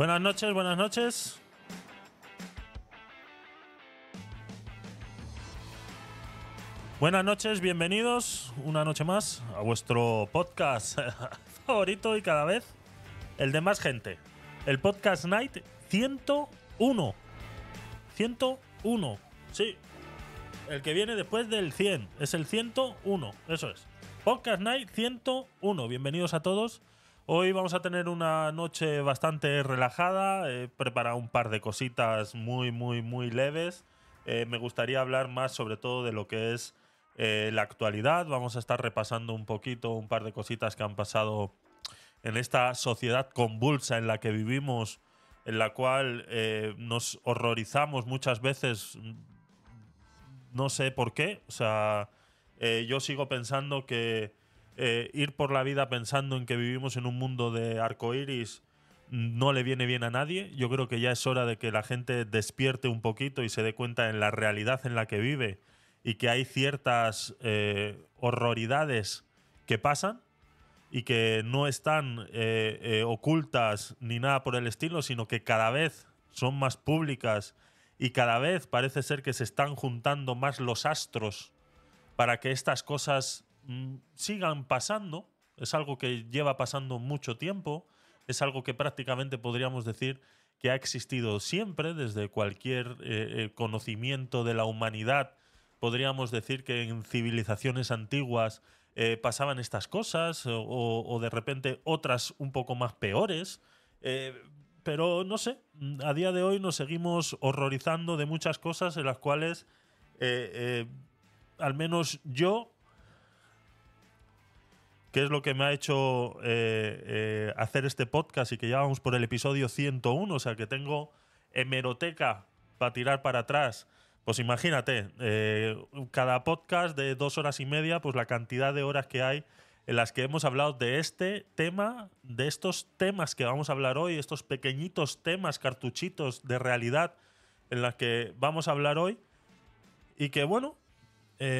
Buenas noches, buenas noches. Buenas noches, bienvenidos una noche más a vuestro podcast favorito y cada vez el de más gente. El podcast Night 101. 101, sí. El que viene después del 100. Es el 101, eso es. Podcast Night 101. Bienvenidos a todos. Hoy vamos a tener una noche bastante relajada. He preparado un par de cositas muy, muy, muy leves. Eh, me gustaría hablar más sobre todo de lo que es eh, la actualidad. Vamos a estar repasando un poquito un par de cositas que han pasado en esta sociedad convulsa en la que vivimos, en la cual eh, nos horrorizamos muchas veces. No sé por qué. O sea, yo sigo pensando que eh, ir por la vida pensando en que vivimos en un mundo de arcoíris no le viene bien a nadie. Yo creo que ya es hora de que la gente despierte un poquito y se dé cuenta en la realidad en la que vive y que hay ciertas eh, horroridades que pasan y que no están eh, ocultas ni nada por el estilo, sino que cada vez son más públicas y cada vez parece ser que se están juntando más los astros para que estas cosas Mm, sigan pasando. Es algo que lleva pasando mucho tiempo. Es algo que prácticamente podríamos decir que ha existido siempre, desde cualquier eh, eh, conocimiento de la humanidad. Podríamos decir que en civilizaciones antiguas eh, pasaban estas cosas o, de repente otras un poco más peores. pero no sé, mm, a día de hoy nos seguimos horrorizando de muchas cosas en las cuales al menos yo ¿Qué es lo que me ha hecho eh, eh, hacer este podcast y que ya vamos por el episodio 101, o sea que tengo hemeroteca para tirar para atrás. Pues imagínate, eh, cada podcast de dos horas y media, pues la cantidad de horas que hay en las que hemos hablado de este tema, de estos temas que vamos a hablar hoy, estos pequeñitos temas, cartuchitos de realidad en las que vamos a hablar hoy y que bueno,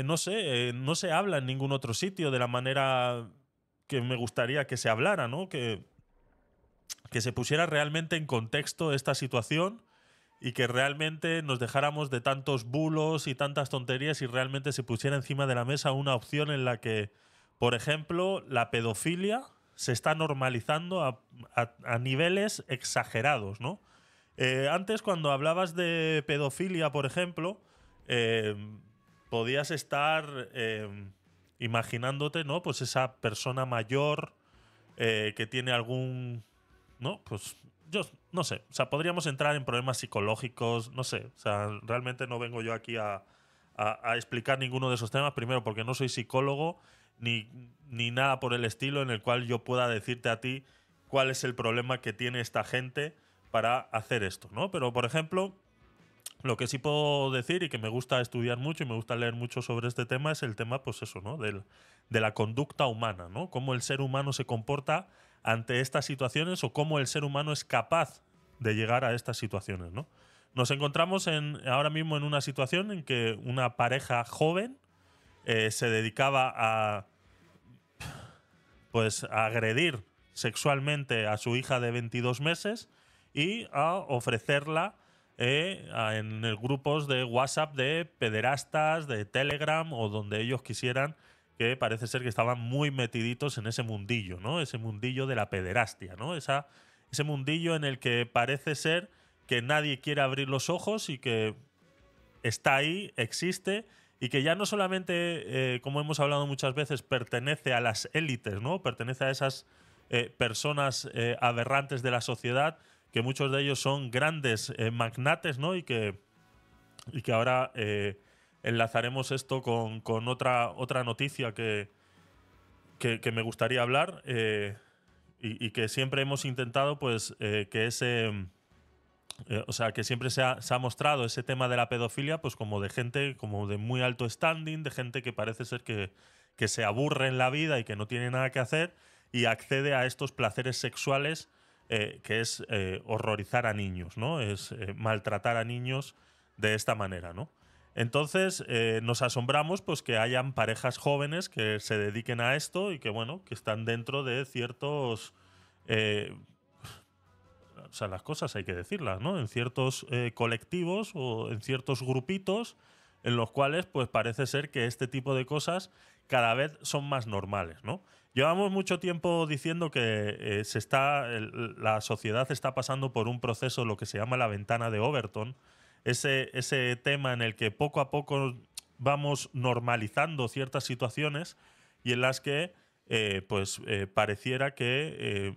no sé, no se habla en ningún otro sitio de la manera que me gustaría que se hablara, ¿no? Que, que se pusiera realmente en contexto esta situación y que realmente nos dejáramos de tantos bulos y tantas tonterías y realmente se pusiera encima de la mesa una opción en la que, por ejemplo, la pedofilia se está normalizando a, niveles exagerados, ¿no? Eh, antes, cuando hablabas de pedofilia, por ejemplo, eh, podías estar... Eh, imaginándote, ¿no? Pues esa persona mayor eh, que tiene algún, ¿no? Pues yo no sé, o sea, podríamos entrar en problemas psicológicos, no sé, o sea, realmente no vengo yo aquí a, explicar ninguno de esos temas, primero porque no soy psicólogo ni, ni nada por el estilo en el cual yo pueda decirte a ti cuál es el problema que tiene esta gente para hacer esto, ¿no? Pero, por ejemplo, lo que sí puedo decir y que me gusta estudiar mucho y me gusta leer mucho sobre este tema es el tema, pues eso, ¿no? Del, de la conducta humana, ¿no? Cómo el ser humano se comporta ante estas situaciones o cómo el ser humano es capaz de llegar a estas situaciones, ¿no? Nos encontramos en, ahora mismo en una situación en que una pareja joven eh, se dedicaba a, pues, a agredir sexualmente a su hija de 22 meses y a ofrecerla eh, en grupos de WhatsApp de pederastas, de Telegram o donde ellos quisieran, que parece ser que estaban muy metiditos en ese mundillo, ¿no? Ese mundillo de la pederastia, ¿no? Esa, ese mundillo en el que parece ser que nadie quiere abrir los ojos y que está ahí, existe y que ya no solamente, eh, como hemos hablado muchas veces, pertenece a las élites, ¿no? Pertenece a esas eh, personas aberrantes de la sociedad, que muchos de ellos son grandes eh, magnates, ¿no? Y que, y que ahora eh, enlazaremos esto con, otra, otra noticia que, que, me gustaría hablar eh, y, que siempre hemos intentado, pues, que ese... o sea, que siempre se ha, mostrado ese tema de la pedofilia, pues como de gente como de muy alto standing, de gente que parece ser que, que se aburre en la vida y que no tiene nada que hacer y accede a estos placeres sexuales eh, que es eh, horrorizar a niños, ¿no? Es eh, maltratar a niños de esta manera, ¿no? Entonces nos asombramos pues que hayan parejas jóvenes que se dediquen a esto y que bueno, que están dentro de ciertos o sea, las cosas hay que decirlas, ¿no? En ciertos colectivos o en ciertos grupitos en los cuales pues parece ser que este tipo de cosas cada vez son más normales, ¿no? Llevamos mucho tiempo diciendo que eh, se está, la sociedad está pasando por un proceso, lo que se llama la ventana de Overton, ese, ese tema en el que poco a poco vamos normalizando ciertas situaciones y en las que eh, pues eh, pareciera que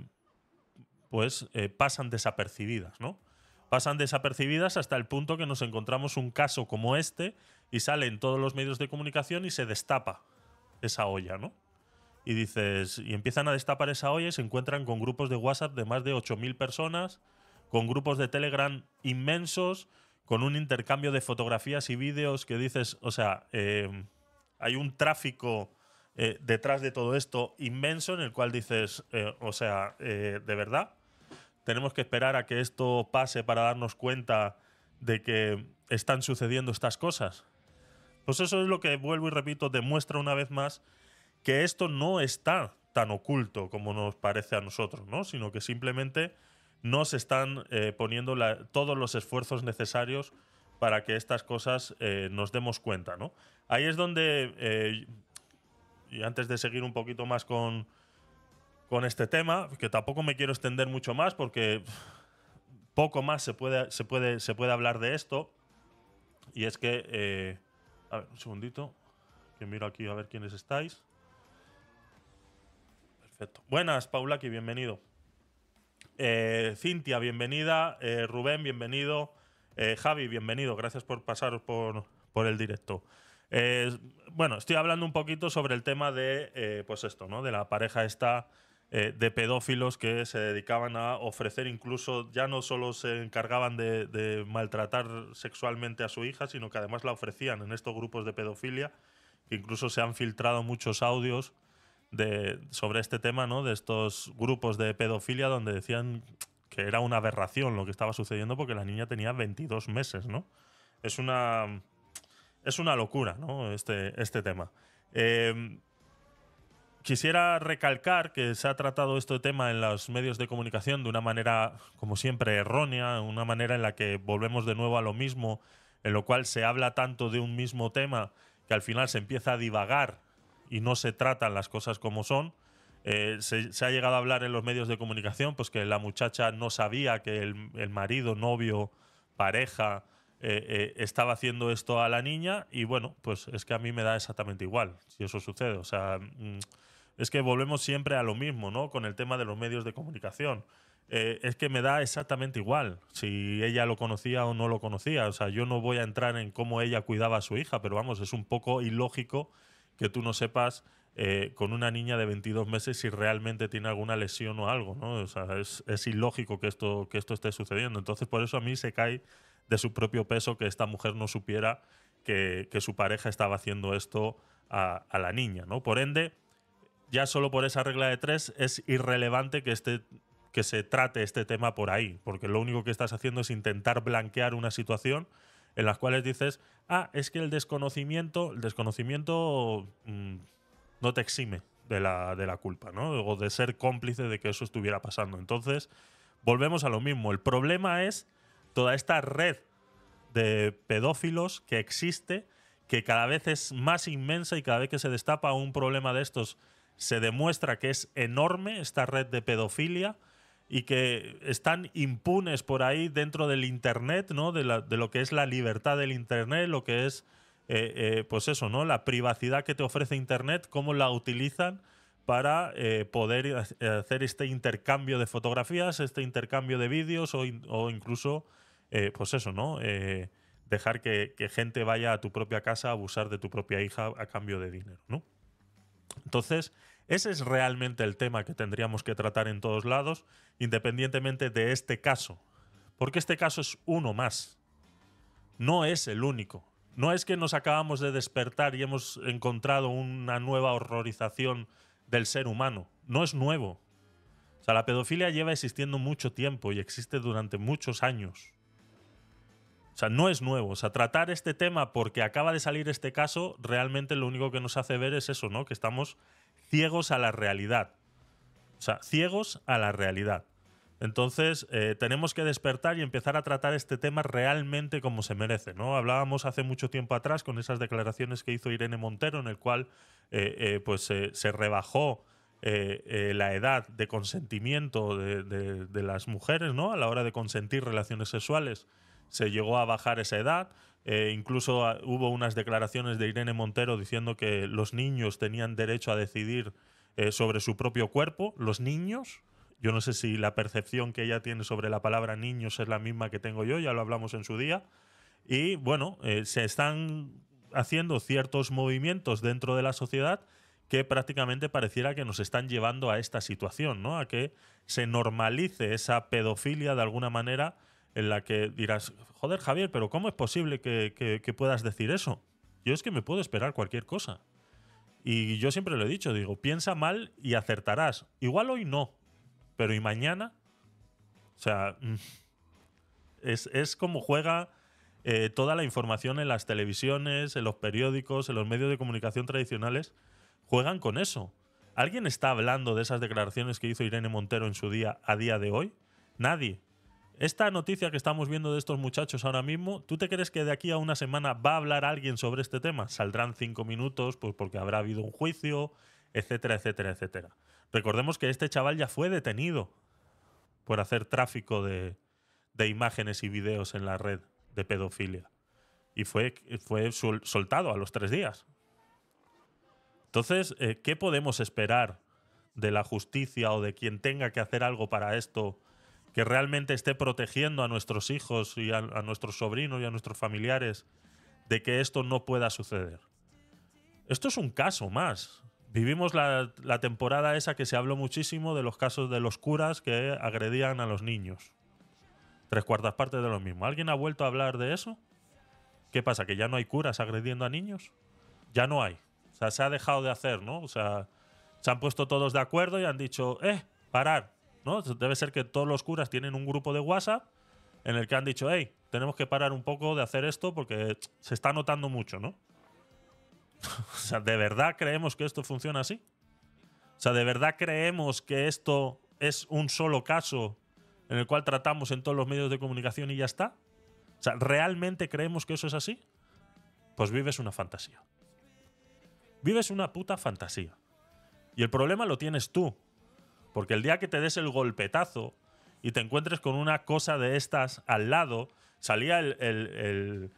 pues pasan desapercibidas, ¿no? Pasan desapercibidas hasta el punto que nos encontramos un caso como este y sale en todos los medios de comunicación y se destapa esa olla, ¿no? y dices, y empiezan a destapar esa olla y se encuentran con grupos de WhatsApp de más de 8.000 personas, con grupos de Telegram inmensos, con un intercambio de fotografías y vídeos que dices, o sea, eh, hay un tráfico eh, detrás de todo esto inmenso en el cual dices, eh, o sea, de verdad, tenemos que esperar a que esto pase para darnos cuenta de que están sucediendo estas cosas. Pues eso es lo que vuelvo y repito, demuestra una vez más que esto no está tan oculto como nos parece a nosotros, ¿no? Sino que simplemente no se están eh, poniendo todos los esfuerzos necesarios para que estas cosas eh, nos demos cuenta, ¿no? Ahí es donde, eh, y antes de seguir un poquito más con, con este tema, que tampoco me quiero extender mucho más porque poco más se puede, se puede, se puede hablar de esto, y es que, a ver, un segundito, que miro aquí a ver quiénes estáis. Buenas, Paula, aquí, bienvenido. Eh, Cintia, bienvenida. Eh, Rubén, bienvenido. Eh, Javi, bienvenido. Gracias por pasaros por, el directo. bueno, estoy hablando un poquito sobre el tema de, pues esto, ¿no? De la pareja esta de pedófilos que se dedicaban a ofrecer incluso, ya no solo se encargaban de, maltratar sexualmente a su hija, sino que además la ofrecían en estos grupos de pedofilia, que incluso se han filtrado muchos audios sobre este tema, ¿no? De estos grupos de pedofilia donde decían que era una aberración lo que estaba sucediendo porque la niña tenía 22 meses, ¿no? Es una, es una locura, ¿no? Este, este tema. Em, quisiera recalcar que se ha tratado este tema en los medios de comunicación de una manera, como siempre, errónea, una manera en la que volvemos de nuevo a lo mismo, en lo cual se habla tanto de un mismo tema que al final se empieza a divagar y no se tratan las cosas como son. Eh, se, ha llegado a hablar en los medios de comunicación pues que la muchacha no sabía que el, marido, novio, pareja eh, eh, estaba haciendo esto a la niña y bueno, pues es que a mí me da exactamente igual si eso sucede. O sea, mm, es que volvemos siempre a lo mismo, ¿no? Con el tema de los medios de comunicación. es que me da exactamente igual si ella lo conocía o no lo conocía. O sea, yo no voy a entrar en cómo ella cuidaba a su hija, pero vamos, es un poco ilógico que tú no sepas eh, con una niña de 22 meses si realmente tiene alguna lesión o algo, ¿no? sea, es, ilógico que esto, que esto esté sucediendo. Entonces, por eso a mí se cae de su propio peso que esta mujer no supiera que, su pareja estaba haciendo esto a, la niña, ¿no? Por ende, ya solo por esa regla de tres es irrelevante que, este, que se trate este tema por ahí, porque lo único que estás haciendo es intentar blanquear una situación en las cuales dices, ah, es que el desconocimiento, el desconocimiento mm, no te exime de la, de la culpa, ¿no? O de ser cómplice de que eso estuviera pasando. Entonces, volvemos a lo mismo. El problema es toda esta red de pedófilos que existe, que cada vez es más inmensa y cada vez que se destapa un problema de estos, se demuestra que es enorme esta red de pedofilia y que están impunes por ahí dentro del Internet, ¿no? De, lo que es la libertad del Internet, lo que es, eh, eh, pues eso, ¿no? La privacidad que te ofrece Internet, cómo la utilizan para eh, poder hacer este intercambio de fotografías, este intercambio de vídeos o, incluso, pues eso, ¿no? dejar que, que, gente vaya a tu propia casa a abusar de tu propia hija a cambio de dinero, ¿no? Entonces, ese es realmente el tema que tendríamos que tratar en todos lados, independientemente de este caso, porque este caso es uno más. No es el único. No es que nos acabamos de despertar y hemos encontrado una nueva horrorización del ser humano. No es nuevo. O sea, la pedofilia lleva existiendo mucho tiempo y existe durante muchos años. O sea, no es nuevo. O sea, tratar este tema porque acaba de salir este caso, realmente lo único que nos hace ver es eso, ¿no? Que estamos ciegos a la realidad. O sea, ciegos a la realidad. Entonces, eh, tenemos que despertar y empezar a tratar este tema realmente como se merece. ¿no? Hablábamos hace mucho tiempo atrás con esas declaraciones que hizo Irene Montero, en el cual eh, eh, pues, se rebajó la edad de consentimiento de, de, las mujeres ¿no? a la hora de consentir relaciones sexuales se llegó a bajar esa edad. Eh, incluso ah, hubo unas declaraciones de Irene Montero diciendo que los niños tenían derecho a decidir eh, sobre su propio cuerpo. Los niños, yo no sé si la percepción que ella tiene sobre la palabra niños es la misma que tengo yo, ya lo hablamos en su día. Y bueno, eh, se están haciendo ciertos movimientos dentro de la sociedad que prácticamente pareciera que nos están llevando a esta situación, ¿no? A que se normalice esa pedofilia de alguna manera en la que dirás, joder Javier, pero ¿cómo es posible que, puedas decir eso? Yo es que me puedo esperar cualquier cosa. Y yo siempre lo he dicho, digo, piensa mal y acertarás. Igual hoy no, pero ¿y mañana? O sea, mm, es, como juega eh, toda la información en las televisiones, en los periódicos, en los medios de comunicación tradicionales. Juegan con eso. ¿Alguien está hablando de esas declaraciones que hizo Irene Montero en su día a día de hoy? Nadie. Esta noticia que estamos viendo de estos muchachos ahora mismo, ¿tú te crees que de aquí a una semana va a hablar alguien sobre este tema? Saldrán cinco minutos, pues porque habrá habido un juicio, etcétera, etcétera, etcétera. Recordemos que este chaval ya fue detenido por hacer tráfico de, imágenes y videos en la red de pedofilia. Y fue, fue soltado a los tres días. Entonces, eh, ¿qué podemos esperar de la justicia o de quien tenga que hacer algo para esto que realmente esté protegiendo a nuestros hijos y a, nuestros sobrinos y a nuestros familiares de que esto no pueda suceder. Esto es un caso más. Vivimos la, la temporada esa que se habló muchísimo de los casos de los curas que agredían a los niños. Tres cuartas partes de lo mismo. ¿Alguien ha vuelto a hablar de eso? ¿Qué pasa? ¿Que ya no hay curas agrediendo a niños? Ya no hay. O sea, se ha dejado de hacer, ¿no? O sea, se han puesto todos de acuerdo y han dicho, eh, parar, Debe ser que todos los curas tienen un grupo de WhatsApp en el que han dicho, hey, tenemos que parar un poco de hacer esto porque se está notando mucho, ¿no? o sea, ¿de verdad creemos que esto funciona así? O sea, ¿de verdad creemos que esto es un solo caso en el cual tratamos en todos los medios de comunicación y ya está? O sea, ¿realmente creemos que eso es así? Pues vives una fantasía. Vives una puta fantasía. Y el problema lo tienes tú, porque el día que te des el golpetazo y te encuentres con una cosa de estas al lado, salía el,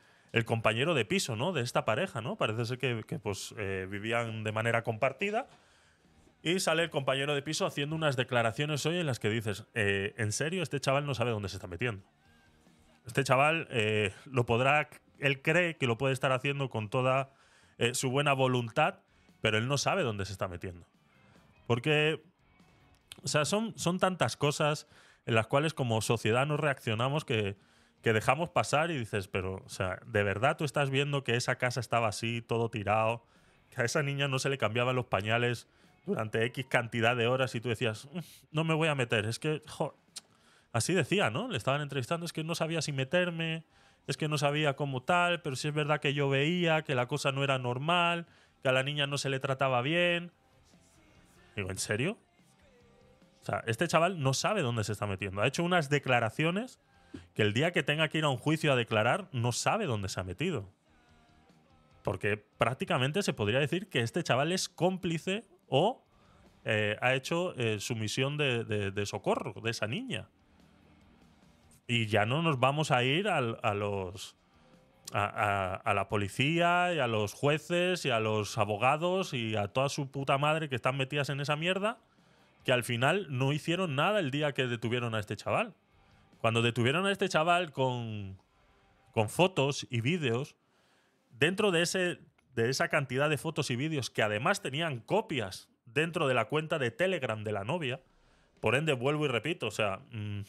compañero de piso, ¿no? De esta pareja, ¿no? Parece ser que, pues, eh, vivían de manera compartida. Y sale el compañero de piso haciendo unas declaraciones hoy en las que dices, eh, en serio, este chaval no sabe dónde se está metiendo. Este chaval eh, lo podrá, él cree que lo puede estar haciendo con toda su buena voluntad, pero él no sabe dónde se está metiendo. Porque o sea, son, son tantas cosas en las cuales como sociedad nos reaccionamos que, que dejamos pasar y dices, pero, o sea, de verdad tú estás viendo que esa casa estaba así, todo tirado, que a esa niña no se le cambiaban los pañales durante X cantidad de horas y tú decías, mm, no me voy a meter, es que, así decía, ¿no? Le estaban entrevistando, es que no sabía si meterme, es que no sabía cómo tal, pero si es verdad que yo veía que la cosa no era normal, que a la niña no se le trataba bien. Digo, ¿en serio? este chaval no sabe dónde se está metiendo. Ha hecho unas declaraciones que el día que tenga que ir a un juicio a declarar no sabe dónde se ha metido. Porque prácticamente se podría decir que este chaval es cómplice o eh, ha hecho eh, su misión de, socorro de esa niña. Y ya no nos vamos a ir a, los. a, la policía y a los jueces y a los abogados y a toda su puta madre que están metidas en esa mierda que al final no hicieron nada el día que detuvieron a este chaval. Cuando detuvieron a este chaval con, fotos y vídeos, dentro de, ese, de esa cantidad de fotos y vídeos que además tenían copias dentro de la cuenta de Telegram de la novia, por ende vuelvo y repito, o sea, mm,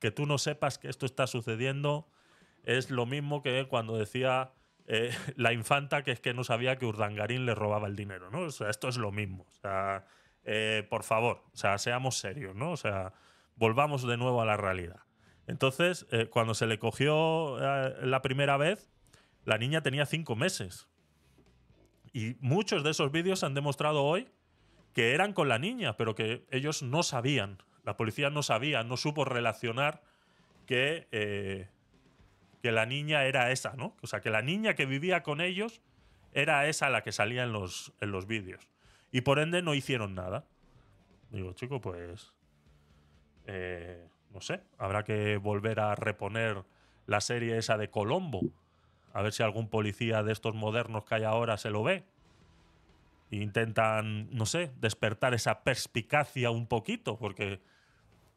que tú no sepas que esto está sucediendo es lo mismo que cuando decía eh, la infanta que es que no sabía que Urdangarín le robaba el dinero, ¿no? O sea, esto es lo mismo. O sea, eh, por favor, o sea, seamos serios, ¿no? O sea, volvamos de nuevo a la realidad. Entonces, eh, cuando se le cogió eh, la primera vez, la niña tenía cinco meses. Y muchos de esos vídeos han demostrado hoy que eran con la niña, pero que ellos no sabían. La policía no sabía, no supo relacionar que, que la niña era esa, ¿no? O sea, que la niña que vivía con ellos era esa la que salía en los, en los vídeos. Y por ende no hicieron nada. Digo, chico, pues. Eh, no sé, habrá que volver a reponer la serie esa de Colombo. A ver si algún policía de estos modernos que hay ahora se lo ve. E intentan, no sé, despertar esa perspicacia un poquito, porque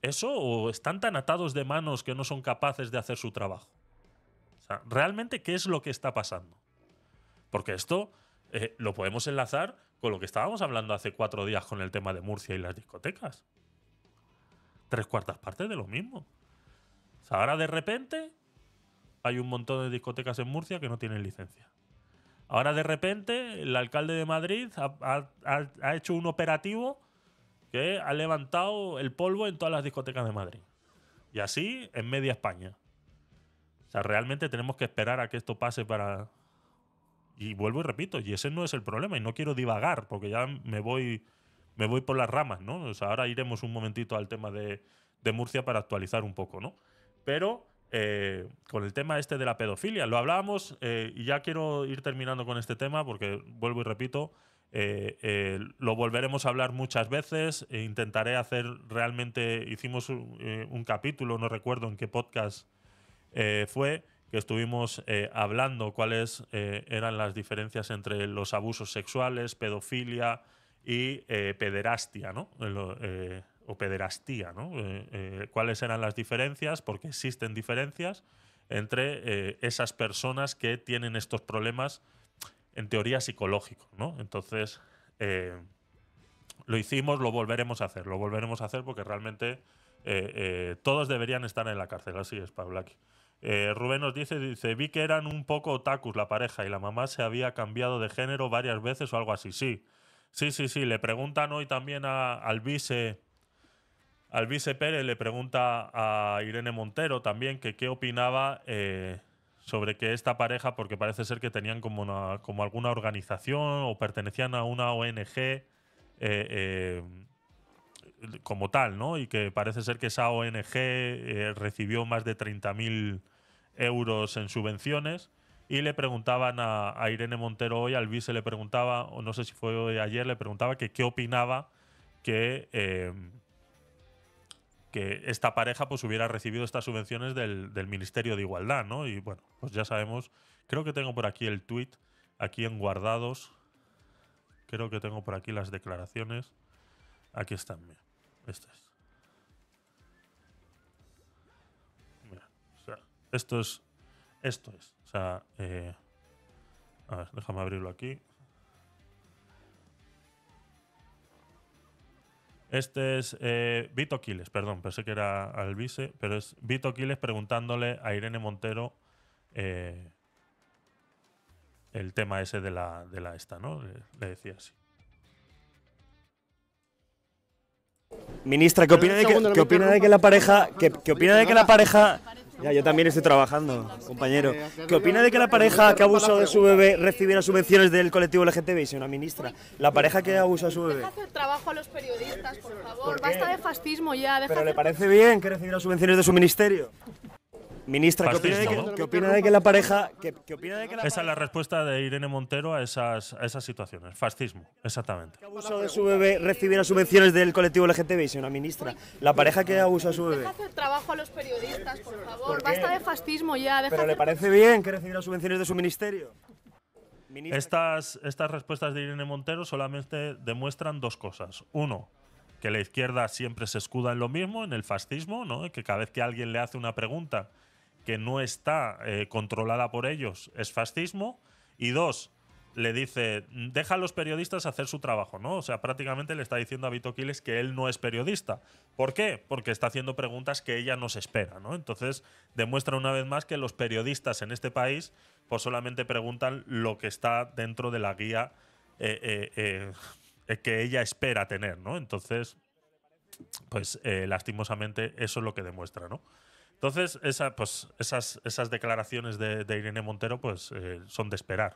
eso están tan atados de manos que no son capaces de hacer su trabajo. ¿realmente qué es lo que está pasando? Porque esto eh, lo podemos enlazar con lo que estábamos hablando hace cuatro días con el tema de Murcia y las discotecas. Tres cuartas partes de lo mismo. ahora de repente hay un montón de discotecas en Murcia que no tienen licencia. Ahora de repente el alcalde de Madrid ha, hecho un operativo que ha levantado el polvo en todas las discotecas de Madrid. Y así en media España. O sea, realmente tenemos que esperar a que esto pase para, y vuelvo y repito, y ese no es el problema, y no quiero divagar, porque ya me voy, me voy por las ramas, ¿no? O sea, ahora iremos un momentito al tema de, de Murcia para actualizar un poco, ¿no? Pero eh, con el tema este de la pedofilia, lo hablábamos, eh, y ya quiero ir terminando con este tema, porque vuelvo y repito, eh, lo volveremos a hablar muchas veces. E intentaré hacer realmente. Hicimos un, un, capítulo, no recuerdo en qué podcast fue, que estuvimos eh, hablando cuáles eh, eran las diferencias entre los abusos sexuales, pedofilia y eh, pederastia, ¿no? o pederastía, ¿no? cuáles eran las diferencias, porque existen diferencias entre esas personas que tienen estos problemas, en teoría, psicológico, ¿no? Entonces, lo hicimos, lo volveremos a hacer, lo volveremos a hacer porque realmente todos deberían estar en la cárcel, así es, Pablo. Aquí. Eh, Rubén nos dice, dice, vi que eran un poco otakus la pareja y la mamá se había cambiado de género varias veces o algo así. Sí, sí, sí, sí. Le preguntan hoy también a, al vice, al vice Pérez, le pregunta a Irene Montero también que qué opinaba eh, sobre que esta pareja, porque parece ser que tenían como, como alguna organización o pertenecían a una ONG. Eh, como tal, ¿no? Y que parece ser que esa ONG eh, recibió más de 30.000 euros en subvenciones. Y le preguntaban a, Irene Montero hoy, al vice le preguntaba, o no sé si fue ayer, le preguntaba que qué opinaba que, eh, que esta pareja pues hubiera recibido estas subvenciones del, del, Ministerio de Igualdad, ¿no? Y bueno, pues ya sabemos, creo que tengo por aquí el tuit, aquí en guardados, creo que tengo por aquí las declaraciones, aquí están. Mira esto es. Esto es. O sea, eh, a ver, déjame abrirlo aquí. Este es eh, Vito Quiles, perdón, pensé que era Alvise, pero es Vito Quiles preguntándole a Irene Montero eh, el tema ese de la, de la esta, ¿no? le decía así. Ministra, ¿qué opina de que, ¿qué opina de que la pareja, que, opina de que la pareja ya, yo también estoy trabajando, compañero. ¿Qué opina de que la pareja que ha abusado de su bebé recibiera subvenciones del colectivo LGTBI, una ministra? La pareja que abusa abusado de su bebé. Deja hacer trabajo a los periodistas, por favor. Basta de fascismo ya. ¿Pero le parece bien que recibiera subvenciones de su ministerio? Ministra, ¿qué opina, de que, la pareja... esa es la respuesta de Irene Montero a esas, esas situaciones. Fascismo, exactamente. ¿Qué abuso de su bebé las subvenciones del colectivo LGTBI, señora ministra. La pareja que abusa a su bebé. Deja hacer trabajo a los periodistas, por favor. Basta de fascismo ya. ¿Pero le parece bien que recibiera subvenciones de su ministerio? estas, estas respuestas de Irene Montero solamente demuestran dos cosas. Uno, que la izquierda siempre se escuda en lo mismo, en el fascismo, ¿no? que cada vez que alguien le hace una pregunta que no está eh, controlada por ellos es fascismo. Y dos, le dice, deja a los periodistas hacer su trabajo, ¿no? O sea, prácticamente le está diciendo a Vito que él no es periodista. ¿Por qué? Porque está haciendo preguntas que ella no se espera, ¿no? Entonces demuestra una vez más que los periodistas en este país pues solamente preguntan lo que está dentro de la guía eh, eh, que ella espera tener, ¿no? Entonces, pues lastimosamente eso es lo que demuestra, ¿no? Entonces, pues, esas, esas declaraciones de, Irene Montero pues, eh, son de esperar,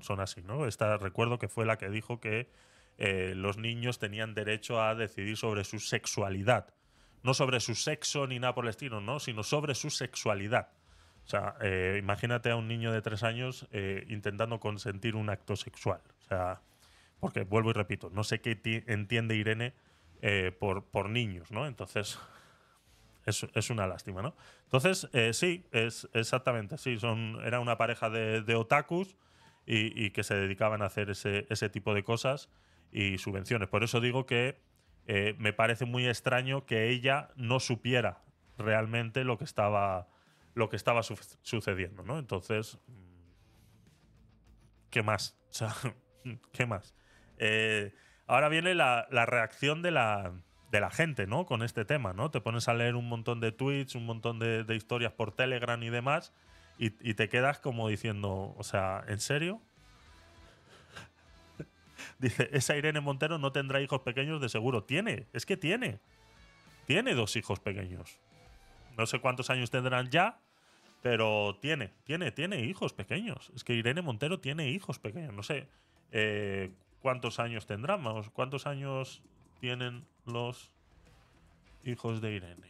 son, así. ¿no? Esta recuerdo que fue la que dijo que eh, los niños tenían derecho a decidir sobre su sexualidad. No sobre su sexo ni nada por el estilo, ¿no? sino sobre su sexualidad. O sea, eh, imagínate a un niño de tres años intentando consentir un acto sexual. O sea, porque vuelvo y repito, no sé qué entiende Irene por, por niños, ¿no? Entonces, es, una lástima, ¿no? Entonces, eh, sí, es exactamente, sí, son, era una pareja de, de otakus y, que se dedicaban a hacer ese, tipo de cosas y subvenciones. Por eso digo que eh, me parece muy extraño que ella no supiera realmente lo que estaba, lo que estaba sucediendo, ¿no? Entonces, mm, ¿qué más? ¿qué más? Eh, ahora viene la, la reacción de la, de la gente, ¿no? Con este tema, ¿no? Te pones a leer un montón de tweets, un montón de, historias por Telegram y demás, y, te quedas como diciendo, o sea, ¿en serio? Dice, esa Irene Montero no tendrá hijos pequeños de seguro. Tiene, es que tiene. Tiene dos hijos pequeños. No sé cuántos años tendrán ya, pero tiene, tiene, tiene hijos pequeños. Es que Irene Montero tiene hijos pequeños. No sé eh, cuántos años tendrán, cuántos años tienen los hijos de Irene.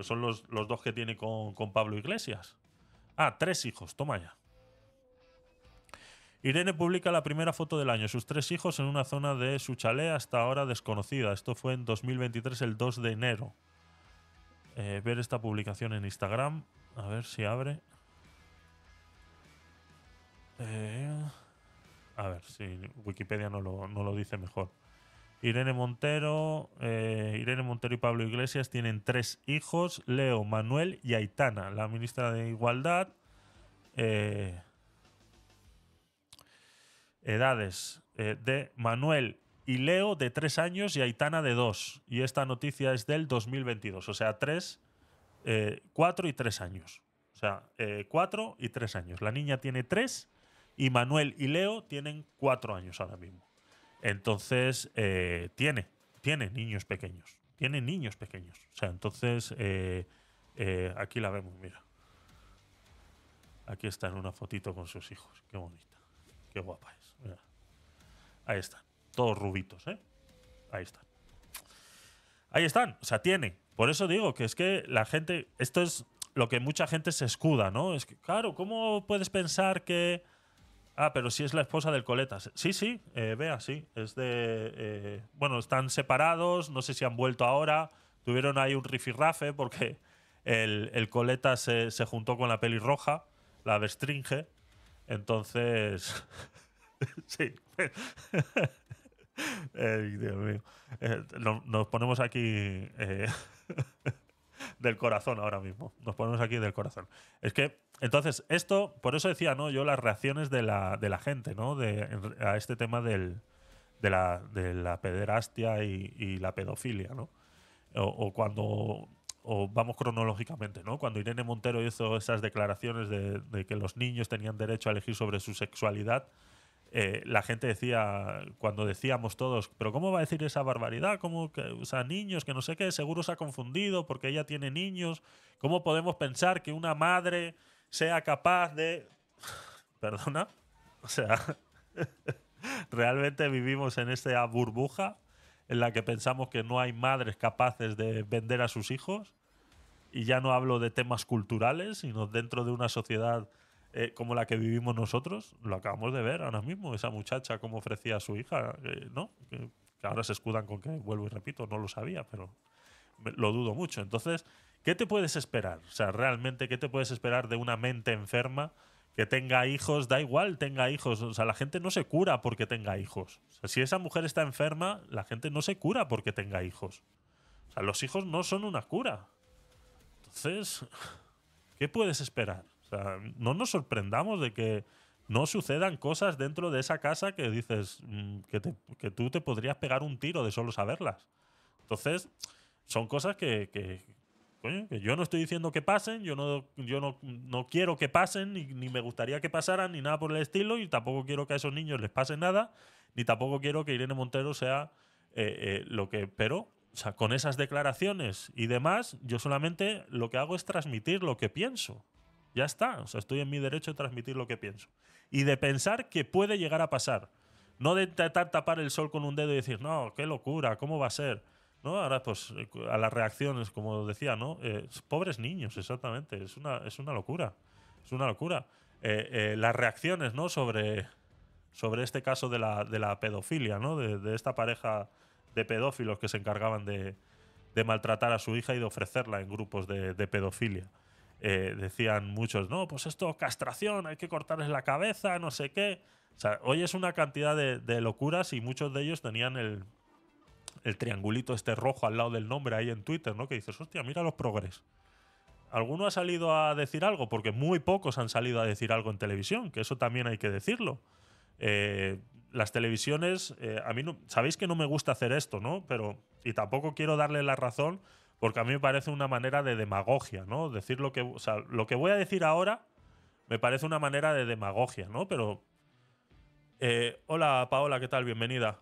son los, dos que tiene con, Pablo Iglesias. Ah, tres hijos, toma ya. Irene publica la primera foto del año, sus tres hijos en una zona de su chalet hasta ahora desconocida. Esto fue en 2023, el 2 de enero. Eh, ver esta publicación en Instagram, a ver si abre. Eh, a ver si Wikipedia no no lo dice mejor. Irene Montero, eh, Irene Montero y Pablo Iglesias tienen tres hijos, Leo, Manuel y Aitana. La ministra de Igualdad. Eh, edades eh, de Manuel y Leo de tres años y Aitana de dos. Y esta noticia es del 2022, o sea, tres, cuatro y tres años. O sea, cuatro y tres años. La niña tiene tres y Manuel y Leo tienen cuatro años ahora mismo. Entonces, eh, tiene, tiene niños pequeños. Tiene niños pequeños. O sea, entonces, eh, eh, aquí la vemos, mira. Aquí está en una fotito con sus hijos. Qué bonita. Qué guapa es. Ahí están. Todos rubitos, ¿eh? Ahí están. Ahí están. O sea, tiene. Por eso digo que es que la gente. Esto es lo que mucha gente se escuda, ¿no? Es que, claro, ¿cómo puedes pensar que.? Ah, pero si sí es la esposa del Coletas. Sí, sí, vea, eh, sí. Es de. Eh, bueno, están separados, no sé si han vuelto ahora. Tuvieron ahí un rifirrafe porque el, Coleta se, juntó con la pelirroja, la Bestringe. Entonces. sí. Dios mío. Eh, nos ponemos aquí. del corazón ahora mismo. Nos ponemos aquí del corazón. Es que, entonces, esto, por eso decía, ¿no? Yo las reacciones de la, gente, ¿no? De, a este tema de, la, pederastia y, la pedofilia, O, cuando. vamos cronológicamente, ¿no? Cuando Irene Montero hizo esas declaraciones de que los niños tenían derecho a elegir sobre su sexualidad, eh, la gente decía, cuando decíamos todos, pero ¿cómo va a decir esa barbaridad? ¿Cómo que, o sea, niños, que no sé qué, seguro se ha confundido porque ella tiene niños. ¿Cómo podemos pensar que una madre sea capaz de... Perdona, o sea, realmente vivimos en esta burbuja en la que pensamos que no hay madres capaces de vender a sus hijos. Y ya no hablo de temas culturales, sino dentro de una sociedad eh, como la que vivimos nosotros, lo acabamos de ver ahora mismo, esa muchacha como ofrecía a su hija, eh, ¿no? Que, ahora se escudan con que, vuelvo y repito, no lo sabía, pero lo dudo mucho. Entonces, ¿qué te puedes esperar? O sea, realmente, ¿qué te puedes esperar de una mente enferma? Que tenga hijos, da igual, tenga hijos. O sea, la gente no se cura porque tenga hijos. O sea, si esa mujer está enferma, la gente no se cura porque tenga hijos. O sea, los hijos no son una cura. Entonces, ¿qué puedes esperar? O sea, no nos sorprendamos de que no sucedan cosas dentro de esa casa que dices mm, que, tú te podrías pegar un tiro de solo saberlas. Entonces, son cosas que, yo no estoy diciendo que pasen, yo no, yo no, no quiero que pasen, ni, me gustaría que pasaran, ni nada por el estilo, y tampoco quiero que a esos niños les pase nada, ni tampoco quiero que Irene Montero sea eh, eh, lo que... Pero, o sea, con esas declaraciones y demás, yo solamente lo que hago es transmitir lo que pienso. Ya está, o sea, estoy en mi derecho de transmitir lo que pienso. Y de pensar que puede llegar a pasar. No de intentar tapar el sol con un dedo y decir, no, qué locura, ¿cómo va a ser? ¿No? Ahora, pues, eh, a las reacciones, como decía, ¿no? Eh, pobres niños, exactamente. Es una, es una locura. Es una locura. Eh, las reacciones, ¿no? Sobre, sobre este caso de la, de la pedofilia, ¿no? De, de, esta pareja de pedófilos que se encargaban de, de, maltratar a su hija y de ofrecerla en grupos de, pedofilia. Eh, decían muchos, no, pues esto castración, hay que cortarles la cabeza, no sé qué. O sea, hoy es una cantidad de, locuras y muchos de ellos tenían el, el, triangulito este rojo al lado del nombre ahí en Twitter, ¿no? Que dices, hostia, mira los progres. ¿Alguno ha salido a decir algo? Porque muy pocos han salido a decir algo en televisión, que eso también hay que decirlo. Eh, las televisiones, eh, a mí no, sabéis que no me gusta hacer esto, ¿no? Pero, y tampoco quiero darle la razón porque a mí me parece una manera de demagogia, ¿no? Decir lo que, o sea, lo que voy a decir ahora me parece una manera de demagogia, ¿no? Pero eh, hola Paola, ¿qué tal? Bienvenida.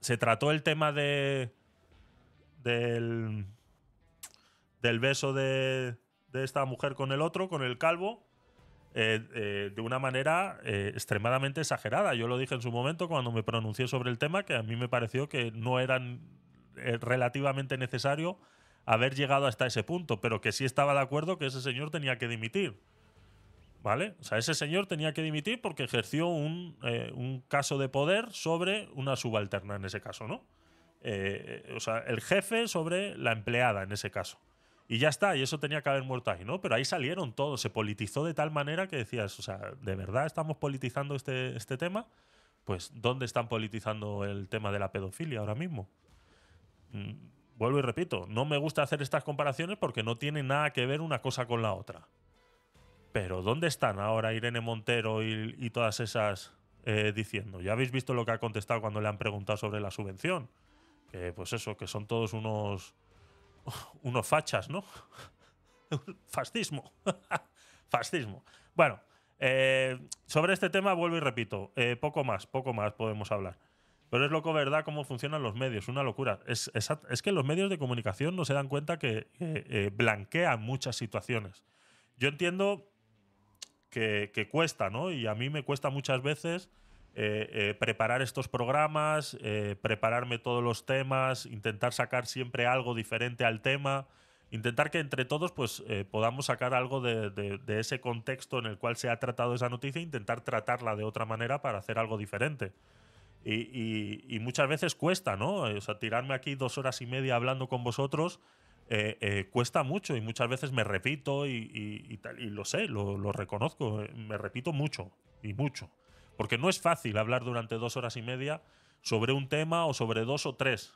se trató el tema de del del beso de, de esta mujer con el otro, con el calvo, eh, eh, de una manera extremadamente exagerada. Yo lo dije en su momento cuando me pronuncié sobre el tema, que a mí me pareció que no eran eh, relativamente necesario haber llegado hasta ese punto, pero que sí estaba de acuerdo que ese señor tenía que dimitir. ¿Vale? O sea, ese señor tenía que dimitir porque ejerció un, eh, caso de poder sobre una subalterna en ese caso, ¿no? Eh, o sea, el jefe sobre la empleada en ese caso. Y ya está, y eso tenía que haber muerto ahí, ¿no? Pero ahí salieron todos, se politizó de tal manera que decías, o sea, ¿de verdad estamos politizando este, este tema? Pues, ¿dónde están politizando el tema de la pedofilia ahora mismo? Mm, vuelvo y repito, no me gusta hacer estas comparaciones porque no tiene nada que ver una cosa con la otra. Pero ¿dónde están ahora Irene Montero y, todas esas eh, diciendo? Ya habéis visto lo que ha contestado cuando le han preguntado sobre la subvención. pues eso, que son todos unos. unos fachas, ¿no? Fascismo. Fascismo. Bueno, eh, sobre este tema vuelvo y repito, eh, poco más, poco más podemos hablar. Pero es loco, ¿verdad?, cómo funcionan los medios. Una locura. Es, que los medios de comunicación no se dan cuenta que eh, eh, blanquean muchas situaciones. Yo entiendo que, cuesta, ¿no? Y a mí me cuesta muchas veces eh, preparar estos programas, prepararme todos los temas, intentar sacar siempre algo diferente al tema. Intentar que entre todos pues, podamos sacar algo de, de ese contexto en el cual se ha tratado esa noticia e intentar tratarla de otra manera para hacer algo diferente. Y, muchas veces cuesta, ¿no? Eh, o sea, tirarme aquí dos horas y media hablando con vosotros eh, eh, cuesta mucho y muchas veces me repito y, lo sé, lo, reconozco, me repito mucho y mucho. Porque no es fácil hablar durante dos horas y media sobre un tema o sobre dos o tres.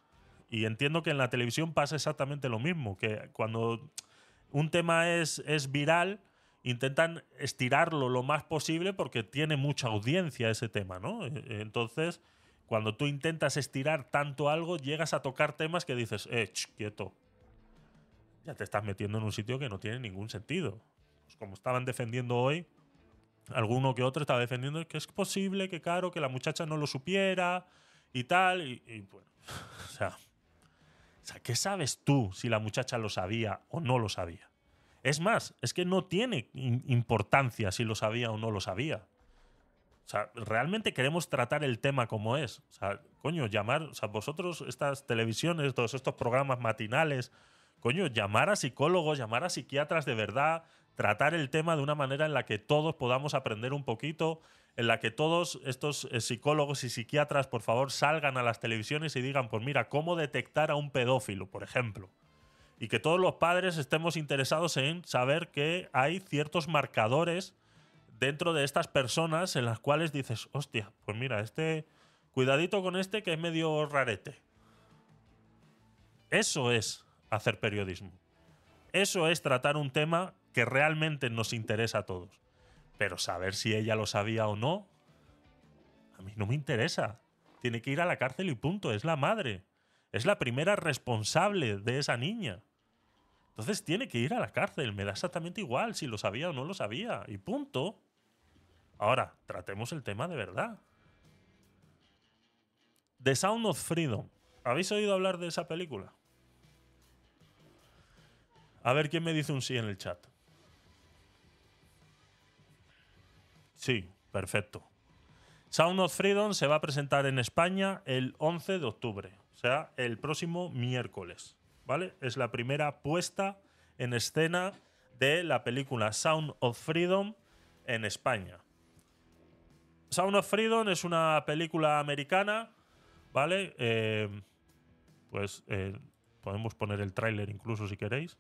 Y entiendo que en la televisión pasa exactamente lo mismo, que cuando un tema es, es viral, intentan estirarlo lo más posible porque tiene mucha audiencia ese tema, ¿no? Entonces, cuando tú intentas estirar tanto algo, llegas a tocar temas que dices, eh, ch, quieto. Ya te estás metiendo en un sitio que no tiene ningún sentido. Pues como estaban defendiendo hoy, alguno que otro estaba defendiendo que es posible, que caro que la muchacha no lo supiera y tal. Y, bueno, o sea, ¿qué sabes tú si la muchacha lo sabía o no lo sabía? Es más, es que no tiene importancia si lo sabía o no lo sabía. O sea, realmente queremos tratar el tema como es. O sea, coño, llamar, o sea, vosotros, estas televisiones, todos estos programas matinales, coño, llamar a psicólogos, llamar a psiquiatras de verdad, tratar el tema de una manera en la que todos podamos aprender un poquito, en la que todos estos eh, psicólogos y psiquiatras, por favor, salgan a las televisiones y digan, pues mira, cómo detectar a un pedófilo, por ejemplo. Y que todos los padres estemos interesados en saber que hay ciertos marcadores dentro de estas personas en las cuales dices, hostia, pues mira, este, cuidadito con este que es medio rarete. Eso es hacer periodismo. Eso es tratar un tema que realmente nos interesa a todos. Pero saber si ella lo sabía o no, a mí no me interesa. Tiene que ir a la cárcel y punto. Es la madre. Es la primera responsable de esa niña. Entonces tiene que ir a la cárcel. Me da exactamente igual si lo sabía o no lo sabía. Y punto. Ahora, tratemos el tema de verdad. The Sound of Freedom. ¿Habéis oído hablar de esa película? A ver quién me dice un sí en el chat. Sí, perfecto. Sound of Freedom se va a presentar en España el 11 de octubre, o sea, el próximo miércoles. ¿vale? Es la primera puesta en escena de la película Sound of Freedom en España. Sound of Freedom es una película americana, ¿vale? Eh, pues eh, podemos poner el tráiler incluso si queréis.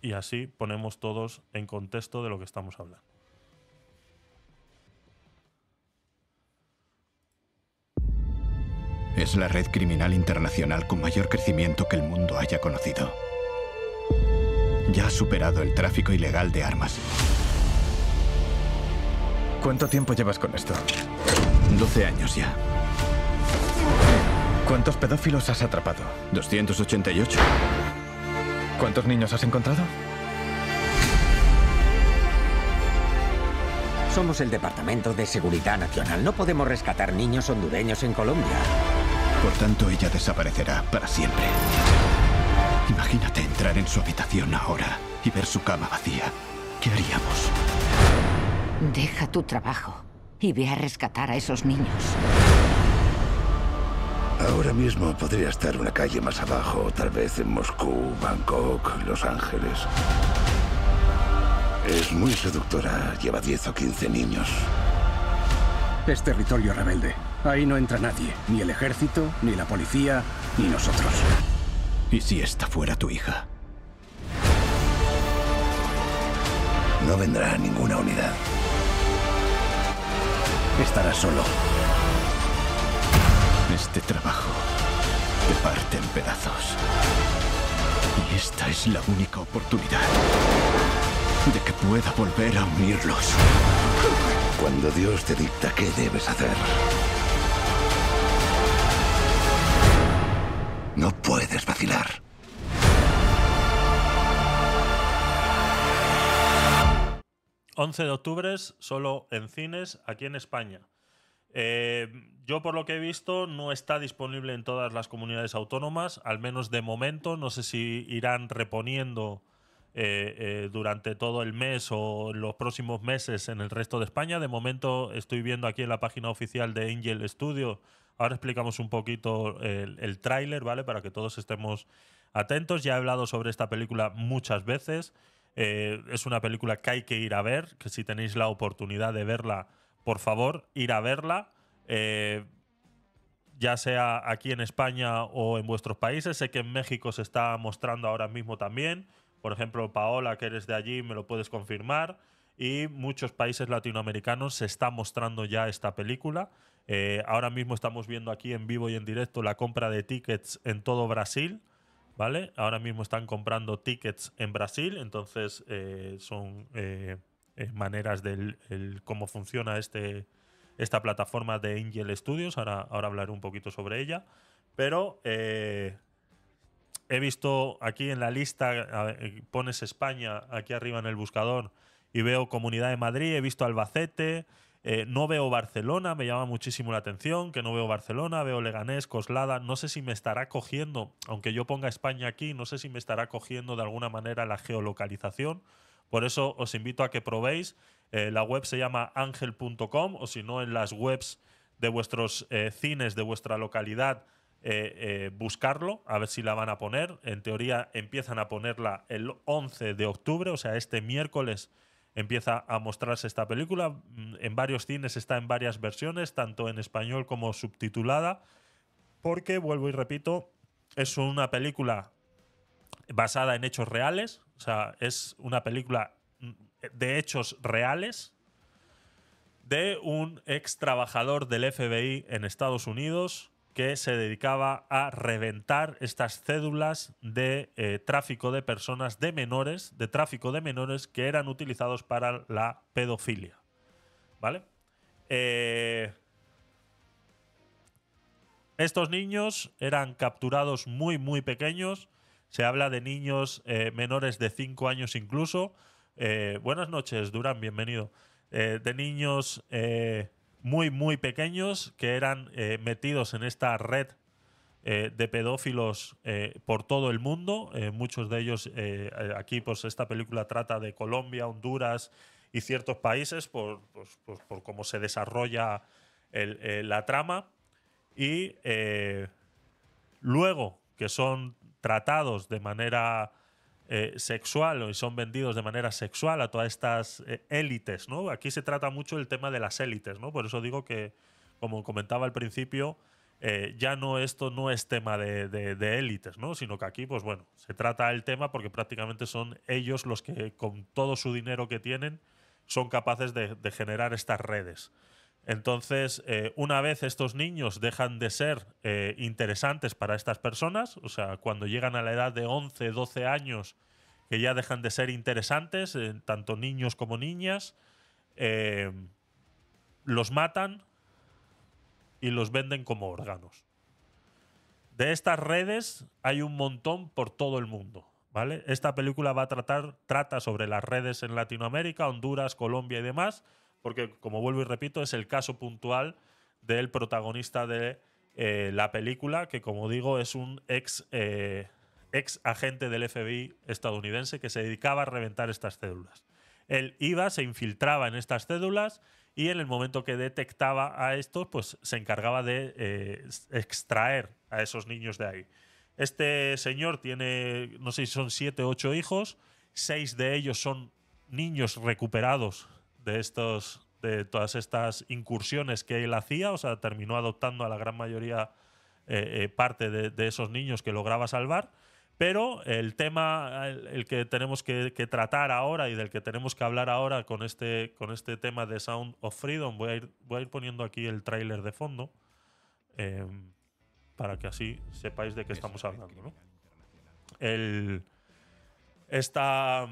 Y así ponemos todos en contexto de lo que estamos hablando. Es la red criminal internacional con mayor crecimiento que el mundo haya conocido. Ya ha superado el tráfico ilegal de armas. ¿Cuánto tiempo llevas con esto? 12 años ya. ¿Cuántos pedófilos has atrapado? 288. ¿Cuántos niños has encontrado? Somos el Departamento de Seguridad Nacional. No podemos rescatar niños hondureños en Colombia. Por tanto, ella desaparecerá para siempre. Imagínate entrar en su habitación ahora y ver su cama vacía. ¿Qué haríamos? Deja tu trabajo y ve a rescatar a esos niños. Ahora mismo podría estar una calle más abajo, tal vez en Moscú, Bangkok, Los Ángeles. Es muy seductora, lleva 10 o 15 niños. Es territorio rebelde. Ahí no entra nadie, ni el ejército, ni la policía, ni nosotros. ¿Y si esta fuera tu hija? No vendrá ninguna unidad. Estarás solo. Este trabajo te parte en pedazos. Y esta es la única oportunidad de que pueda volver a unirlos. Cuando Dios te dicta qué debes hacer, Es vacilar. ...11 de octubre solo en cines aquí en España. Eh, yo por lo que he visto no está disponible en todas las comunidades autónomas, al menos de momento. No sé si irán reponiendo eh, eh, durante todo el mes o los próximos meses en el resto de España. De momento estoy viendo aquí en la página oficial de Angel Studio Ahora explicamos un poquito el, tráiler, ¿vale? Para que todos estemos atentos. Ya he hablado sobre esta película muchas veces. Eh, es una película que hay que ir a ver, que si tenéis la oportunidad de verla, por favor, ir a verla. Eh, ya sea aquí en España o en vuestros países. Sé que en México se está mostrando ahora mismo también. Por ejemplo, Paola, que eres de allí, me lo puedes confirmar. Y muchos países latinoamericanos se está mostrando ya esta película. Eh, ahora mismo estamos viendo aquí en vivo y en directo la compra de tickets en todo Brasil. ¿Vale? Ahora mismo están comprando tickets en Brasil, entonces eh, son eh, maneras del cómo funciona este, esta plataforma de Angel Studios. Ahora, ahora hablaré un poquito sobre ella. Pero he visto aquí en la lista, pones España aquí arriba en el buscador y veo Comunidad de Madrid, he visto Albacete, eh, no veo Barcelona, me llama muchísimo la atención, que no veo Barcelona, veo Leganés, Coslada, no sé si me estará cogiendo, aunque yo ponga España aquí, no sé si me estará cogiendo de alguna manera la geolocalización. Por eso os invito a que probéis. Eh, la web se llama angel.com o si no en las webs de vuestros eh, cines de vuestra localidad buscarlo, a ver si la van a poner. En teoría empiezan a ponerla el 11 de octubre, o sea, este miércoles empieza a mostrarse esta película. Mm, en varios cines está en varias versiones, tanto en español como subtitulada, porque, vuelvo y repito, es una película basada en hechos reales, o sea, es una película mm, de hechos reales de un ex trabajador del FBI en Estados Unidos que se dedicaba a reventar estas cédulas de eh, tráfico de personas de menores, de tráfico de menores que eran utilizados para la pedofilia. ¿Vale? Eh, estos niños eran capturados muy, muy pequeños. Se habla de niños eh, menores de 5 años incluso. buenas noches, Durán, bienvenido. de niños muy, muy pequeños que eran eh, metidos en esta red eh, de pedófilos eh, por todo el mundo. muchos de ellos, aquí pues esta película trata de Colombia, Honduras y ciertos países por, pues, pues, cómo se desarrolla la trama. Y luego que son tratados de manera eh, sexual y son vendidos de manera sexual a todas estas eh, élites, ¿no? Aquí se trata mucho el tema de las élites, ¿no? Por eso digo que, como comentaba al principio, eh, ya no esto no es tema de, élites, ¿no? Sino que aquí, pues bueno, se trata el tema porque prácticamente son ellos los que, con todo su dinero que tienen, son capaces de generar estas redes. Entonces, eh, una vez estos niños dejan de ser eh, interesantes para estas personas, o sea, cuando llegan a la edad de 11, 12 años, que ya dejan de ser interesantes, eh, tanto niños como niñas, los matan y los venden como órganos. De estas redes hay un montón por todo el mundo. Esta película va a tratar, trata sobre las redes en Latinoamérica, Honduras, Colombia y demás porque como vuelvo y repito, es el caso puntual del protagonista de eh, la película, que como digo es un ex, eh, ex agente del FBI estadounidense que se dedicaba a reventar estas cédulas. Él iba, se infiltraba en estas cédulas y en el momento que detectaba a estos, pues se encargaba de eh, extraer a esos niños de ahí. Este señor tiene, no sé si son siete o ocho hijos, seis de ellos son niños recuperados de estos de todas estas incursiones que él hacía, o sea, terminó adoptando a la gran mayoría eh, eh, parte de, esos niños que lograba salvar, pero el tema, el, que tenemos que, tratar ahora y del que tenemos que hablar ahora con este, con este tema de Sound of Freedom, voy a ir, voy a ir poniendo aquí el tráiler de fondo em, para que así sepáis de qué estamos eh, hablando. El, esta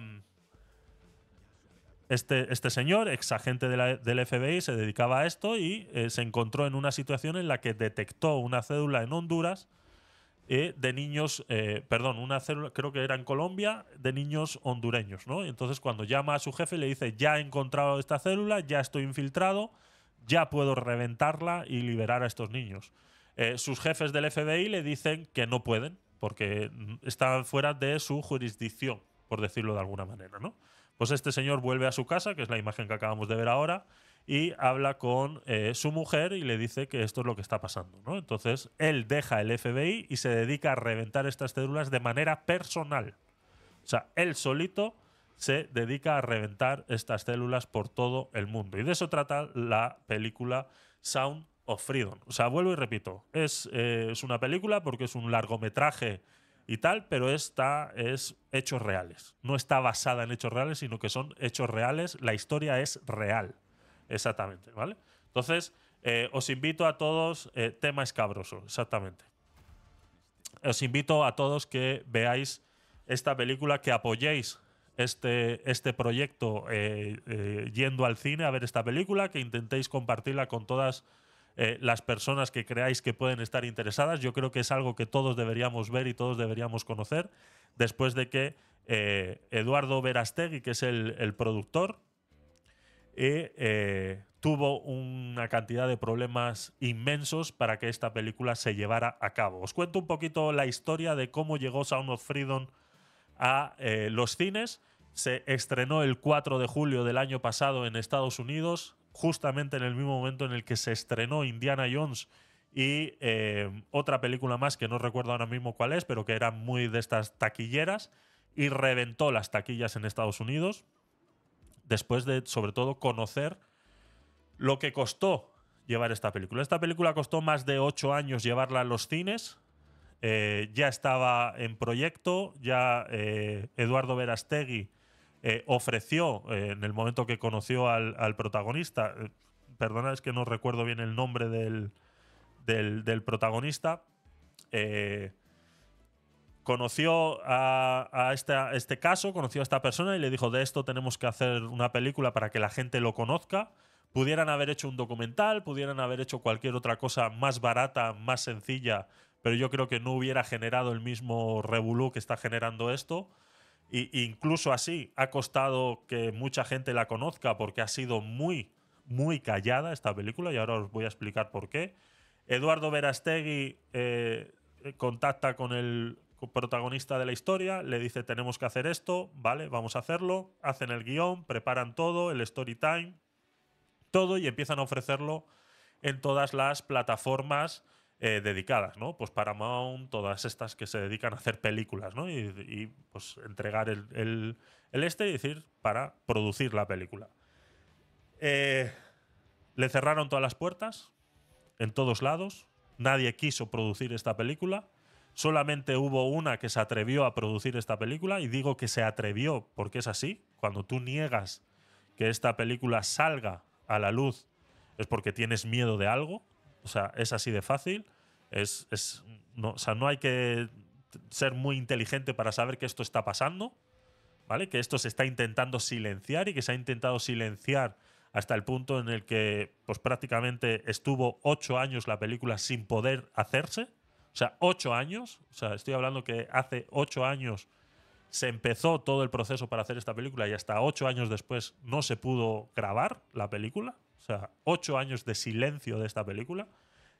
este, este, señor, ex agente del FBI, se dedicaba a esto y eh, se encontró en una situación en la que detectó una cédula en Honduras eh, de niños, eh, perdón, una cédula creo que era en Colombia, de niños hondureños, ¿no? Entonces cuando llama a su jefe le dice, ya he encontrado esta célula, ya estoy infiltrado, ya puedo reventarla y liberar a estos niños. sus jefes del FBI le dicen que no pueden, porque mm, están fuera de su jurisdicción, por decirlo de alguna manera, ¿no? Pues este señor vuelve a su casa, que es la imagen que acabamos de ver ahora, y habla con eh, su mujer y le dice que esto es lo que está pasando. ¿no? Entonces, él deja el FBI y se dedica a reventar estas células de manera personal. O sea, él solito se dedica a reventar estas células por todo el mundo. Y de eso trata la película Sound of Freedom. O sea, vuelvo y repito, es, eh, es una película porque es un largometraje y tal, pero esta es hechos reales. No está basada en hechos reales, sino que son hechos reales. La historia es real. Exactamente, ¿vale? Entonces, eh, os invito a todos, eh, tema escabroso, exactamente. Os invito a todos que veáis esta película, que apoyéis este, este proyecto eh, yendo al cine a ver esta película, que intentéis compartirla con todas eh, las personas que creáis que pueden estar interesadas. Yo creo que es algo que todos deberíamos ver y todos deberíamos conocer. Después de que eh, Eduardo Verastegui, que es el, productor, eh, tuvo una cantidad de problemas inmensos para que esta película se llevara a cabo. Os cuento un poquito la historia de cómo llegó Sound of Freedom a los cines. Se estrenó el 4 de julio del año pasado en Estados Unidos, justamente en el mismo momento en el que se estrenó Indiana Jones y eh, otra película más que no recuerdo ahora mismo cuál es, pero que era muy de estas taquilleras y reventó las taquillas en Estados Unidos, después de sobre todo conocer lo que costó llevar esta película. Esta película costó más de ocho años llevarla a los cines, eh, ya estaba en proyecto, ya eh, Eduardo Verastegui eh, ofreció eh, en el momento que conoció al, protagonista, eh, perdona, es que no recuerdo bien el nombre del, protagonista, conoció a, este caso, conoció a esta persona y le dijo, de esto tenemos que hacer una película para que la gente lo conozca. Pudieran haber hecho un documental, pudieran haber hecho cualquier otra cosa más barata, más sencilla, pero yo creo que no hubiera generado el mismo revolú que está generando esto. Y, incluso así ha costado que mucha gente la conozca porque ha sido muy, muy callada esta película y ahora os voy a explicar por qué. Eduardo Verastegui eh, contacta con el protagonista de la historia, le dice tenemos que hacer esto, vale, vamos a hacerlo, hacen el guión, preparan todo, el story time, todo y empiezan a ofrecerlo en todas las plataformas eh, dedicadas, ¿no? Pues Paramount, todas estas que se dedican a hacer películas, ¿no? Y, pues entregar el, este y decir, para producir la película. Eh, le cerraron todas las puertas, en todos lados, nadie quiso producir esta película. Solamente hubo una que se atrevió a producir esta película y digo que se atrevió porque es así. Cuando tú niegas que esta película salga a la luz es porque tienes miedo de algo o sea, es así de fácil. Es, no, sea, no hay que ser muy inteligente para saber que esto está pasando, ¿vale? Que esto se está intentando silenciar y que se ha intentado silenciar hasta el punto en el que pues, prácticamente estuvo ocho años la película sin poder hacerse. O sea, ocho años. O sea, estoy hablando que hace ocho años se empezó todo el proceso para hacer esta película y hasta ocho años después no se pudo grabar la película. O sea, ocho años de silencio de esta película,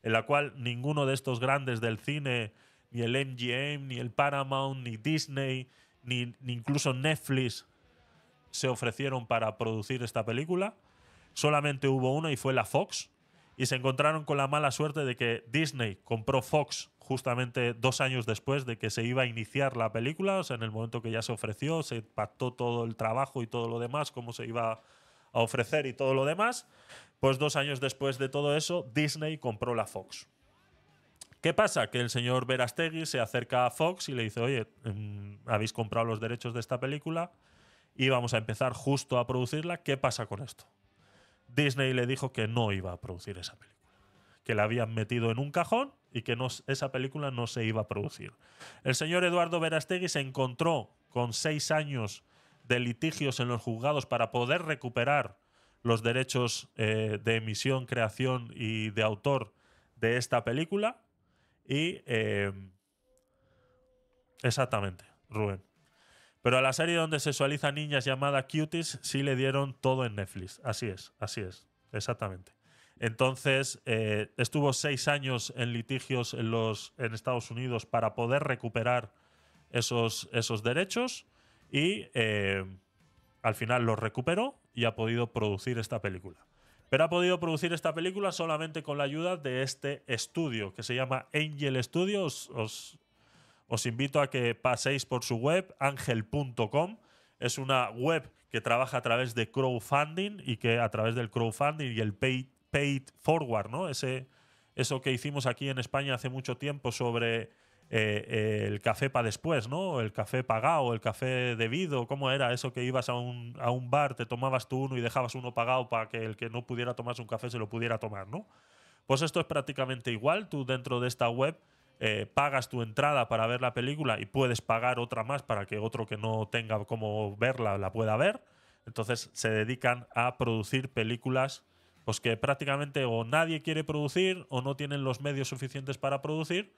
en la cual ninguno de estos grandes del cine, ni el MGM, ni el Paramount, ni Disney, ni, ni incluso Netflix, se ofrecieron para producir esta película. Solamente hubo una y fue la Fox. Y se encontraron con la mala suerte de que Disney compró Fox justamente dos años después de que se iba a iniciar la película, o sea, en el momento que ya se ofreció, se pactó todo el trabajo y todo lo demás, cómo se iba ofrecer y todo lo demás, pues dos años después de todo eso, Disney compró la Fox. ¿Qué pasa? Que el señor Verastegui se acerca a Fox y le dice, oye, em, habéis comprado los derechos de esta película y vamos a empezar justo a producirla, ¿qué pasa con esto? Disney le dijo que no iba a producir esa película, que la habían metido en un cajón y que esa película no se iba a producir. El señor Eduardo Verastegui se encontró con seis años de litigios en los juzgados para poder recuperar los derechos eh, de emisión, creación y de autor de esta película. Y... Eh, exactamente, Rubén. Pero a la serie donde sexualiza niñas llamada Cuties sí le dieron todo en Netflix. Así es, así es, exactamente. Entonces, eh, estuvo seis años en litigios en, los, en Estados Unidos para poder recuperar esos, esos derechos. Y eh, al final lo recuperó y ha podido producir esta película. Pero ha podido producir esta película solamente con la ayuda de este estudio que se llama Angel Studios. Os, invito a que paséis por su web, angel.com. Es una web que trabaja a través de crowdfunding y que a través del crowdfunding y el paid forward, ¿no? Ese, eso que hicimos aquí en España hace mucho tiempo sobre eh, el café para después, ¿no? El café pagado, el café debido, ¿cómo era eso que ibas a un, a bar, te tomabas tú uno y dejabas uno pagado para que el que no pudiera tomarse un café se lo pudiera tomar, ¿no? Pues esto es prácticamente igual, tú dentro de esta web eh, pagas tu entrada para ver la película y puedes pagar otra más para que otro que no tenga como verla la pueda ver. Entonces se dedican a producir películas pues que prácticamente o nadie quiere producir o no tienen los medios suficientes para producir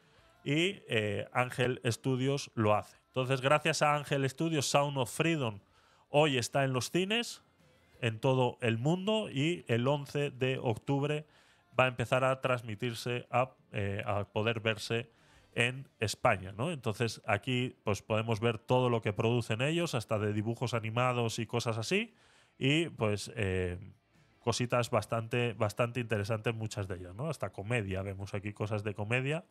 y eh, Ángel Estudios Studios lo hace. Entonces, gracias a Ángel Studios, Sound of Freedom hoy está en los cines en todo el mundo y el 11 de octubre va a empezar a transmitirse eh, a, poder verse en España, ¿no? Entonces aquí pues podemos ver todo lo que producen ellos, hasta de dibujos animados y cosas así, y pues eh, cositas bastante, bastante interesantes muchas de ellas, ¿no? Hasta comedia, vemos aquí cosas de comedia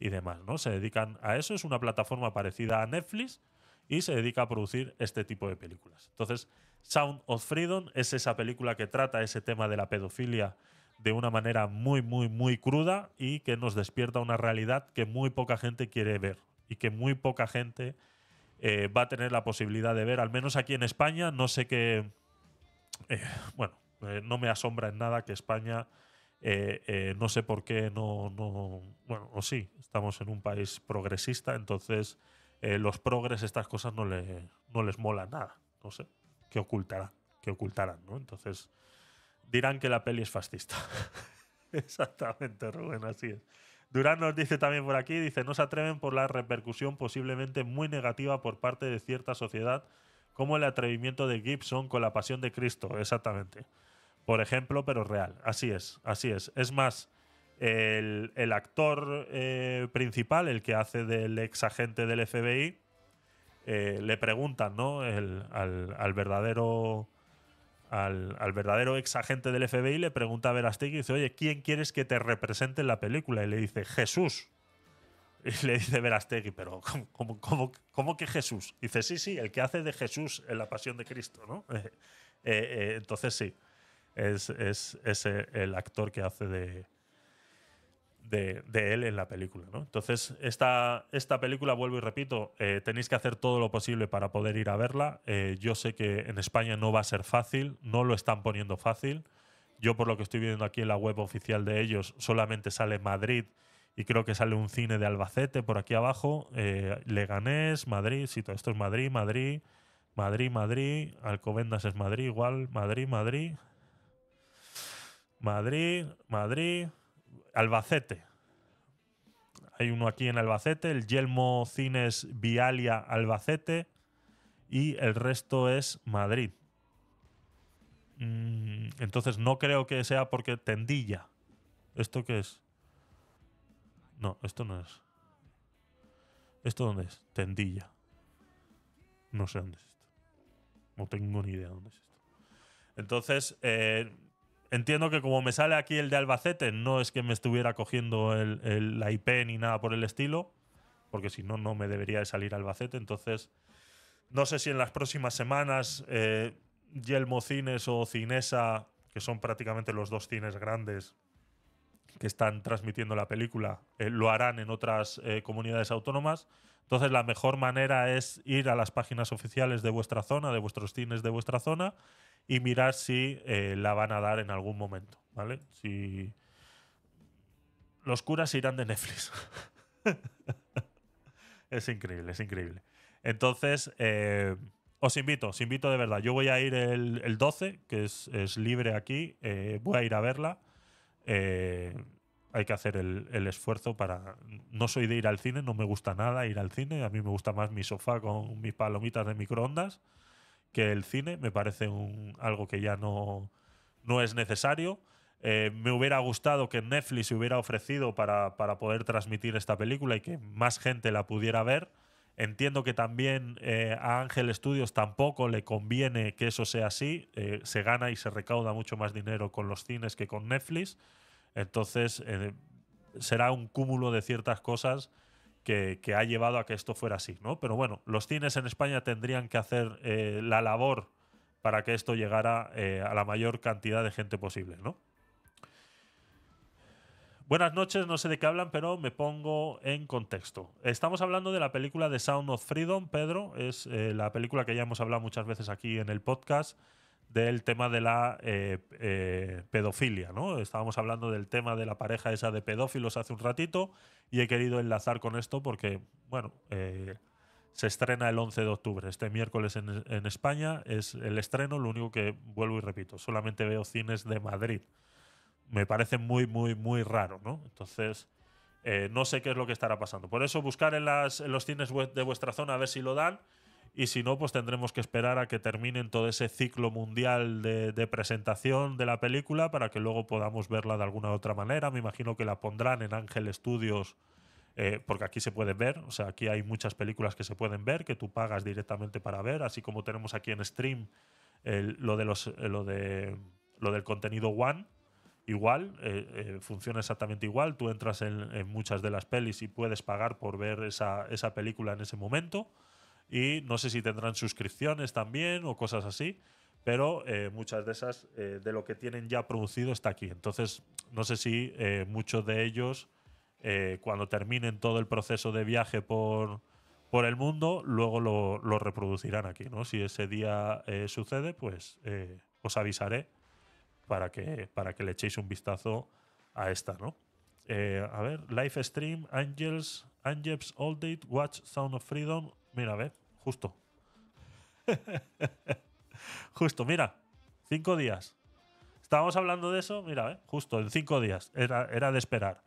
y demás, ¿no? Se dedican a eso, es una plataforma parecida a Netflix y se dedica a producir este tipo de películas. Entonces, Sound of Freedom es esa película que trata ese tema de la pedofilia de una manera muy, muy, muy cruda y que nos despierta una realidad que muy poca gente quiere ver y que muy poca gente eh, va a tener la posibilidad de ver, al menos aquí en España. No sé qué... Eh, bueno, eh, no me asombra en nada que España eh, eh, no sé por qué no, no, Bueno, o sí, estamos en un país progresista, entonces eh, los progres estas cosas no, le, no les mola nada. No sé, qué ocultarán, que ocultarán, ¿no? Entonces dirán que la peli es fascista. Exactamente, Rubén, así es. Durán nos dice también por aquí, dice, no se atreven por la repercusión posiblemente muy negativa por parte de cierta sociedad, como el atrevimiento de Gibson con la pasión de Cristo, exactamente por ejemplo, pero real. Así es, así es. Es más, el, actor eh, principal, el que hace del ex agente del FBI, eh, le preguntan, ¿no? al, verdadero. Al, verdadero ex agente del FBI le pregunta a Verastegui y dice, oye, ¿quién quieres que te represente en la película? Y le dice, Jesús. Y le dice Verastegui, pero ¿cómo, que Jesús? dice, sí, sí, el que hace de Jesús en la pasión de Cristo, ¿no? Eh, entonces sí es, el actor que hace de, de, él en la película. ¿no? Entonces, esta, esta película, vuelvo y repito, eh, tenéis que hacer todo lo posible para poder ir a verla. Eh, yo sé que en España no va a ser fácil, no lo están poniendo fácil. Yo, por lo que estoy viendo aquí en la web oficial de ellos, solamente sale Madrid y creo que sale un cine de Albacete por aquí abajo. Eh, Leganés, Madrid, sí, todo esto es Madrid, Madrid, Madrid, Madrid. Alcobendas es Madrid, igual, Madrid, Madrid. Madrid, Madrid, Albacete. Hay uno aquí en Albacete, el Yelmo Cines Vialia Albacete y el resto es Madrid. Mm, entonces no creo que sea porque Tendilla. ¿Esto qué es? No, esto no es. ¿Esto dónde es? Tendilla. No sé dónde es esto. No tengo ni idea dónde es esto. Entonces, eh, Entiendo que como me sale aquí el de Albacete, no es que me estuviera cogiendo la IP ni nada por el estilo, porque si no, no me debería de salir Albacete. Entonces, no sé si en las próximas semanas eh, Yelmo Cines o Cinesa, que son prácticamente los dos cines grandes que están transmitiendo la película, eh, lo harán en otras eh, comunidades autónomas. Entonces, la mejor manera es ir a las páginas oficiales de vuestra zona, de vuestros cines de vuestra zona, y mirar si eh, la van a dar en algún momento, ¿vale? los curas irán de Netflix. es increíble, es increíble. Entonces, eh, os invito, os invito de verdad. Yo voy a ir el, 12, que es, libre aquí, eh, voy a ir a verla hay que hacer el, esfuerzo para... No soy de ir al cine, no me gusta nada ir al cine, a mí me gusta más mi sofá con mis palomitas de microondas que el cine, me parece un, algo que ya no, no es necesario. Eh, me hubiera gustado que Netflix se hubiera ofrecido para, poder transmitir esta película y que más gente la pudiera ver. Entiendo que también eh, a Ángel Studios tampoco le conviene que eso sea así. Eh, se gana y se recauda mucho más dinero con los cines que con Netflix. Entonces, eh, será un cúmulo de ciertas cosas que, ha llevado a que esto fuera así, ¿no? Pero bueno, los cines en España tendrían que hacer eh, la labor para que esto llegara eh, a la mayor cantidad de gente posible, ¿no? Buenas noches, no sé de qué hablan, pero me pongo en contexto. Estamos hablando de la película de Sound of Freedom, Pedro. Es la película que ya hemos hablado muchas veces aquí en el podcast del tema de la eh, eh, pedofilia, ¿no? Estábamos hablando del tema de la pareja esa de pedófilos hace un ratito y he querido enlazar con esto porque, bueno, eh, se estrena el 11 de octubre, este miércoles en, España es el estreno, lo único que vuelvo y repito, solamente veo cines de Madrid. Me parece muy, muy, muy raro, ¿no? Entonces, no sé qué es lo que estará pasando. Por eso buscar en, en los cines de vuestra zona a ver si lo dan y si no, pues tendremos que esperar a que terminen todo ese ciclo mundial de, presentación de la película para que luego podamos verla de alguna otra manera. Me imagino que la pondrán en Ángel Studios, eh, porque aquí se puede ver, o sea, aquí hay muchas películas que se pueden ver, que tú pagas directamente para ver, así como tenemos aquí en stream lo, eh, lo, del contenido One. Igual, eh, funciona exactamente igual. Tú entras en, muchas de las pelis y puedes pagar por ver esa película en ese momento. Y no sé si tendrán suscripciones también o cosas así, pero eh, muchas de esas, eh, de lo que tienen ya producido, está aquí. Entonces, no sé si eh, muchos de ellos, cuando terminen todo el proceso de viaje por, por el mundo, luego lo, reproducirán aquí. ¿no? Si ese día sucede, pues os avisaré para que, para que le echéis un vistazo a esta. ¿no? a ver, live stream, Angels, Angels All Date, Watch Sound of Freedom. Mira, a ver. Justo. justo, mira. Cinco días. Estábamos hablando de eso, mira, eh, justo, en cinco días. Era, de esperar.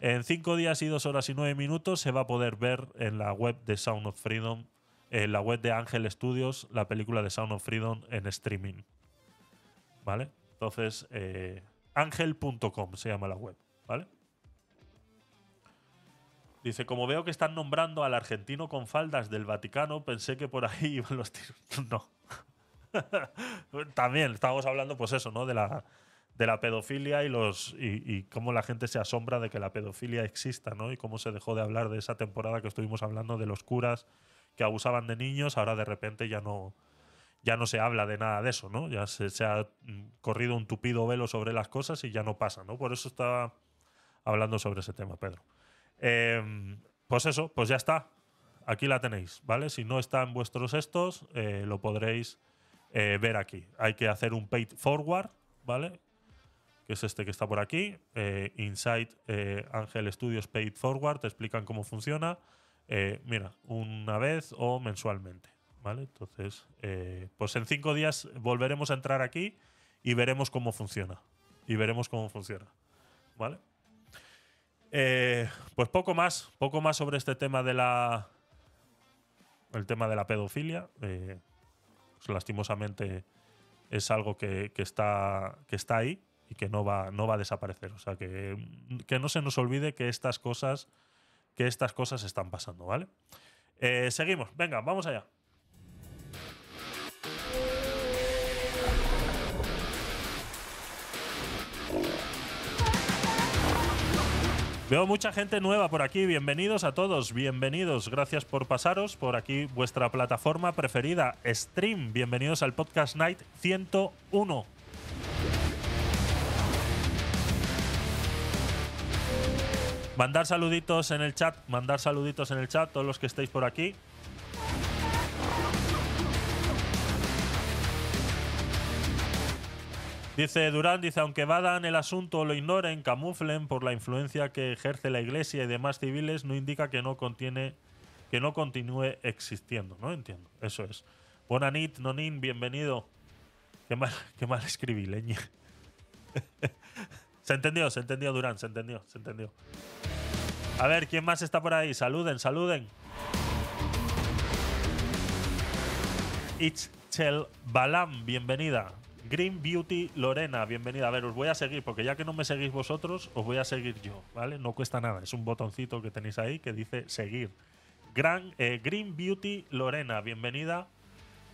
En cinco días y dos horas y nueve minutos se va a poder ver en la web de Sound of Freedom, en la web de Ángel Studios, la película de Sound of Freedom en streaming. ¿Vale? Entonces, eh, ángel.com se llama la web, ¿vale? Dice, como veo que están nombrando al argentino con faldas del Vaticano, pensé que por ahí iban los tiros. No. También estábamos hablando, pues eso, ¿no? De la, de la pedofilia y, los, y, cómo la gente se asombra de que la pedofilia exista, ¿no? Y cómo se dejó de hablar de esa temporada que estuvimos hablando de los curas que abusaban de niños, ahora de repente ya no, ya no se habla de nada de eso, ¿no? Ya se, se ha mm, corrido un tupido velo sobre las cosas y ya no pasa, ¿no? Por eso estaba hablando sobre ese tema, Pedro. Em, pues eso, pues ya está. Aquí la tenéis, ¿vale? Si no está en vuestros estos, eh, lo podréis eh, ver aquí. Hay que hacer un paid forward, ¿vale? Que es este que está por aquí. Eh, Inside Angel Studios Paid Forward, te explican cómo funciona. mira, una vez o mensualmente, ¿vale? Entonces, pues en cinco días volveremos a entrar aquí y veremos cómo funciona. Y veremos cómo funciona, ¿vale? Eh, pues poco más, poco más sobre este tema de la. El tema de la pedofilia. Eh, pues lastimosamente es algo que, está, que está ahí y que no va, no va a desaparecer. O sea, que, que no se nos olvide que estas cosas, que estas cosas están pasando, ¿vale? Eh, seguimos, venga, vamos allá. Veo mucha gente nueva por aquí. Bienvenidos a todos. Bienvenidos. Gracias por pasaros por aquí vuestra plataforma preferida, Stream. Bienvenidos al Podcast Night 101. Mandar saluditos en el chat, mandar saluditos en el chat, todos los que estéis por aquí. Dice Durán, dice, aunque vadan el asunto, lo ignoren, camuflen por la influencia que ejerce la Iglesia y demás civiles, no indica que no contiene, que no continúe existiendo. No entiendo, eso es. Bonanit, Nonin, bienvenido. Qué mal, qué mal escribí, leña. se entendió, se entendió, Durán, se entendió, se entendió. A ver, ¿quién más está por ahí? Saluden, saluden. Itchel Balam, bienvenida. Green Beauty Lorena, bienvenida. A ver, os voy a seguir, porque ya que no me seguís vosotros, os voy a seguir yo, ¿vale? No cuesta nada, es un botoncito que tenéis ahí que dice seguir. Eh, Green Beauty Lorena, bienvenida.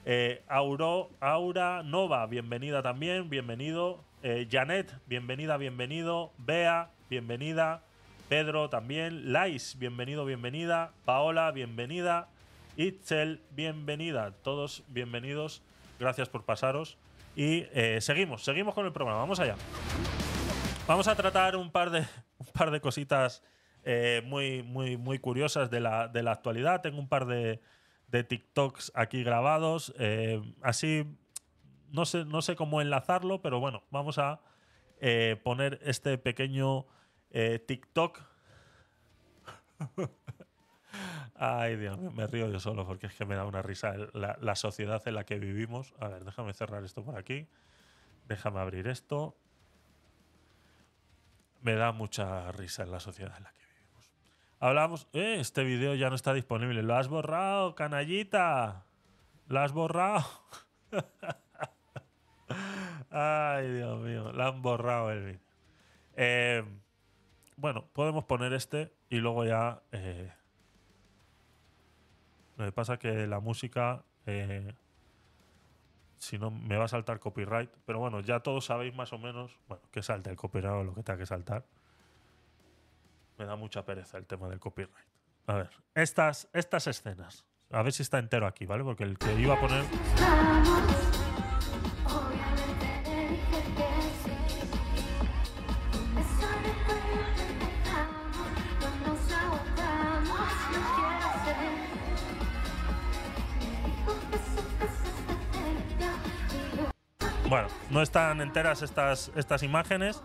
Eh, Aura Nova, bienvenida también, bienvenido. Eh, Janet, bienvenida, bienvenido. Bea, bienvenida. Pedro también. Lais, bienvenido, bienvenida. Paola, bienvenida. Itzel, bienvenida. Todos bienvenidos. Gracias por pasaros. Y eh, seguimos, seguimos con el programa. Vamos allá. Vamos a tratar un par de, un par de cositas eh, muy, muy, muy curiosas de la, de la actualidad. Tengo un par de, TikToks aquí grabados. Eh, así, no sé, no sé cómo enlazarlo, pero bueno, vamos a poner este pequeño TikTok. Ay, Dios mío, me río yo solo porque es que me da una risa la, la, sociedad en la que vivimos. A ver, déjame cerrar esto por aquí. Déjame abrir esto. Me da mucha risa en la sociedad en la que vivimos. Hablamos. Eh, este video ya no está disponible. Lo has borrado, canallita. Lo has borrado. Ay, Dios mío. lo han borrado el vídeo. Eh, bueno, podemos poner este y luego ya. Eh, lo que pasa es que la música, eh, si no, me va a saltar copyright. Pero bueno, ya todos sabéis más o menos bueno, que salta el copyright o lo que tenga que saltar. Me da mucha pereza el tema del copyright. A ver, estas, estas escenas. A ver si está entero aquí, ¿vale? Porque el que iba a poner... Bueno, no están enteras estas, estas imágenes,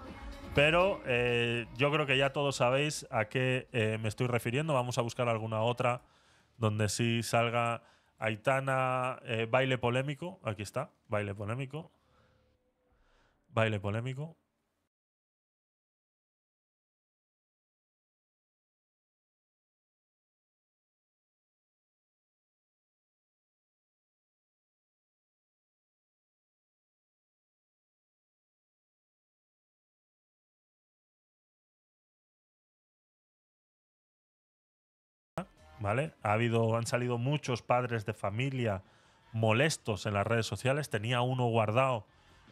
pero eh, yo creo que ya todos sabéis a qué eh, me estoy refiriendo. Vamos a buscar alguna otra donde sí salga Aitana eh, baile polémico. Aquí está, baile polémico. Baile polémico. Ha habido, han salido muchos padres de familia molestos en las redes sociales. Tenía uno guardado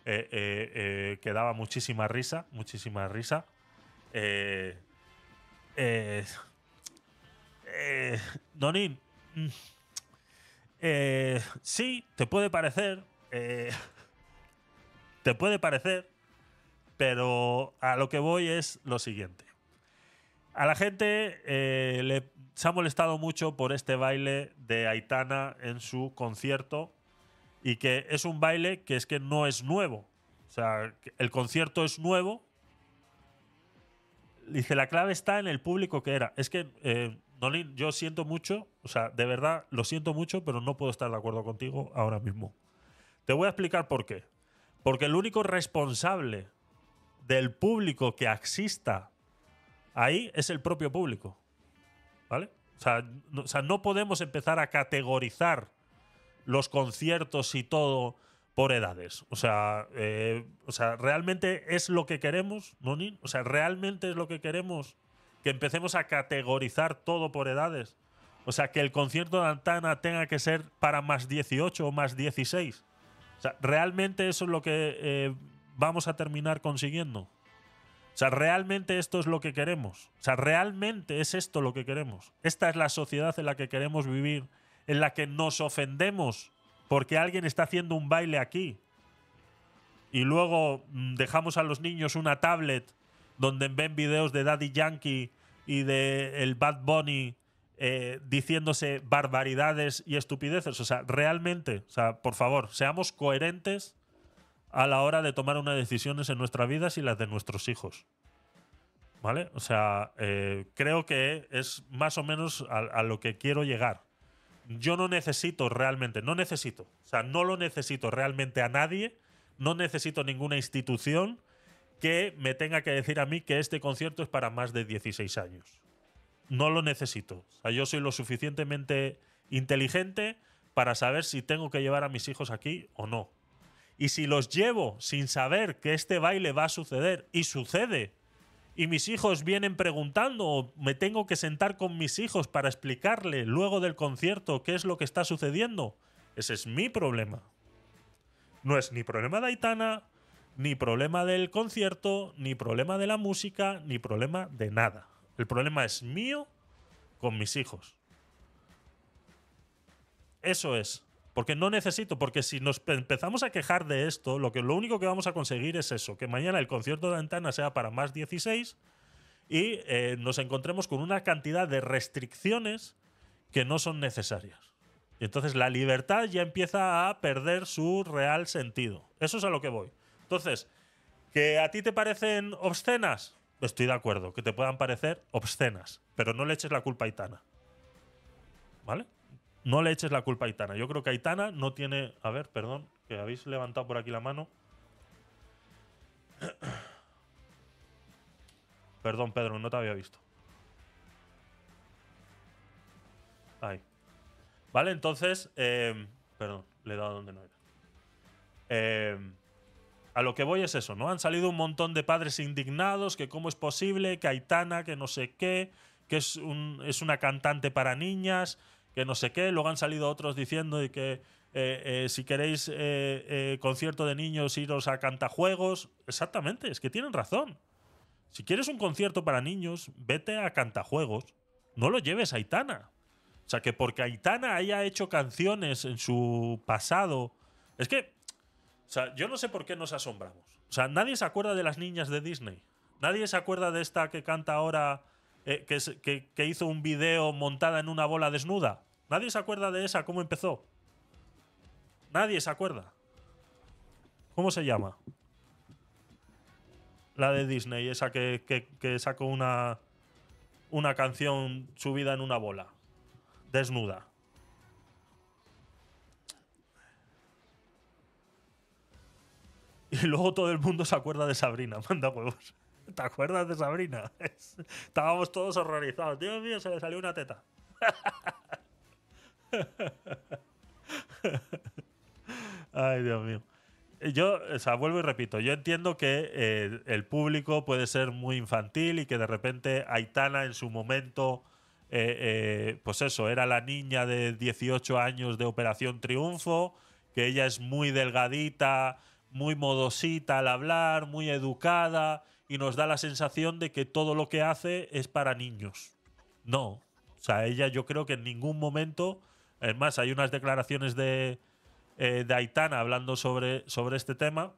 eh, eh, eh, que daba muchísima risa, muchísima risa. Donin, mm, sí, te puede parecer, te puede parecer, pero a lo que voy es lo siguiente. A la gente le se ha molestado mucho por este baile de Aitana en su concierto y que es un baile que es que no es nuevo. O sea, el concierto es nuevo. Dice, la clave está en el público que era. Es que, eh, yo siento mucho, o sea, de verdad lo siento mucho, pero no puedo estar de acuerdo contigo ahora mismo. Te voy a explicar por qué. Porque el único responsable del público que exista ahí es el propio público. O sea, no, sea, no podemos empezar a categorizar los conciertos y todo por edades. O sea, eh, o sea, ¿realmente es lo que queremos, Nonin? O sea, ¿realmente es lo que queremos que empecemos a categorizar todo por edades? O sea, que el concierto de Antana tenga que ser para más 18 o más 16. O sea, ¿realmente eso es lo que eh, vamos a terminar consiguiendo? O sea, ¿realmente esto es lo que queremos? O sea, ¿realmente es esto lo que queremos? ¿Esta es la sociedad en la que queremos vivir? ¿En la que nos ofendemos porque alguien está haciendo un baile aquí? Y luego mm, dejamos a los niños una tablet donde ven videos de Daddy Yankee y de el Bad Bunny eh, diciéndose barbaridades y estupideces. O sea, realmente, o sea, por favor, seamos coherentes a la hora de tomar unas decisiones en nuestras vidas y las de nuestros hijos. ¿Vale? O sea, eh, creo que es más o menos a, a lo que quiero llegar. Yo no necesito realmente, no necesito, o sea, no lo necesito realmente a nadie, no necesito ninguna institución que me tenga que decir a mí que este concierto es para más de 16 años. No lo necesito. O sea, yo soy lo suficientemente inteligente para saber si tengo que llevar a mis hijos aquí o no. Y si los llevo sin saber que este baile va a suceder, y sucede, y mis hijos vienen preguntando, o me tengo que sentar con mis hijos para explicarle luego del concierto qué es lo que está sucediendo, ese es mi problema. No es ni problema de Aitana, ni problema del concierto, ni problema de la música, ni problema de nada. El problema es mío con mis hijos. Eso es. Porque no necesito, porque si nos empezamos a quejar de esto, lo, que, lo único que vamos a conseguir es eso, que mañana el concierto de Antana sea para más 16 y eh, nos encontremos con una cantidad de restricciones que no son necesarias. entonces la libertad ya empieza a perder su real sentido. Eso es a lo que voy. Entonces, ¿que a ti te parecen obscenas? Estoy de acuerdo, que te puedan parecer obscenas, pero no le eches la culpa a Itana. ¿Vale? no le eches la culpa a Aitana. Yo creo que Aitana no tiene. A ver, perdón, que habéis levantado por aquí la mano. perdón, Pedro, no te había visto. Ahí. Vale, entonces. Em, perdón, le he dado donde no era. Em, a lo que voy es eso, ¿no? Han salido un montón de padres indignados, que cómo es posible, que Aitana, que no sé qué, que es, un, es una cantante para niñas, que no sé qué, luego han salido otros diciendo que eh, eh, si queréis eh, concierto de niños, iros a cantajuegos. Exactamente, es que tienen razón. Si quieres un concierto para niños, vete a cantajuegos. No lo lleves a Aitana. O sea, que porque Aitana haya hecho canciones en su pasado. Es que. O sea, yo no sé por qué nos asombramos. O sea, nadie se acuerda de las niñas de Disney. Nadie se acuerda de esta que canta ahora eh, que, hizo un video montada en una bola desnuda. Nadie se acuerda de esa, cómo empezó. Nadie se acuerda. ¿Cómo se llama? La de Disney, esa que, que sacó una, una canción subida en una bola. Desnuda. Y luego todo el mundo se acuerda de Sabrina, manda huevos. ¿Te acuerdas de Sabrina? Estábamos todos horrorizados. Dios mío, se le salió una teta. Ay, Dios mío. Yo, o sea, vuelvo y repito, yo entiendo que eh, el público puede ser muy infantil y que de repente Aitana en su momento, eh, eh, pues eso, era la niña de 18 años de Operación Triunfo, que ella es muy delgadita, muy modosita al hablar, muy educada, y nos da la sensación de que todo lo que hace es para niños. No. O sea, ella yo creo que en ningún momento. Es más, hay unas declaraciones de, eh, Aitana hablando sobre, sobre este tema.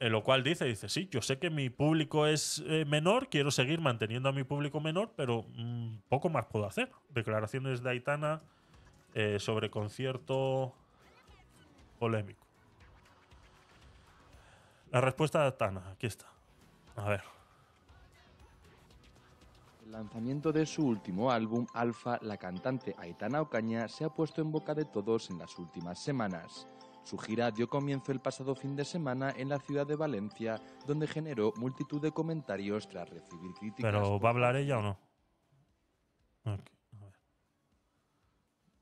En eh, lo cual dice, dice, sí, yo sé que mi público es eh, menor, quiero seguir manteniendo a mi público menor, pero mm, poco más puedo hacer. Declaraciones de Aitana sobre concierto polémico. La respuesta de Tana, aquí está. A ver. El lanzamiento de su último álbum, Alfa, la cantante Aitana Ocaña se ha puesto en boca de todos en las últimas semanas. Su gira dio comienzo el pasado fin de semana en la ciudad de Valencia, donde generó multitud de comentarios tras recibir críticas. ¿Pero va a hablar ella o no?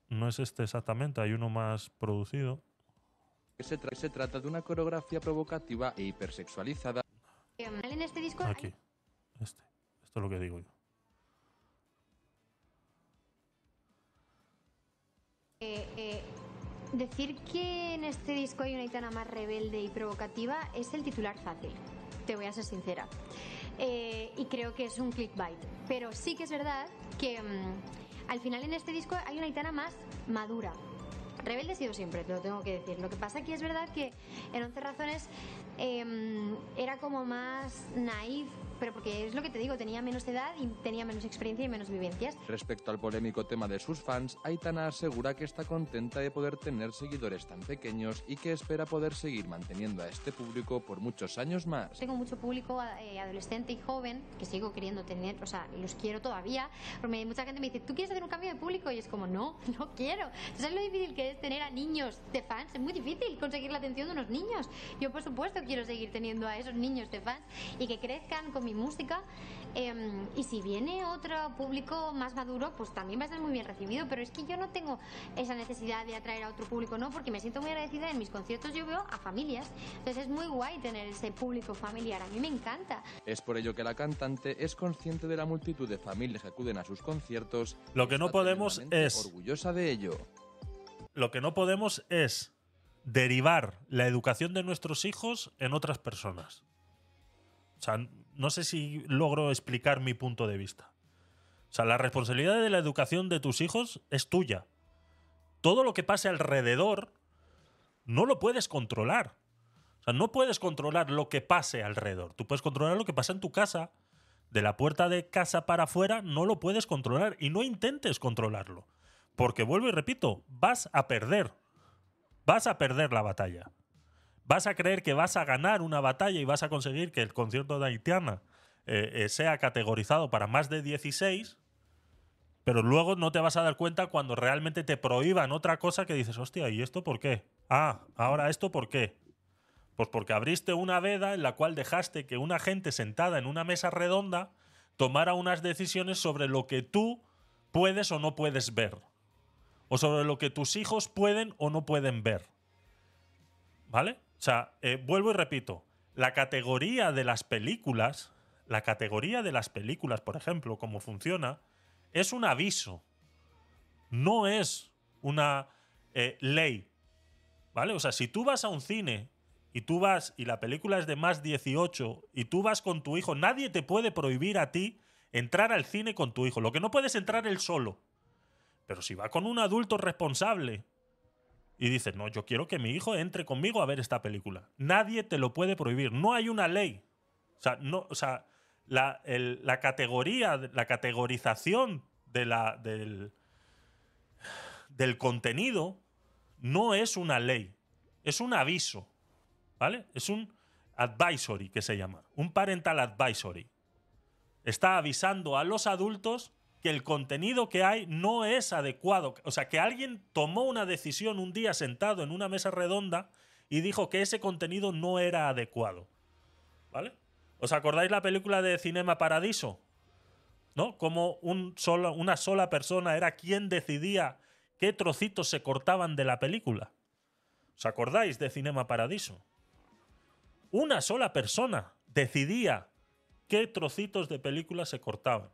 No es este exactamente, hay uno más producido que se, trata de una coreografía provocativa e hipersexualizada. Eh, en este disco Aquí. Este. Esto es lo que digo yo. Eh, eh, decir que en este disco hay una itana más rebelde y provocativa es el titular fácil, te voy a ser sincera. y creo que es un clickbait. Pero sí que es verdad que mm, al final en este disco hay una itana más madura, Rebelde he sido siempre, te lo tengo que decir. Lo que pasa aquí es verdad que en 11 razones em, era como más naive pero porque es lo que te digo, tenía menos edad y tenía menos experiencia y menos vivencias. Respecto al polémico tema de sus fans, Aitana asegura que está contenta de poder tener seguidores tan pequeños y que espera poder seguir manteniendo a este público por muchos años más. Tengo mucho público eh, adolescente y joven que sigo queriendo tener, o sea, los quiero todavía, porque mucha gente me dice, ¿tú quieres hacer un cambio de público? Y es como, no, no quiero. ¿Sabes lo difícil que es tener a niños de fans? Es muy difícil conseguir la atención de unos niños. Yo, por supuesto, quiero seguir teniendo a esos niños de fans y que crezcan con mi música. Em, y si viene otro público más maduro, pues también va a ser muy bien recibido. Pero es que yo no tengo esa necesidad de atraer a otro público, no, porque me siento muy agradecida. En mis conciertos yo veo a familias. Entonces es muy guay tener ese público familiar. A mí me encanta. Es por ello que la cantante es consciente de la multitud de familias que acuden a sus conciertos. Lo que no podemos es. Orgullosa de ello. Lo que no podemos es derivar la educación de nuestros hijos en otras personas. O sea, no sé si logro explicar mi punto de vista. O sea, la responsabilidad de la educación de tus hijos es tuya. Todo lo que pase alrededor no lo puedes controlar. O sea, no puedes controlar lo que pase alrededor. Tú puedes controlar lo que pasa en tu casa. De la puerta de casa para afuera no lo puedes controlar y no intentes controlarlo. Porque vuelvo y repito, vas a perder. Vas a perder la batalla vas a creer que vas a ganar una batalla y vas a conseguir que el concierto de Haitiana eh, eh, sea categorizado para más de 16, pero luego no te vas a dar cuenta cuando realmente te prohíban otra cosa que dices, hostia, ¿y esto por qué? Ah, ahora esto por qué. Pues porque abriste una veda en la cual dejaste que una gente sentada en una mesa redonda tomara unas decisiones sobre lo que tú puedes o no puedes ver. O sobre lo que tus hijos pueden o no pueden ver. ¿Vale? sea, eh, vuelvo y repito, la categoría de las películas, la categoría de las películas, por ejemplo, como funciona, es un aviso, no es una eh, ley. ¿Vale? O sea, si tú vas a un cine y tú vas y la película es de más 18 y tú vas con tu hijo, nadie te puede prohibir a ti entrar al cine con tu hijo. Lo que no puedes entrar él solo. Pero si va con un adulto responsable y dices, no, yo quiero que mi hijo entre conmigo a ver esta película. Nadie te lo puede prohibir. No hay una ley. O sea, no, sea la, categoría, la categorización de la, del, del contenido no es una ley. Es un aviso. ¿Vale? Es un advisory que se llama. Un parental advisory. Está avisando a los adultos el contenido que hay no es adecuado. O sea, que alguien tomó una decisión un día sentado en una mesa redonda y dijo que ese contenido no era adecuado. ¿Vale? ¿Os acordáis la película de Cinema Paradiso? ¿No? Como una sola persona era quien decidía qué trocitos se cortaban de la película. ¿Os acordáis de Cinema Paradiso? Una sola persona decidía qué trocitos de película se cortaban.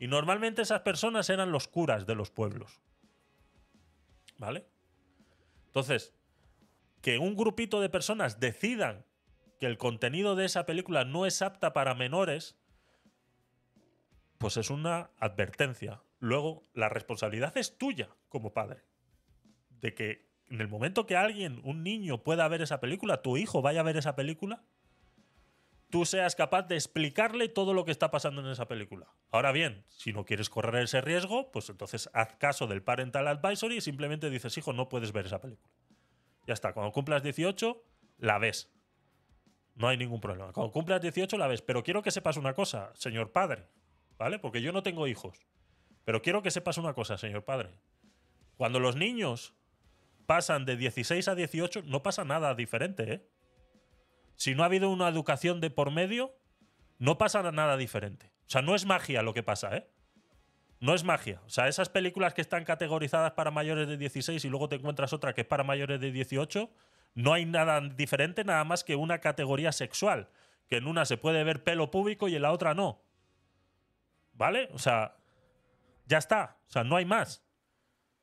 Y normalmente esas personas eran los curas de los pueblos. ¿Vale? Entonces, que un grupito de personas decidan que el contenido de esa película no es apta para menores, pues es una advertencia. Luego, la responsabilidad es tuya como padre. De que en el momento que alguien, un niño, pueda ver esa película, tu hijo vaya a ver esa película, tú seas capaz de explicarle todo lo que está pasando en esa película. Ahora bien, si no quieres correr ese riesgo, pues entonces haz caso del parental advisory y simplemente dices, hijo, no puedes ver esa película. Ya está, cuando cumplas 18, la ves. No hay ningún problema. Cuando cumplas 18, la ves. Pero quiero que sepas una cosa, señor padre, ¿vale? Porque yo no tengo hijos. Pero quiero que sepas una cosa, señor padre. Cuando los niños pasan de 16 a 18, no pasa nada diferente, ¿eh? si no ha habido una educación de por medio, no pasa nada diferente. O sea, no es magia lo que pasa, ¿eh? No es magia. O sea, esas películas que están categorizadas para mayores de 16 y luego te encuentras otra que es para mayores de 18, no hay nada diferente, nada más que una categoría sexual, que en una se puede ver pelo público y en la otra no. ¿Vale? O sea, ya está. O sea, no hay más.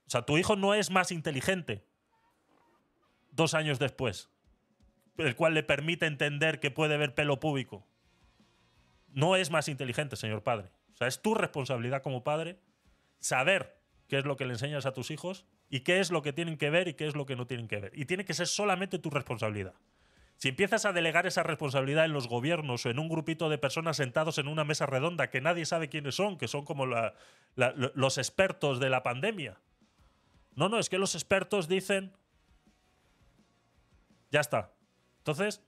O sea, tu hijo no es más inteligente dos años después el cual le permite entender que puede ver pelo público, no es más inteligente, señor padre. O sea, es tu responsabilidad como padre saber qué es lo que le enseñas a tus hijos y qué es lo que tienen que ver y qué es lo que no tienen que ver. Y tiene que ser solamente tu responsabilidad. Si empiezas a delegar esa responsabilidad en los gobiernos o en un grupito de personas sentados en una mesa redonda que nadie sabe quiénes son, que son como los expertos de la pandemia. No, no, es que los expertos dicen, ya está, entonces,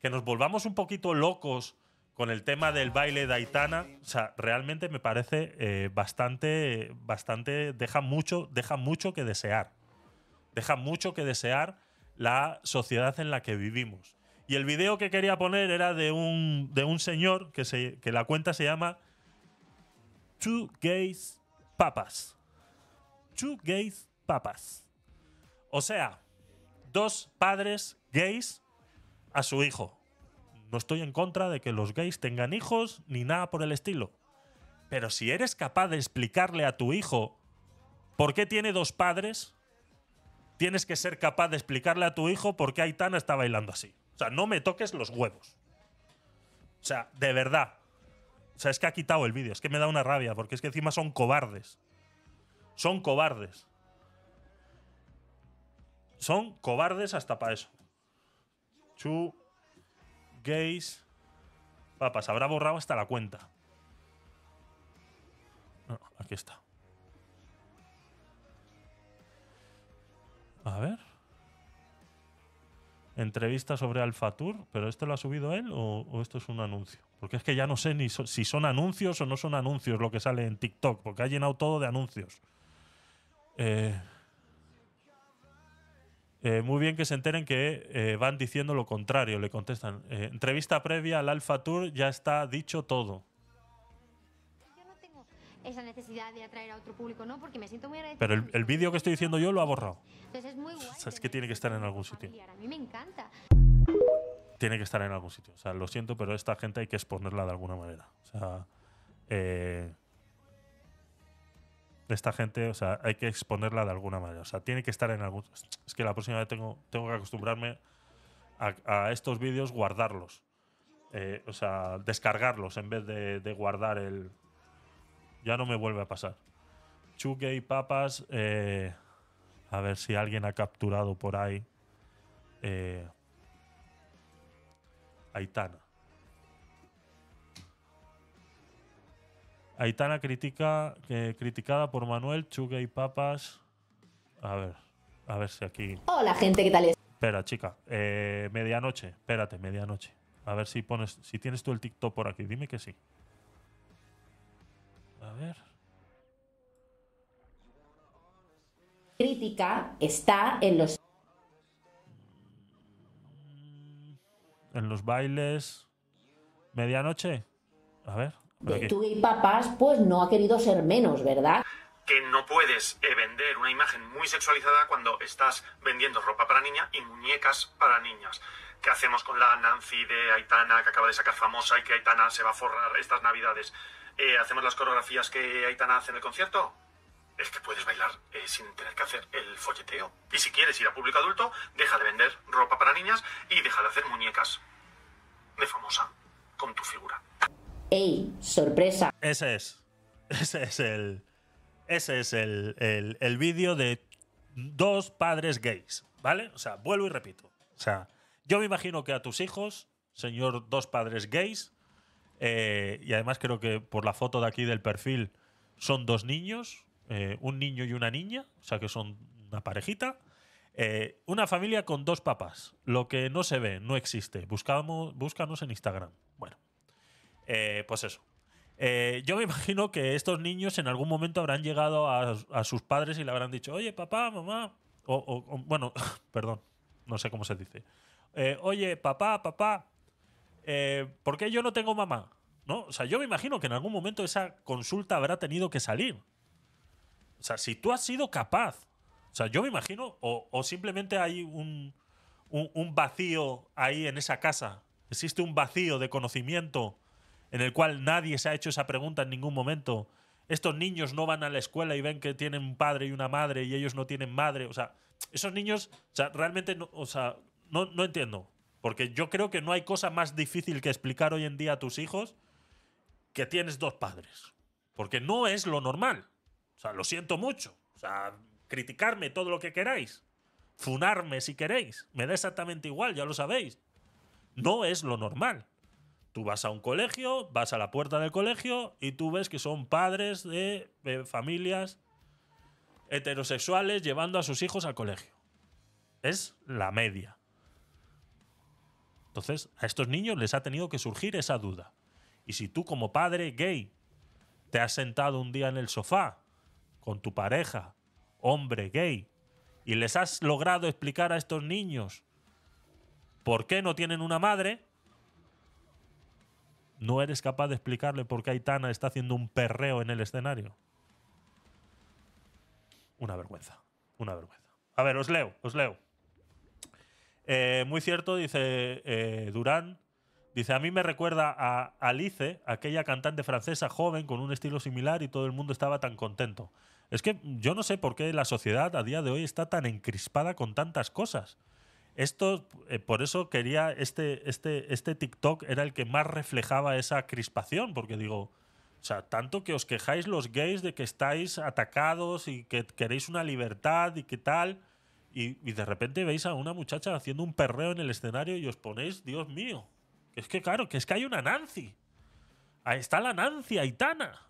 que nos volvamos un poquito locos con el tema del baile de Aitana, o sea, realmente me parece eh, bastante, bastante, deja mucho, deja mucho que desear. Deja mucho que desear la sociedad en la que vivimos. Y el video que quería poner era de un, de un señor que, se, que la cuenta se llama Two Gays Papas. Two Gays Papas. O sea, dos padres gays a su hijo. No estoy en contra de que los gays tengan hijos ni nada por el estilo. Pero si eres capaz de explicarle a tu hijo por qué tiene dos padres, tienes que ser capaz de explicarle a tu hijo por qué Aitana está bailando así. O sea, no me toques los huevos. O sea, de verdad. O sea, es que ha quitado el vídeo. Es que me da una rabia, porque es que encima son cobardes. Son cobardes. Son cobardes hasta para eso. Chu, Gays. Papas, habrá borrado hasta la cuenta. aquí está. A ver. Entrevista sobre Tour, pero ¿esto lo ha subido él o, esto es un anuncio? Porque es que ya no sé ni si son anuncios o no son anuncios lo que sale en TikTok, porque ha llenado todo de anuncios. Eh. Eh, muy bien que se enteren que eh, van diciendo lo contrario, le contestan. Eh, entrevista previa al Alpha Tour, ya está dicho todo. Yo no tengo esa necesidad de atraer a otro público, ¿no? Porque me siento muy Pero el, vídeo que estoy diciendo yo lo ha borrado. Entonces es muy guay. que tiene que estar en algún sitio. Tiene que estar en algún sitio. O sea, lo siento, pero esta gente hay que exponerla de alguna manera. O sea, de esta gente, o sea, hay que exponerla de alguna manera. O sea, tiene que estar en algún. Es que la próxima vez tengo, tengo que acostumbrarme a, estos vídeos, guardarlos. Eh, o sea, descargarlos en vez de, guardar el. Ya no me vuelve a pasar. Chuque y papas. Eh, a ver si alguien ha capturado por ahí. Eh, Aitana. Aitana critica, eh, criticada por Manuel, Chuga y Papas. A ver, a ver si aquí. Hola, gente, ¿qué tal es? Espera, chica. Eh, medianoche, espérate, medianoche. A ver si pones, si tienes tú el TikTok por aquí. Dime que sí. A ver. Crítica está en los. En los bailes. Medianoche. A ver de tú y papás, pues no ha querido ser menos, ¿verdad? Que no puedes eh, vender una imagen muy sexualizada cuando estás vendiendo ropa para niña y muñecas para niñas. ¿Qué hacemos con la Nancy de Aitana que acaba de sacar famosa y que Aitana se va a forrar estas navidades? Eh, ¿Hacemos las coreografías que Aitana hace en el concierto? es que puedes bailar eh, sin tener que hacer el folleteo. Y si quieres ir a público adulto, deja de vender ropa para niñas y deja de hacer muñecas de famosa con tu figura. ¡Ey! ¡Sorpresa! Ese es. Ese es el. Ese es el, el, vídeo de dos padres gays. ¿Vale? O sea, vuelvo y repito. O sea, yo me imagino que a tus hijos, señor dos padres gays, eh, y además creo que por la foto de aquí del perfil son dos niños, eh, un niño y una niña, o sea que son una parejita. Eh, una familia con dos papás. Lo que no se ve, no existe. Buscamos, búscanos en Instagram. Bueno. Eh, pues eso. Eh, yo me imagino que estos niños en algún momento habrán llegado a, sus padres y le habrán dicho, oye, papá, mamá, o, bueno, perdón, no sé cómo se dice. Eh, oye, papá, papá, ¿por qué yo no tengo mamá? ¿No? O sea, yo me imagino que en algún momento esa consulta habrá tenido que salir. O sea, si tú has sido capaz, o sea, yo me imagino, o, simplemente hay un, vacío ahí en esa casa, existe un vacío de conocimiento en el cual nadie se ha hecho esa pregunta en ningún momento. Estos niños no van a la escuela y ven que tienen un padre y una madre y ellos no tienen madre. O sea, esos niños, o realmente, no, o sea, no, no entiendo. Porque yo creo que no hay cosa más difícil que explicar hoy en día a tus hijos que tienes dos padres. Porque no es lo normal. O sea, lo siento mucho. O sea, criticarme todo lo que queráis. Funarme si queréis. Me da exactamente igual, ya lo sabéis. No es lo normal. Tú vas a un colegio, vas a la puerta del colegio y tú ves que son padres de, familias heterosexuales llevando a sus hijos al colegio. Es la media. Entonces, a estos niños les ha tenido que surgir esa duda. Y si tú como padre gay te has sentado un día en el sofá con tu pareja, hombre gay, y les has logrado explicar a estos niños por qué no tienen una madre, no eres capaz de explicarle por qué Aitana está haciendo un perreo en el escenario. Una vergüenza, una vergüenza. A ver, os leo, os leo. Eh, muy cierto, dice eh, Durán. Dice, a mí me recuerda a Alice, aquella cantante francesa joven con un estilo similar y todo el mundo estaba tan contento. Es que yo no sé por qué la sociedad a día de hoy está tan encrispada con tantas cosas. Esto, eh, por eso quería, este, este, este TikTok era el que más reflejaba esa crispación, porque digo, o sea, tanto que os quejáis los gays de que estáis atacados y que queréis una libertad y qué tal, y, de repente veis a una muchacha haciendo un perreo en el escenario y os ponéis, Dios mío, es que claro, que es que hay una Nancy. Ahí está la Nancy Aitana.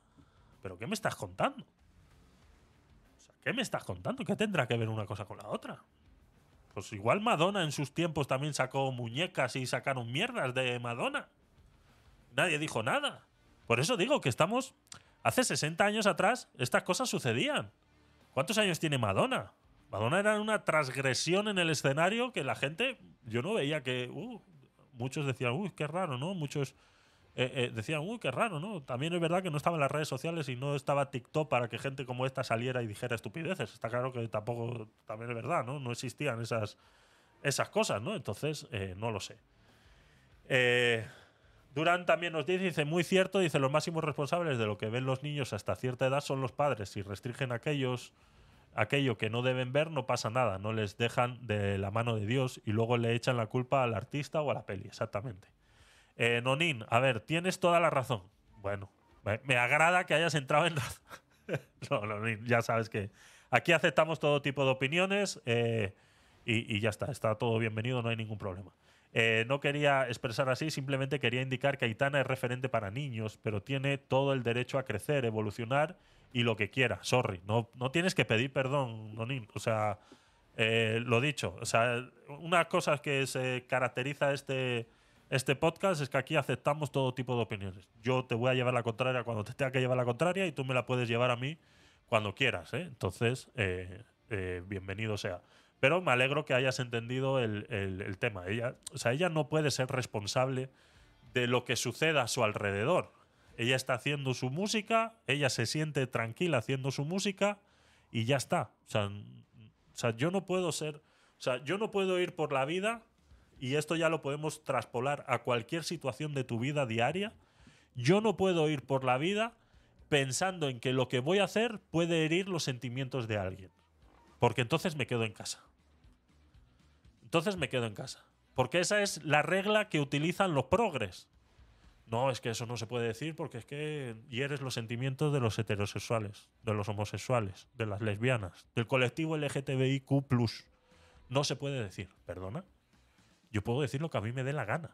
¿Pero qué me estás contando? O ¿qué me estás contando? ¿Qué tendrá que ver una cosa con la otra? Pues igual Madonna en sus tiempos también sacó muñecas y sacaron mierdas de Madonna. Nadie dijo nada. Por eso digo que estamos. Hace 60 años atrás estas cosas sucedían. ¿Cuántos años tiene Madonna? Madonna era una transgresión en el escenario que la gente. Yo no veía que. Uh, muchos decían, uy, qué raro, ¿no? Muchos eh, eh, decían, uy, qué raro, ¿no? También es verdad que no estaba en las redes sociales y no estaba TikTok para que gente como esta saliera y dijera estupideces. Está claro que tampoco, también es verdad, ¿no? No existían esas, esas cosas, ¿no? Entonces, eh, no lo sé. Durán también nos dice, dice, muy cierto, dice, los máximos responsables de lo que ven los niños hasta cierta edad son los padres. Si restringen a aquellos, aquello que no deben ver, no pasa nada, no les dejan de la mano de Dios y luego le echan la culpa al artista o a la peli, exactamente. Eh, Nonin, a ver, tienes toda la razón. Bueno, me agrada que hayas entrado en razón. no, Nonin, ya sabes que aquí aceptamos todo tipo de opiniones eh, y, ya está, está todo bienvenido, no hay ningún problema. Eh, no quería expresar así, simplemente quería indicar que Aitana es referente para niños, pero tiene todo el derecho a crecer, evolucionar y lo que quiera. Sorry, no, no tienes que pedir perdón, Nonin. O sea, lo dicho, o sea, una cosa que se caracteriza este este podcast es que aquí aceptamos todo tipo de opiniones. Yo te voy a llevar la contraria cuando te tenga que llevar la contraria y tú me la puedes llevar a mí cuando quieras. ¿eh? Entonces, eh, eh, bienvenido sea. Pero me alegro que hayas entendido el, tema. Ella, o sea, ella no puede ser responsable de lo que suceda a su alrededor. Ella está haciendo su música, ella se siente tranquila haciendo su música y ya está. sea, o yo no puedo ser, o sea, yo no puedo ir por la vida y esto ya lo podemos traspolar a cualquier situación de tu vida diaria, yo no puedo ir por la vida pensando en que lo que voy a hacer puede herir los sentimientos de alguien. Porque entonces me quedo en casa. Entonces me quedo en casa. Porque esa es la regla que utilizan los progres. No, es que eso no se puede decir porque es que hieres los sentimientos de los heterosexuales, de los homosexuales, de las lesbianas, del colectivo LGTBIQ. No se puede decir, perdona. Yo puedo decir lo que a mí me dé la gana.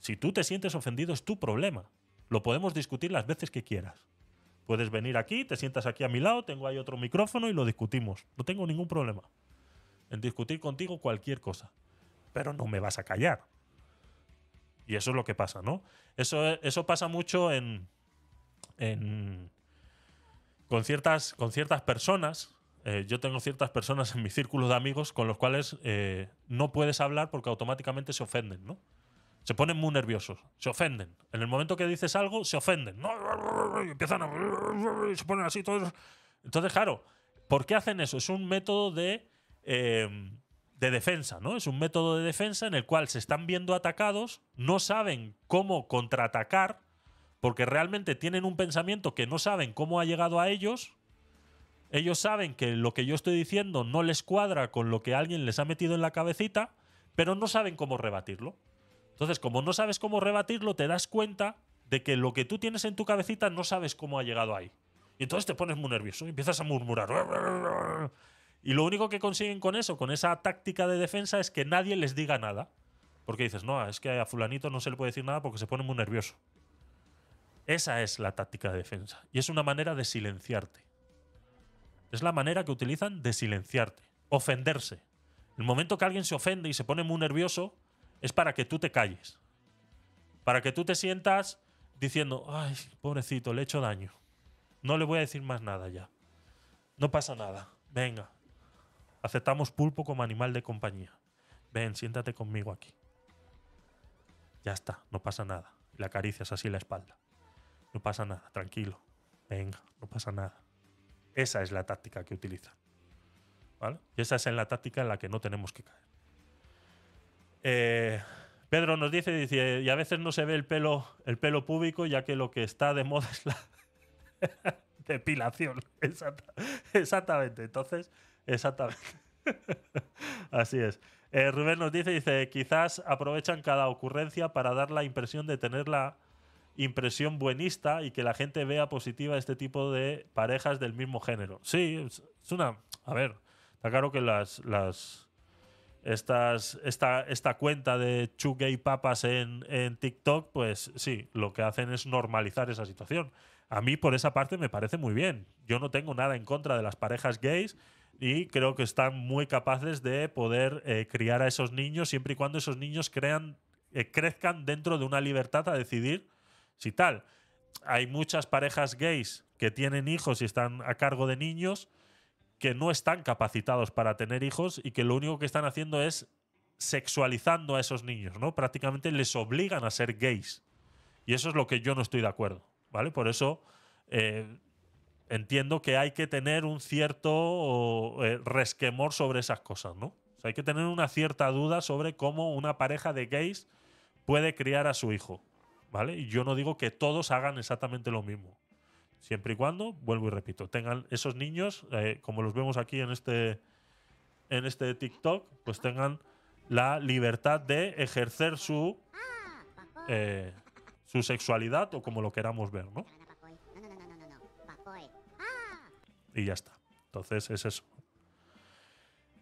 Si tú te sientes ofendido es tu problema. Lo podemos discutir las veces que quieras. Puedes venir aquí, te sientas aquí a mi lado, tengo ahí otro micrófono y lo discutimos. No tengo ningún problema en discutir contigo cualquier cosa. Pero no me vas a callar. Y eso es lo que pasa, ¿no? Eso, eso pasa mucho en, con, ciertas, con ciertas personas eh, yo tengo ciertas personas en mi círculo de amigos con los cuales eh, no puedes hablar porque automáticamente se ofenden, ¿no? Se ponen muy nerviosos, se ofenden. En el momento que dices algo, se ofenden. empiezan a... se ponen así todos. Entonces, claro, ¿por qué hacen eso? Es un método de, eh, de defensa, ¿no? Es un método de defensa en el cual se están viendo atacados, no saben cómo contraatacar, porque realmente tienen un pensamiento que no saben cómo ha llegado a ellos, ellos saben que lo que yo estoy diciendo no les cuadra con lo que alguien les ha metido en la cabecita, pero no saben cómo rebatirlo. Entonces, como no sabes cómo rebatirlo, te das cuenta de que lo que tú tienes en tu cabecita no sabes cómo ha llegado ahí. Y entonces te pones muy nervioso y empiezas a murmurar. Y lo único que consiguen con eso, con esa táctica de defensa, es que nadie les diga nada. Porque dices, no, es que a fulanito no se le puede decir nada porque se pone muy nervioso. Esa es la táctica de defensa. Y es una manera de silenciarte. Es la manera que utilizan de silenciarte, ofenderse. El momento que alguien se ofende y se pone muy nervioso es para que tú te calles. Para que tú te sientas diciendo, ay, pobrecito, le he hecho daño. No le voy a decir más nada ya. No pasa nada. Venga. Aceptamos pulpo como animal de compañía. Ven, siéntate conmigo aquí. Ya está, no pasa nada. Le acaricias así la espalda. No pasa nada, tranquilo. Venga, no pasa nada. Esa es la táctica que utiliza. ¿Vale? Y esa es en la táctica en la que no tenemos que caer. Eh, Pedro nos dice, dice, y a veces no se ve el pelo, el pelo público, ya que lo que está de moda es la depilación. exactamente. Entonces, exactamente. Así es. Eh, Rubén nos dice, dice, quizás aprovechan cada ocurrencia para dar la impresión de tenerla impresión buenista y que la gente vea positiva este tipo de parejas del mismo género. Sí, es una. A ver, está claro que las. las estas, esta, esta cuenta de chuque y papas en, en TikTok, pues sí, lo que hacen es normalizar esa situación. A mí, por esa parte, me parece muy bien. Yo no tengo nada en contra de las parejas gays y creo que están muy capaces de poder eh, criar a esos niños siempre y cuando esos niños crean, eh, crezcan dentro de una libertad a decidir si tal. Hay muchas parejas gays que tienen hijos y están a cargo de niños que no están capacitados para tener hijos y que lo único que están haciendo es sexualizando a esos niños, ¿no? Prácticamente les obligan a ser gays. Y eso es lo que yo no estoy de acuerdo, ¿vale? Por eso eh, entiendo que hay que tener un cierto eh, resquemor sobre esas cosas, ¿no? hay que tener una cierta duda sobre cómo una pareja de gays puede criar a su hijo. ¿vale? Y yo no digo que todos hagan exactamente lo mismo. Siempre y cuando, vuelvo y repito, tengan esos niños, eh, como los vemos aquí en este, en este TikTok, pues tengan la libertad de ejercer su, eh, su sexualidad o como lo queramos ver, Y ya está. Entonces es eso.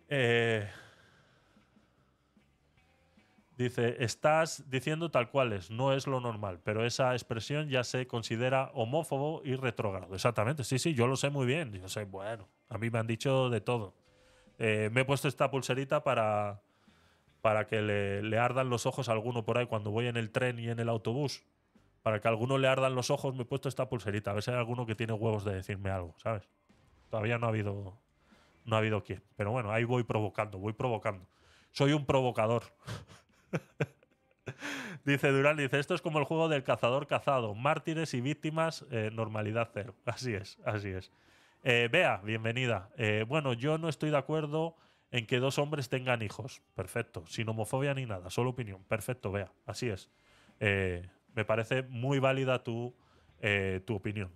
Eh, Dice, estás diciendo tal cual es, no es lo normal, pero esa expresión ya se considera homófobo y retrógrado. Exactamente, sí, sí, yo lo sé muy bien. Yo sé, bueno, a mí me han dicho de todo. Eh, me he puesto esta pulserita para, para que le, ardan los ojos a alguno por ahí cuando voy en el tren y en el autobús. Para que alguno le ardan los ojos, me he puesto esta pulserita. A ver si hay alguno que tiene huevos de decirme algo, ¿sabes? Todavía no ha habido, no ha habido quien. Pero bueno, ahí voy provocando, voy provocando. Soy un provocador. dice Durán, dice, esto es como el juego del cazador cazado, mártires y víctimas, eh, normalidad cero. Así es, así es. Vea, eh, bienvenida. Eh, bueno, yo no estoy de acuerdo en que dos hombres tengan hijos. Perfecto, sin homofobia ni nada, solo opinión. Perfecto, Vea, así es. me parece muy válida tu, tu opinión.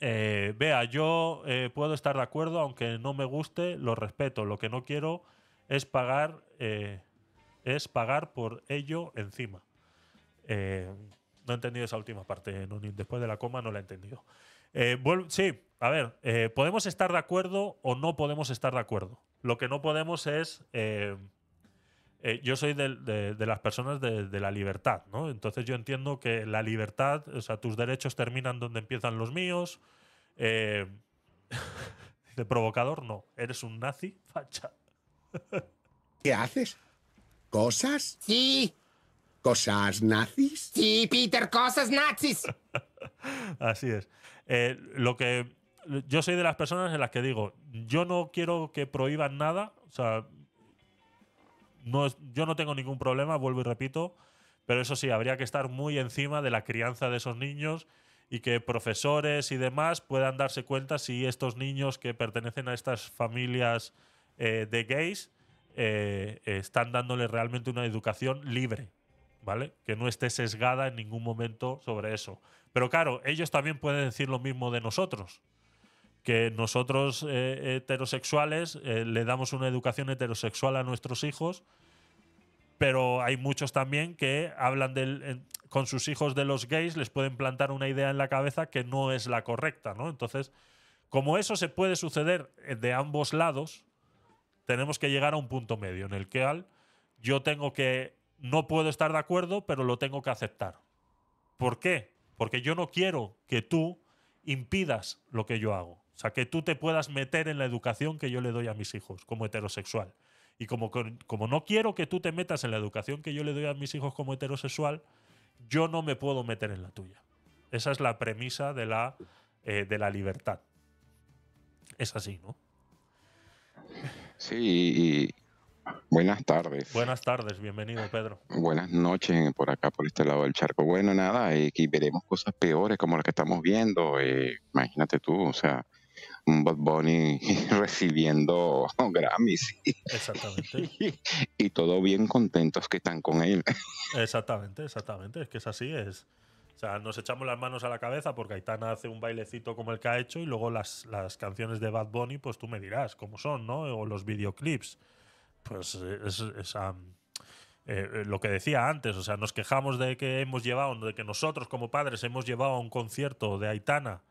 Vea, yo puedo estar de acuerdo, aunque no me guste, lo respeto. Lo que no quiero es pagar es pagar por ello encima. Eh, no he entendido esa última parte, Después de la coma no la he entendido. Eh, sí, a ver, eh, podemos estar de acuerdo o no podemos estar de acuerdo. Lo que no podemos es. yo soy de, las personas de, de, la libertad, ¿no? Entonces yo entiendo que la libertad, o sea, tus derechos terminan donde empiezan los míos. de provocador, no. Eres un nazi, facha. ¿Qué haces? ¿Cosas? Sí. ¿Cosas nazis? Sí, Peter, cosas nazis. Así es. Eh, lo que yo soy de las personas en las que digo, yo no quiero que prohíban nada, o sea, no yo no tengo ningún problema, vuelvo y repito, pero eso sí, habría que estar muy encima de la crianza de esos niños y que profesores y demás puedan darse cuenta si estos niños que pertenecen a estas familias eh, de gays eh, están dándole realmente una educación libre, ¿vale? Que no esté sesgada en ningún momento sobre eso. Pero claro, ellos también pueden decir lo mismo de nosotros, que nosotros eh, heterosexuales eh, le damos una educación heterosexual a nuestros hijos, pero hay muchos también que hablan con sus hijos de los gays, les pueden plantar una idea en la cabeza que no es la correcta, ¿no? Entonces, como eso se puede suceder de ambos lados, tenemos que llegar a un punto medio en el que al yo tengo que no puedo estar de acuerdo, pero lo tengo que aceptar. ¿Por qué? Porque yo no quiero que tú impidas lo que yo hago. O sea, que tú te puedas meter en la educación que yo le doy a mis hijos como heterosexual. Y como, como no quiero que tú te metas en la educación que yo le doy a mis hijos como heterosexual, yo no me puedo meter en la tuya. Esa es la premisa de la, eh, de la libertad. Es así, ¿no? Sí, y buenas tardes. Buenas tardes, bienvenido Pedro. Buenas noches por acá, por este lado del charco. Bueno, nada, eh, aquí veremos cosas peores como las que estamos viendo. Eh, imagínate tú, o sea, un Bad Bunny recibiendo Grammys. Exactamente. Y, y todo bien contentos que están con él. Exactamente, exactamente. Es que es así, es o sea, nos echamos las manos a la cabeza porque Aitana hace un bailecito como el que ha hecho y luego las, las canciones de Bad Bunny, pues tú me dirás cómo son, ¿no? O los videoclips. Pues es, ah, eh, eh, lo que decía antes, o sea, nos quejamos de que hemos llevado, de que nosotros como padres hemos llevado a un concierto de Aitana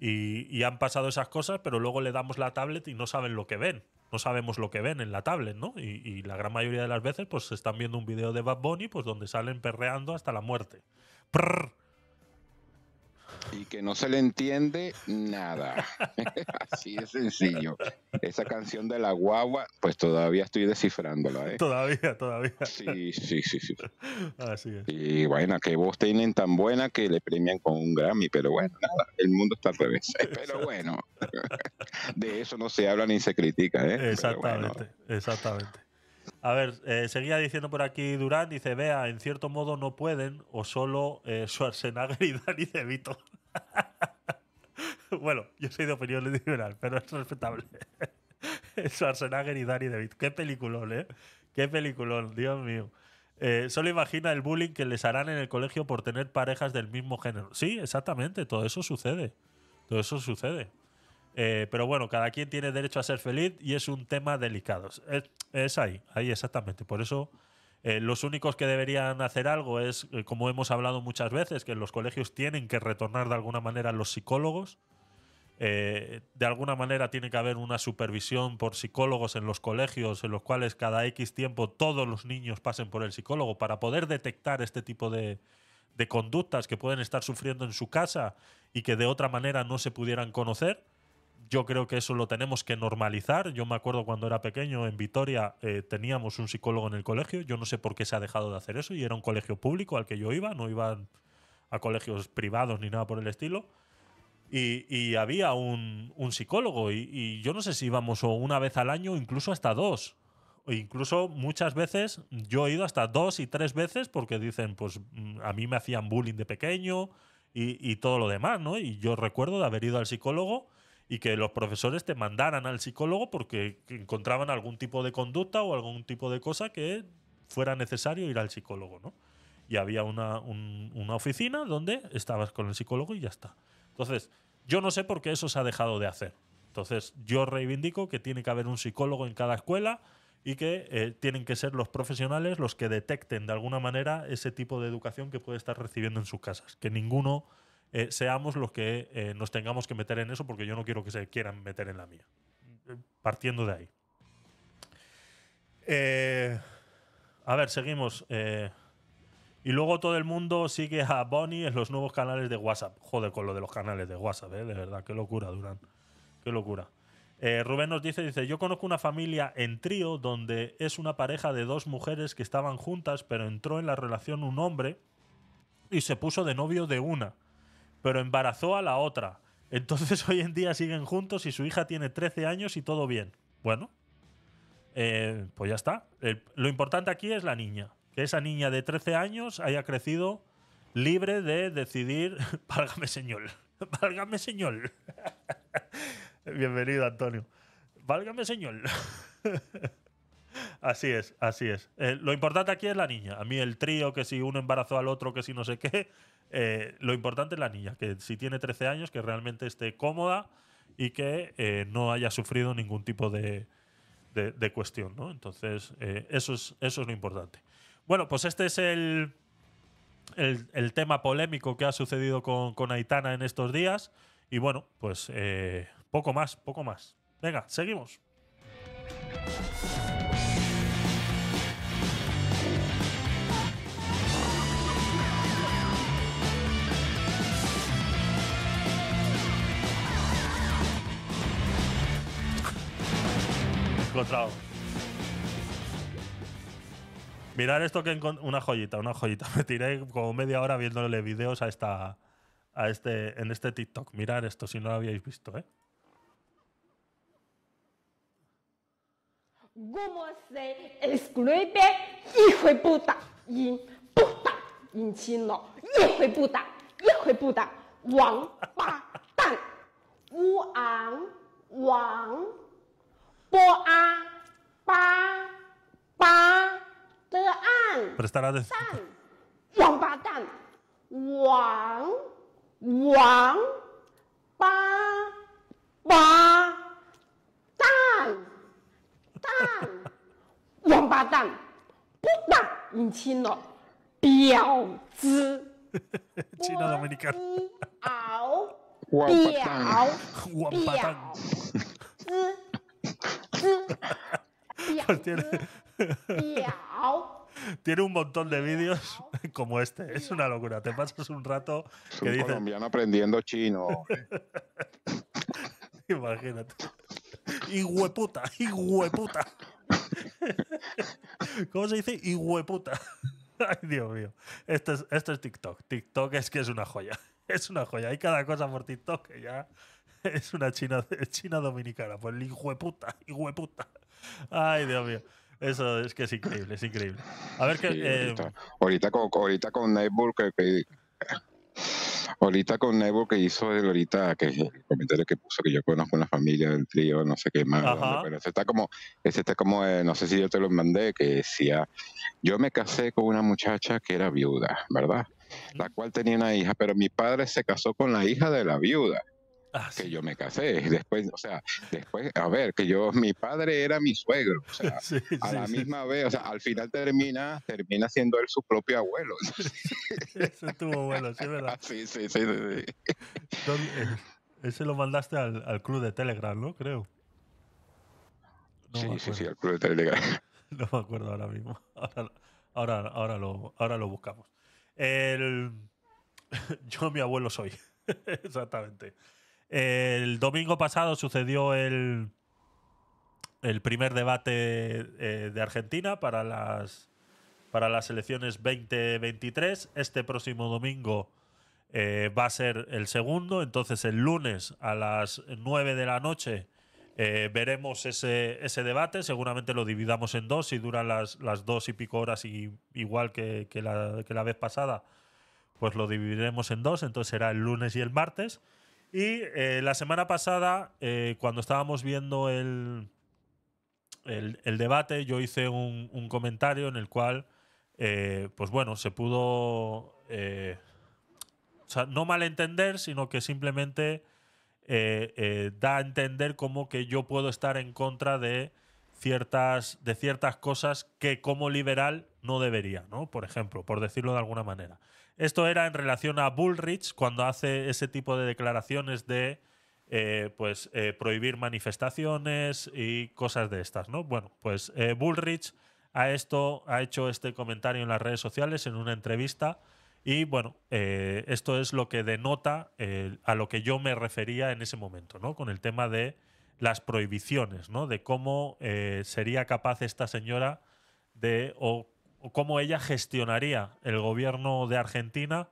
y, han pasado esas cosas, pero luego le damos la tablet y no saben lo que ven. No sabemos lo que ven en la tablet, ¿no? Y, y la gran mayoría de las veces, pues están viendo un video de Bad Bunny, pues donde salen perreando hasta la muerte. Y que no se le entiende nada. Así de sencillo. Esa canción de la guagua, pues todavía estoy descifrándola. ¿eh? Todavía, todavía. Sí, sí, sí, Así es. Y bueno, que vos tienen tan buena que le premian con un Grammy, pero bueno, nada, el mundo está al revés. Pero bueno, de eso no se habla ni se critica. ¿eh? Exactamente, exactamente. A ver, eh, seguía diciendo por aquí Durán, dice, vea, en cierto modo no pueden, o solo eh, Schwarzenegger y Dani De bueno, yo soy de opinión liberal, pero es respetable. Schwarzenegger y Dani De Qué peliculón, ¿eh? Qué peliculón, Dios mío. Eh, solo imagina el bullying que les harán en el colegio por tener parejas del mismo género. Sí, exactamente, todo eso sucede. Todo eso sucede. Eh, pero bueno, cada quien tiene derecho a ser feliz y es un tema delicado. Es, es ahí, ahí exactamente. Por eso eh, los únicos que deberían hacer algo es, eh, como hemos hablado muchas veces, que los colegios tienen que retornar de alguna manera a los psicólogos. de alguna manera tiene que haber una supervisión por psicólogos en los colegios, en los cuales cada X tiempo todos los niños pasen por el psicólogo para poder detectar este tipo de, de conductas que pueden estar sufriendo en su casa y que de otra manera no se pudieran conocer yo creo que eso lo tenemos que normalizar. Yo me acuerdo cuando era pequeño en Vitoria eh, teníamos un psicólogo en el colegio. Yo no sé por qué se ha dejado de hacer eso y era un colegio público al que yo iba, no iba a colegios privados ni nada por el estilo. Y, había un, psicólogo y, yo no sé si íbamos o una vez al año, incluso hasta dos. E incluso muchas veces yo he ido hasta dos y tres veces porque dicen, pues mm, a mí me hacían bullying de pequeño y, y todo lo demás, ¿no? Y yo recuerdo de haber ido al psicólogo y que los profesores te mandaran al psicólogo porque encontraban algún tipo de conducta o algún tipo de cosa que fuera necesario ir al psicólogo, ¿no? Y había una, oficina donde estabas con el psicólogo y ya está. Entonces, yo no sé por qué eso se ha dejado de hacer. Entonces, yo reivindico que tiene que haber un psicólogo en cada escuela y que eh, tienen que ser los profesionales los que detecten de alguna manera ese tipo de educación que puede estar recibiendo en sus casas. Que ninguno eh, seamos los que eh, nos tengamos que meter en eso, porque yo no quiero que se quieran meter en la mía. Eh, partiendo de ahí. a ver, seguimos. y luego todo el mundo sigue a Bonnie en los nuevos canales de WhatsApp. Joder, con lo de los canales de WhatsApp, de verdad, qué locura, Durán. Qué locura. Rubén nos dice, dice, yo conozco una familia en trío donde es una pareja de dos mujeres que estaban juntas, pero entró en la relación un hombre y se puso de novio de una pero embarazó a la otra. Entonces hoy en día siguen juntos y su hija tiene 13 años y todo bien. Bueno, eh, pues ya está. lo importante aquí es la niña. Que esa niña de 13 años haya crecido libre de decidir, válgame señor, válgame señor. Bienvenido, Antonio. Válgame señor. Así es, así es. Eh, lo importante aquí es la niña. A mí el trío, que si uno embarazó al otro, que si no sé qué, eh, lo importante es la niña, que si tiene 13 años, que realmente esté cómoda y que eh, no haya sufrido ningún tipo de, cuestión. ¿no? Entonces, eso, es, eso es lo importante. Bueno, pues este es el, el, tema polémico que ha sucedido con, con, Aitana en estos días. Y bueno, pues poco más, poco más. Venga, seguimos. encontrado. esto que encontré. Una joyita, una joyita. Me tiré como media hora viéndole videos a esta. A este, en este TikTok. Mirad esto si no lo habíais visto, ¿eh? ¿Cómo se escribe hijo de puta? Y puta. Y chino. Hijo de puta. Hijo de puta. Wang. Pa. Tan. Wang. Wang. b a 八八 d a n 蛋王八蛋王王八八蛋蛋王八蛋不当你亲了婊子。哈哈哈哈哈 c h a o m i 婊婊子。Pues tiene, un montón de vídeos como este. Es una locura. Te pasas un rato es que colombiano aprendiendo chino. Imagínate. Y hueputa, y hueputa. ¿Cómo se dice? Y hueputa. Ay, Dios mío. Esto es, esto es TikTok. TikTok es que es una joya. Es una joya. Hay cada cosa por TikTok que ya es una china, china dominicana. Pues el hijo de puta, hijo puta. Ay, Dios mío. Eso es que es increíble, es increíble. A ver eh, ahorita, con, ahorita con que, ahorita con que hizo el ahorita, que comentario que puso que yo conozco una familia del trío, no sé qué más. pero ese está como, ese está como, eh, no sé si yo te lo mandé, que decía, yo me casé con una muchacha que era viuda, ¿verdad? La cual tenía una hija, pero mi padre se casó con la hija de la viuda. Ah, que yo me casé. Después, o sea, después, a ver, que yo, mi padre era mi suegro. O sea, a la misma vez, o sea, al final termina, termina siendo él su propio abuelo. Ese es tu abuelo, sí, ¿verdad? Sí, sí, sí. Eh, ese lo mandaste al, club de Telegram, ¿no? Creo. sí, sí, sí, al club de Telegram. No me acuerdo ahora mismo. Ahora, ahora, lo, ahora lo buscamos. Yo mi abuelo soy. Exactamente. El domingo pasado sucedió el, el primer debate eh, de Argentina para las, para las elecciones 2023. Este próximo domingo eh, va a ser el segundo. Entonces, el lunes a las 9 de la noche eh, veremos ese, debate. Seguramente lo dividamos en dos. Si dura las, dos y pico horas, y, igual que, la, que la vez pasada, pues lo dividiremos en dos. Entonces, será el lunes y el martes. Y eh, la semana pasada, eh, cuando estábamos viendo el, el, debate, yo hice un, comentario en el cual, eh, pues bueno, se pudo o sea, no malentender, sino que simplemente da a entender como que yo puedo estar en contra de ciertas, de ciertas cosas que como liberal no debería, ¿no? Por ejemplo, por decirlo de alguna manera. Esto era en relación a Bullrich cuando hace ese tipo de declaraciones de eh, pues, eh, prohibir manifestaciones y cosas de estas, ¿no? Bueno, pues eh, Bullrich a esto ha hecho este comentario en las redes sociales en una entrevista y bueno, esto es lo que denota a lo que yo me refería en ese momento, ¿no? Con el tema de las prohibiciones, ¿no? De cómo sería capaz esta señora de o cómo ella gestionaría el gobierno de Argentina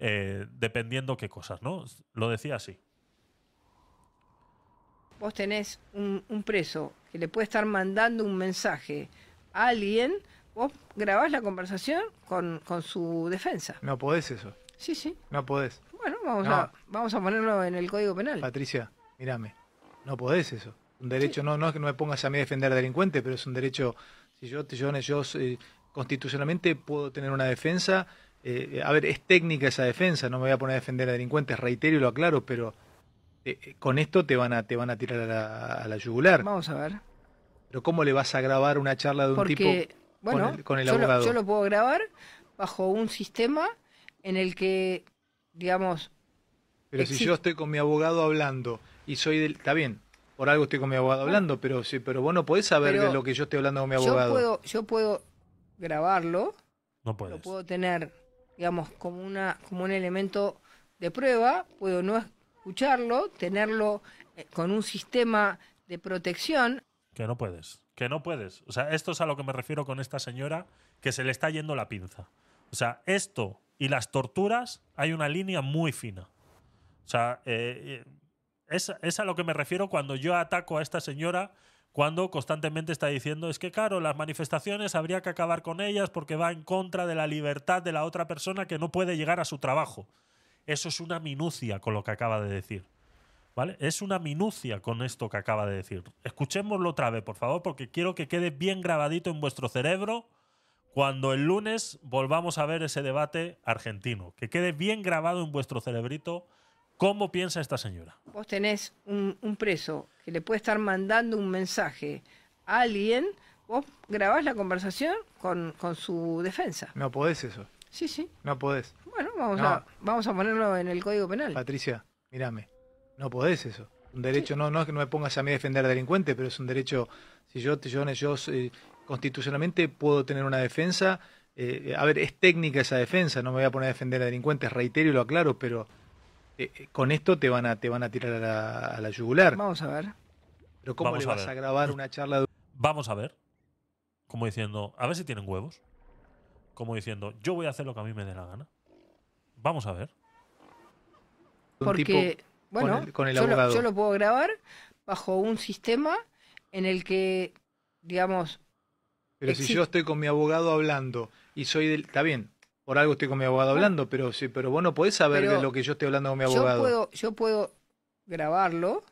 eh, dependiendo qué cosas, ¿no? Lo decía así. Vos tenés un, preso que le puede estar mandando un mensaje a alguien, vos grabás la conversación con, con su defensa. No podés eso. Sí, sí. No podés. Bueno, vamos, A, ponerlo en el Código Penal. Patricia, mírame, no podés eso. Un derecho, no, no es que no me pongas a mí a defender delincuente, pero es un derecho si yo, yo, yo, eh, constitucionalmente puedo tener una defensa. Eh, a ver, es técnica esa defensa, no me voy a poner a defender a delincuentes, reitero y lo aclaro, pero eh, eh, con esto te van a, te van a tirar a la, yugular. Vamos a ver. Pero ¿cómo le vas a grabar una charla de un tipo bueno, con el, yo abogado? yo lo puedo grabar bajo un sistema en el que, digamos... Pero si yo estoy con mi abogado hablando y soy del... Está bien, por algo estoy con mi abogado hablando, pero, sí, pero vos no podés saber de lo que yo estoy hablando con mi abogado. yo puedo grabarlo. No puedes. Lo puedo tener, digamos, como, una, como un elemento de prueba, puedo no escucharlo, tenerlo eh, con un sistema de protección. Que no puedes, que no puedes. O sea, esto es a lo que me refiero con esta señora, que se le está yendo la pinza. O sea, esto y las torturas hay una línea muy fina. O sea, eh, eh, es, es, a lo que me refiero cuando yo ataco a esta señora cuando constantemente está diciendo es que, claro, las manifestaciones habría que acabar con ellas porque va en contra de la libertad de la otra persona que no puede llegar a su trabajo. Eso es una minucia con lo que acaba de decir. ¿Vale? Es una minucia con esto que acaba de decir. Escuchémoslo otra vez, por favor, porque quiero que quede bien grabadito en vuestro cerebro cuando el lunes volvamos a ver ese debate argentino. Que quede bien grabado en vuestro cerebrito ¿Cómo piensa esta señora? Vos tenés un, preso que le puede estar mandando un mensaje a alguien, vos grabás la conversación con, con su defensa. No podés eso. Sí, sí. No podés. Bueno, vamos, a, vamos a ponerlo en el Código Penal. Patricia, mírame. No podés eso. Un derecho, no, no es que no me pongas a mí a defender delincuente, pero es un derecho. Si yo, yo, yo eh, constitucionalmente puedo tener una defensa. Eh, a ver, es técnica esa defensa, no me voy a poner a defender a delincuentes, reitero y lo aclaro, pero eh, eh, con esto te van a, te van a tirar a la, yugular. Vamos a ver. Pero ¿cómo le vas a grabar una charla? De... Vamos a ver. Como diciendo, a ver si tienen huevos. Como diciendo, yo voy a hacer lo que a mí me dé la gana. Vamos a ver. Porque, bueno, con el, yo, lo, puedo grabar bajo un sistema en el que, digamos... Pero si yo estoy con mi abogado hablando y soy del... Está bien, por algo estoy con mi abogado hablando, pero sí, pero vos no podés saber de lo que yo estoy hablando con mi abogado. Yo puedo, grabarlo,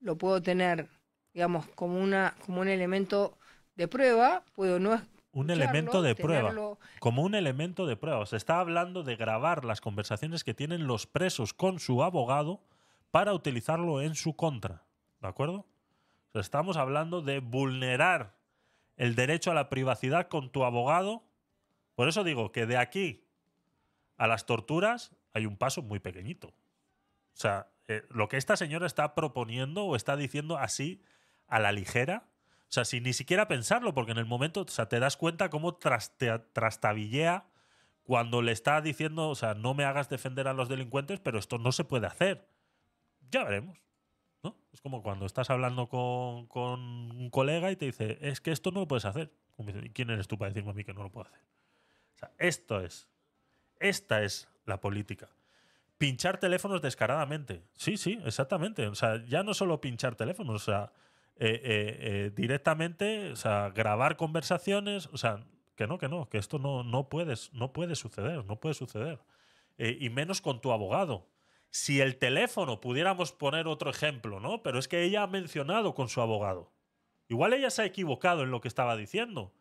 lo puedo tener, digamos, como una, como un elemento de prueba, puedo no un elemento de prueba. Como un elemento de prueba. Se está hablando de grabar las conversaciones que tienen los presos con su abogado para utilizarlo en su contra. ¿De acuerdo? Estamos hablando de vulnerar el derecho a la privacidad con tu abogado por eso digo que de aquí a las torturas hay un paso muy pequeñito. O sea, eh, lo que esta señora está proponiendo o está diciendo así a la ligera, o sea, sin ni siquiera pensarlo, porque en el momento, sea, te das cuenta cómo trastabillea cuando le está diciendo, o sea, no me hagas defender a los delincuentes, pero esto no se puede hacer. Ya veremos. ¿No? Es como cuando estás hablando con, un colega y te dice, es que esto no lo puedes hacer. Y ¿Quién eres tú para decirme a mí que no lo puedo hacer? esto es. Esta es la política. Pinchar teléfonos descaradamente. Sí, sí, exactamente. O sea, ya no solo pinchar teléfonos, o sea, eh, eh, eh, directamente, o sea, grabar conversaciones, o sea, que no, que no, que esto no, no, puedes, no puede suceder, no puede suceder. y menos con tu abogado. Si el teléfono, pudiéramos poner otro ejemplo, ¿no? Pero es que ella ha mencionado con su abogado. Igual ella se ha equivocado en lo que estaba diciendo.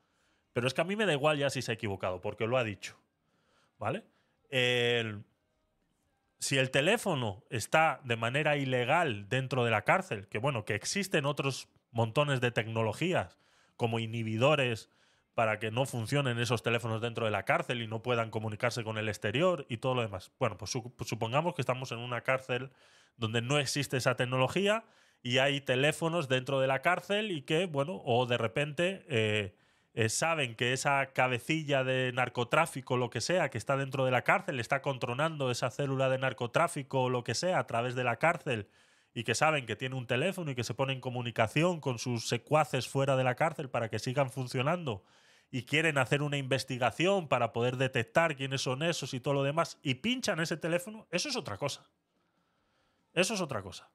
Pero es que a mí me da igual ya si se ha equivocado, porque lo ha dicho. ¿Vale? si el teléfono está de manera ilegal dentro de la cárcel, que bueno, que existen otros montones de tecnologías como inhibidores para que no funcionen esos teléfonos dentro de la cárcel y no puedan comunicarse con el exterior y todo lo demás. Bueno, pues, pues supongamos que estamos en una cárcel donde no existe esa tecnología y hay teléfonos dentro de la cárcel y que, bueno, o de repente eh, eh, saben que esa cabecilla de narcotráfico, lo que sea, que está dentro de la cárcel, está controlando esa célula de narcotráfico o lo que sea a través de la cárcel y que saben que tiene un teléfono y que se pone en comunicación con sus secuaces fuera de la cárcel para que sigan funcionando y quieren hacer una investigación para poder detectar quiénes son esos y todo lo demás y pinchan ese teléfono, eso es otra cosa. Eso es otra cosa.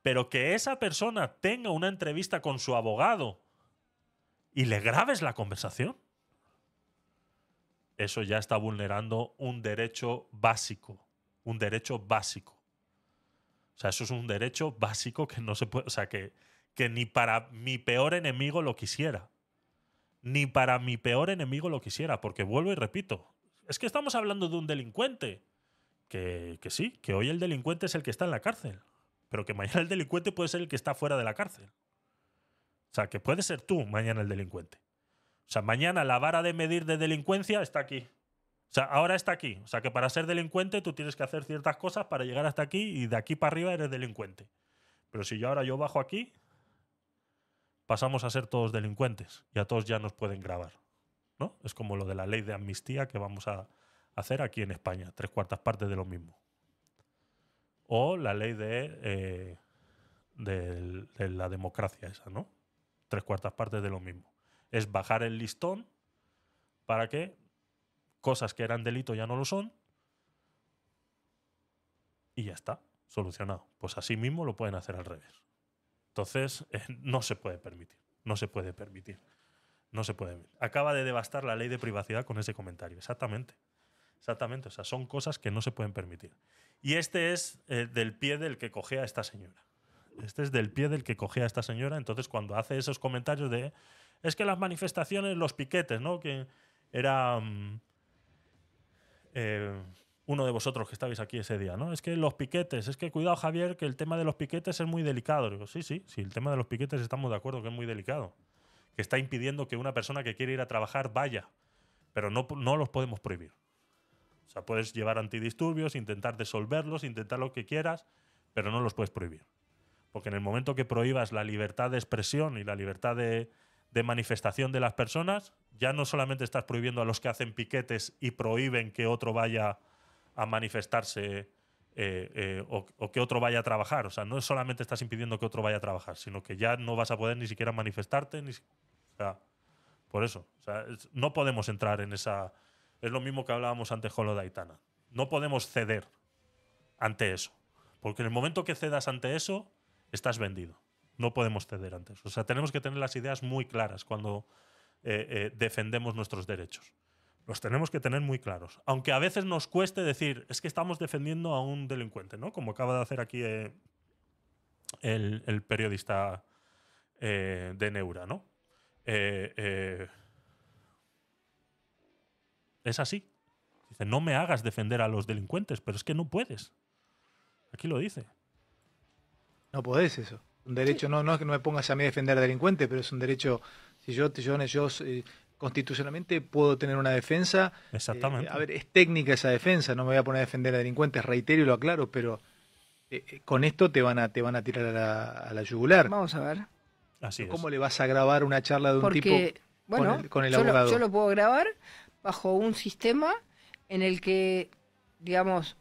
Pero que esa persona tenga una entrevista con su abogado y le grabes la conversación, eso ya está vulnerando un derecho básico, un derecho básico. O sea, eso es un derecho básico que no se puede, o sea, que, que ni para mi peor enemigo lo quisiera. Ni para mi peor enemigo lo quisiera, porque vuelvo y repito, es que estamos hablando de un delincuente. Que, que, sí, que hoy el delincuente es el que está en la cárcel, pero que mañana el delincuente puede ser el que está fuera de la cárcel. O sea, que puede ser tú mañana el delincuente. O sea, mañana la vara de medir de delincuencia está aquí. O sea, ahora está aquí. O sea, que para ser delincuente tú tienes que hacer ciertas cosas para llegar hasta aquí y de aquí para arriba eres delincuente. Pero si yo ahora yo bajo aquí, pasamos a ser todos delincuentes y a todos ya nos pueden grabar. ¿no? Es como lo de la ley de amnistía que vamos a hacer aquí en España, tres cuartas partes de lo mismo. O la ley de eh, la democracia esa, ¿no? tres cuartas partes de lo mismo. Es bajar el listón para que cosas que eran delito ya no lo son y ya está, solucionado. Pues así mismo lo pueden hacer al revés. Entonces, eh, no se puede permitir, no se puede permitir, no se puede. Acaba de devastar la ley de privacidad con ese comentario, exactamente. Exactamente, o sea, son cosas que no se pueden permitir. Y este es eh, del pie del que cogea esta señora. Este es del pie del que cogía esta señora. Entonces, cuando hace esos comentarios de. Es que las manifestaciones, los piquetes, ¿no? Que era. Mm, eh, uno de vosotros que estabais aquí ese día, ¿no? Es que los piquetes, es que cuidado, Javier, que el tema de los piquetes es muy delicado. sí, sí, sí, el tema de los piquetes estamos de acuerdo que es muy delicado. Que está impidiendo que una persona que quiere ir a trabajar vaya. Pero no, no los podemos prohibir. O sea, puedes llevar antidisturbios, intentar desolverlos, intentar lo que quieras, pero no los puedes prohibir. Porque en el momento que prohíbas la libertad de expresión y la libertad de, manifestación de las personas, ya no solamente estás prohibiendo a los que hacen piquetes y prohíben que otro vaya a manifestarse eh, eh, o, que otro vaya a trabajar. O sea, no solamente estás impidiendo que otro vaya a trabajar, sino que ya no vas a poder ni siquiera manifestarte. Ni, por eso. no podemos entrar en esa. Es lo mismo que hablábamos antes con lo de No podemos ceder ante eso. Porque en el momento que cedas ante eso, estás vendido. No podemos ceder antes. O sea, tenemos que tener las ideas muy claras cuando eh, eh, defendemos nuestros derechos. Los tenemos que tener muy claros. Aunque a veces nos cueste decir, es que estamos defendiendo a un delincuente, ¿no? Como acaba de hacer aquí eh, el, el, periodista de Neura, ¿no? es así. Dice, no me hagas defender a los delincuentes, pero es que no puedes. Aquí lo dice. No podés eso. Un derecho, no, no es que no me pongas a mí a defender delincuente, pero es un derecho. Si yo, yo, yo eh, constitucionalmente puedo tener una defensa. Eh, Exactamente. a ver, es técnica esa defensa, no me voy a poner a defender a delincuentes, reitero y lo aclaro, pero eh, con esto te van a, te van a tirar a la, yugular. Vamos a ver. Así ¿Cómo le vas a grabar una charla de un tipo bueno, con el, abogado? yo lo puedo grabar bajo un sistema en el que, digamos.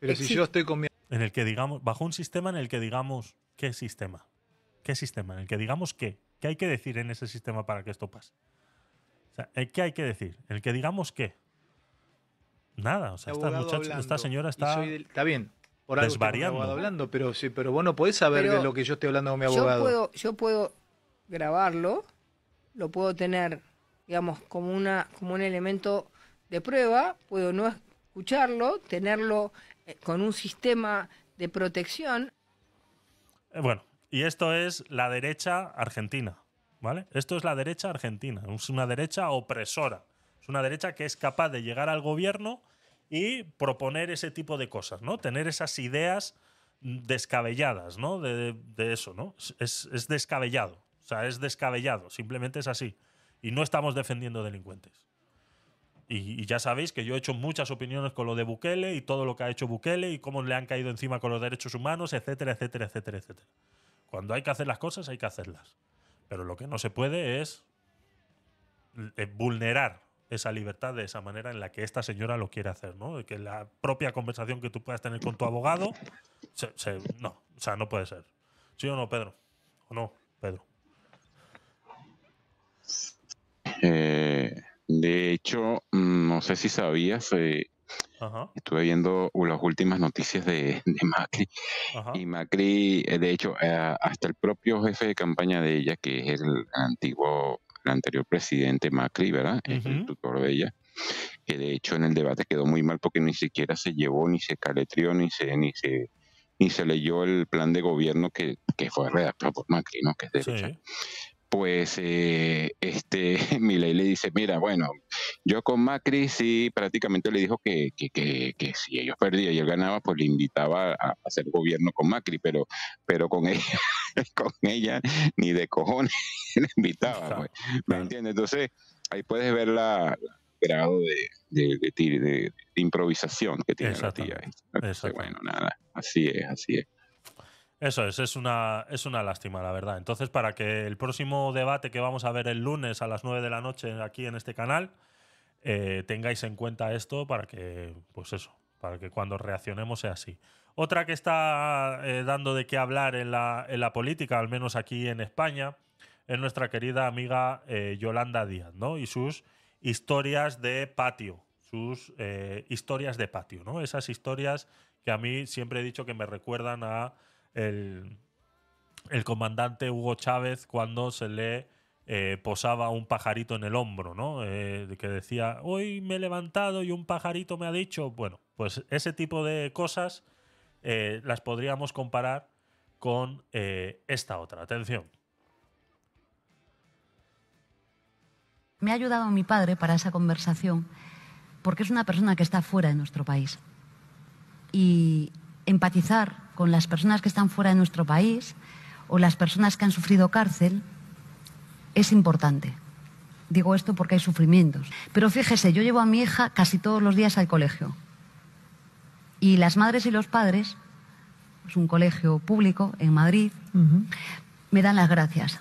Pero si yo estoy con mi en el que digamos, bajo un sistema en el que digamos, ¿qué sistema? ¿Qué sistema? En el que digamos qué. ¿Qué hay que decir en ese sistema para que esto pase? Eh, ¿qué hay que decir? En el que digamos qué. Nada, esta, señora está. está bien, por algo desvariando. hablando, pero sí, pero vos no podés saber de lo que yo estoy hablando con mi abogado. Yo puedo, yo puedo grabarlo, lo puedo tener, digamos, como una, como un elemento de prueba, puedo no escucharlo, tenerlo con un sistema de protección. Eh, bueno, y esto es la derecha argentina, ¿vale? Esto es la derecha argentina, es una derecha opresora, es una derecha que es capaz de llegar al gobierno y proponer ese tipo de cosas, ¿no? Tener esas ideas descabelladas, ¿no? De, eso, ¿no? es, descabellado, o sea, es descabellado, simplemente es así. Y no estamos defendiendo delincuentes y, ya sabéis que yo he hecho muchas opiniones con lo de Bukele y todo lo que ha hecho Bukele y cómo le han caído encima con los derechos humanos, etcétera, etcétera, etcétera, etcétera. Cuando hay que hacer las cosas, hay que hacerlas. Pero lo que no se puede es, eh, vulnerar esa libertad de esa manera en la que esta señora lo quiere hacer, ¿no? Que la propia conversación que tú puedas tener con tu abogado, no, o sea, no puede ser. ¿Sí o no, Pedro? ¿O no, Pedro? De hecho, mm, no sé si sabías, eh, estuve viendo las últimas noticias de, Macri. Y Macri, eh, de hecho, eh, hasta el propio jefe de campaña de ella, que es el antiguo, el anterior presidente Macri, ¿verdad? el tutor de ella que de hecho en el debate quedó muy mal porque ni siquiera se llevó, ni se caletrió, ni se, ni se, ni se leyó el plan de gobierno que, que fue redactado por Macri, ¿no? Que es de pues eh, este, Milei le dice, mira, bueno, yo con Macri sí prácticamente le dijo que, que, que, si ellos perdían y él ganaba, pues le invitaba a hacer gobierno con Macri, pero, pero con ella, con ella ni de cojones le invitaba, pues". ¿me entiendes? Entonces, ahí puedes ver la, grado de, de, improvisación que tiene la tía. bueno, nada, así es, así es. Eso es, es una, es una lástima, la verdad. Entonces, para que el próximo debate que vamos a ver el lunes a las 9 de la noche aquí en este canal, eh, tengáis en cuenta esto para que, pues eso, para que cuando reaccionemos sea así. Otra que está eh, dando de qué hablar en la, política, al menos aquí en España, es nuestra querida amiga eh, Yolanda Díaz, ¿no? Y sus historias de patio, sus historias de patio, ¿no? Esas historias que a mí siempre he dicho que me recuerdan a el, comandante Hugo Chávez cuando se le eh, posaba un pajarito en el hombro, ¿no? Eh, que decía, hoy me he levantado y un pajarito me ha dicho. Bueno, pues ese tipo de cosas eh, las podríamos comparar con esta otra. Atención. Me ha ayudado mi padre para esa conversación porque es una persona que está fuera de nuestro país. Y empatizar con las personas que están fuera de nuestro país o las personas que han sufrido cárcel es importante. Digo esto porque hay sufrimientos. Pero fíjese, yo llevo a mi hija casi todos los días al colegio. Y las madres y los padres, es un colegio público en Madrid, me dan las gracias.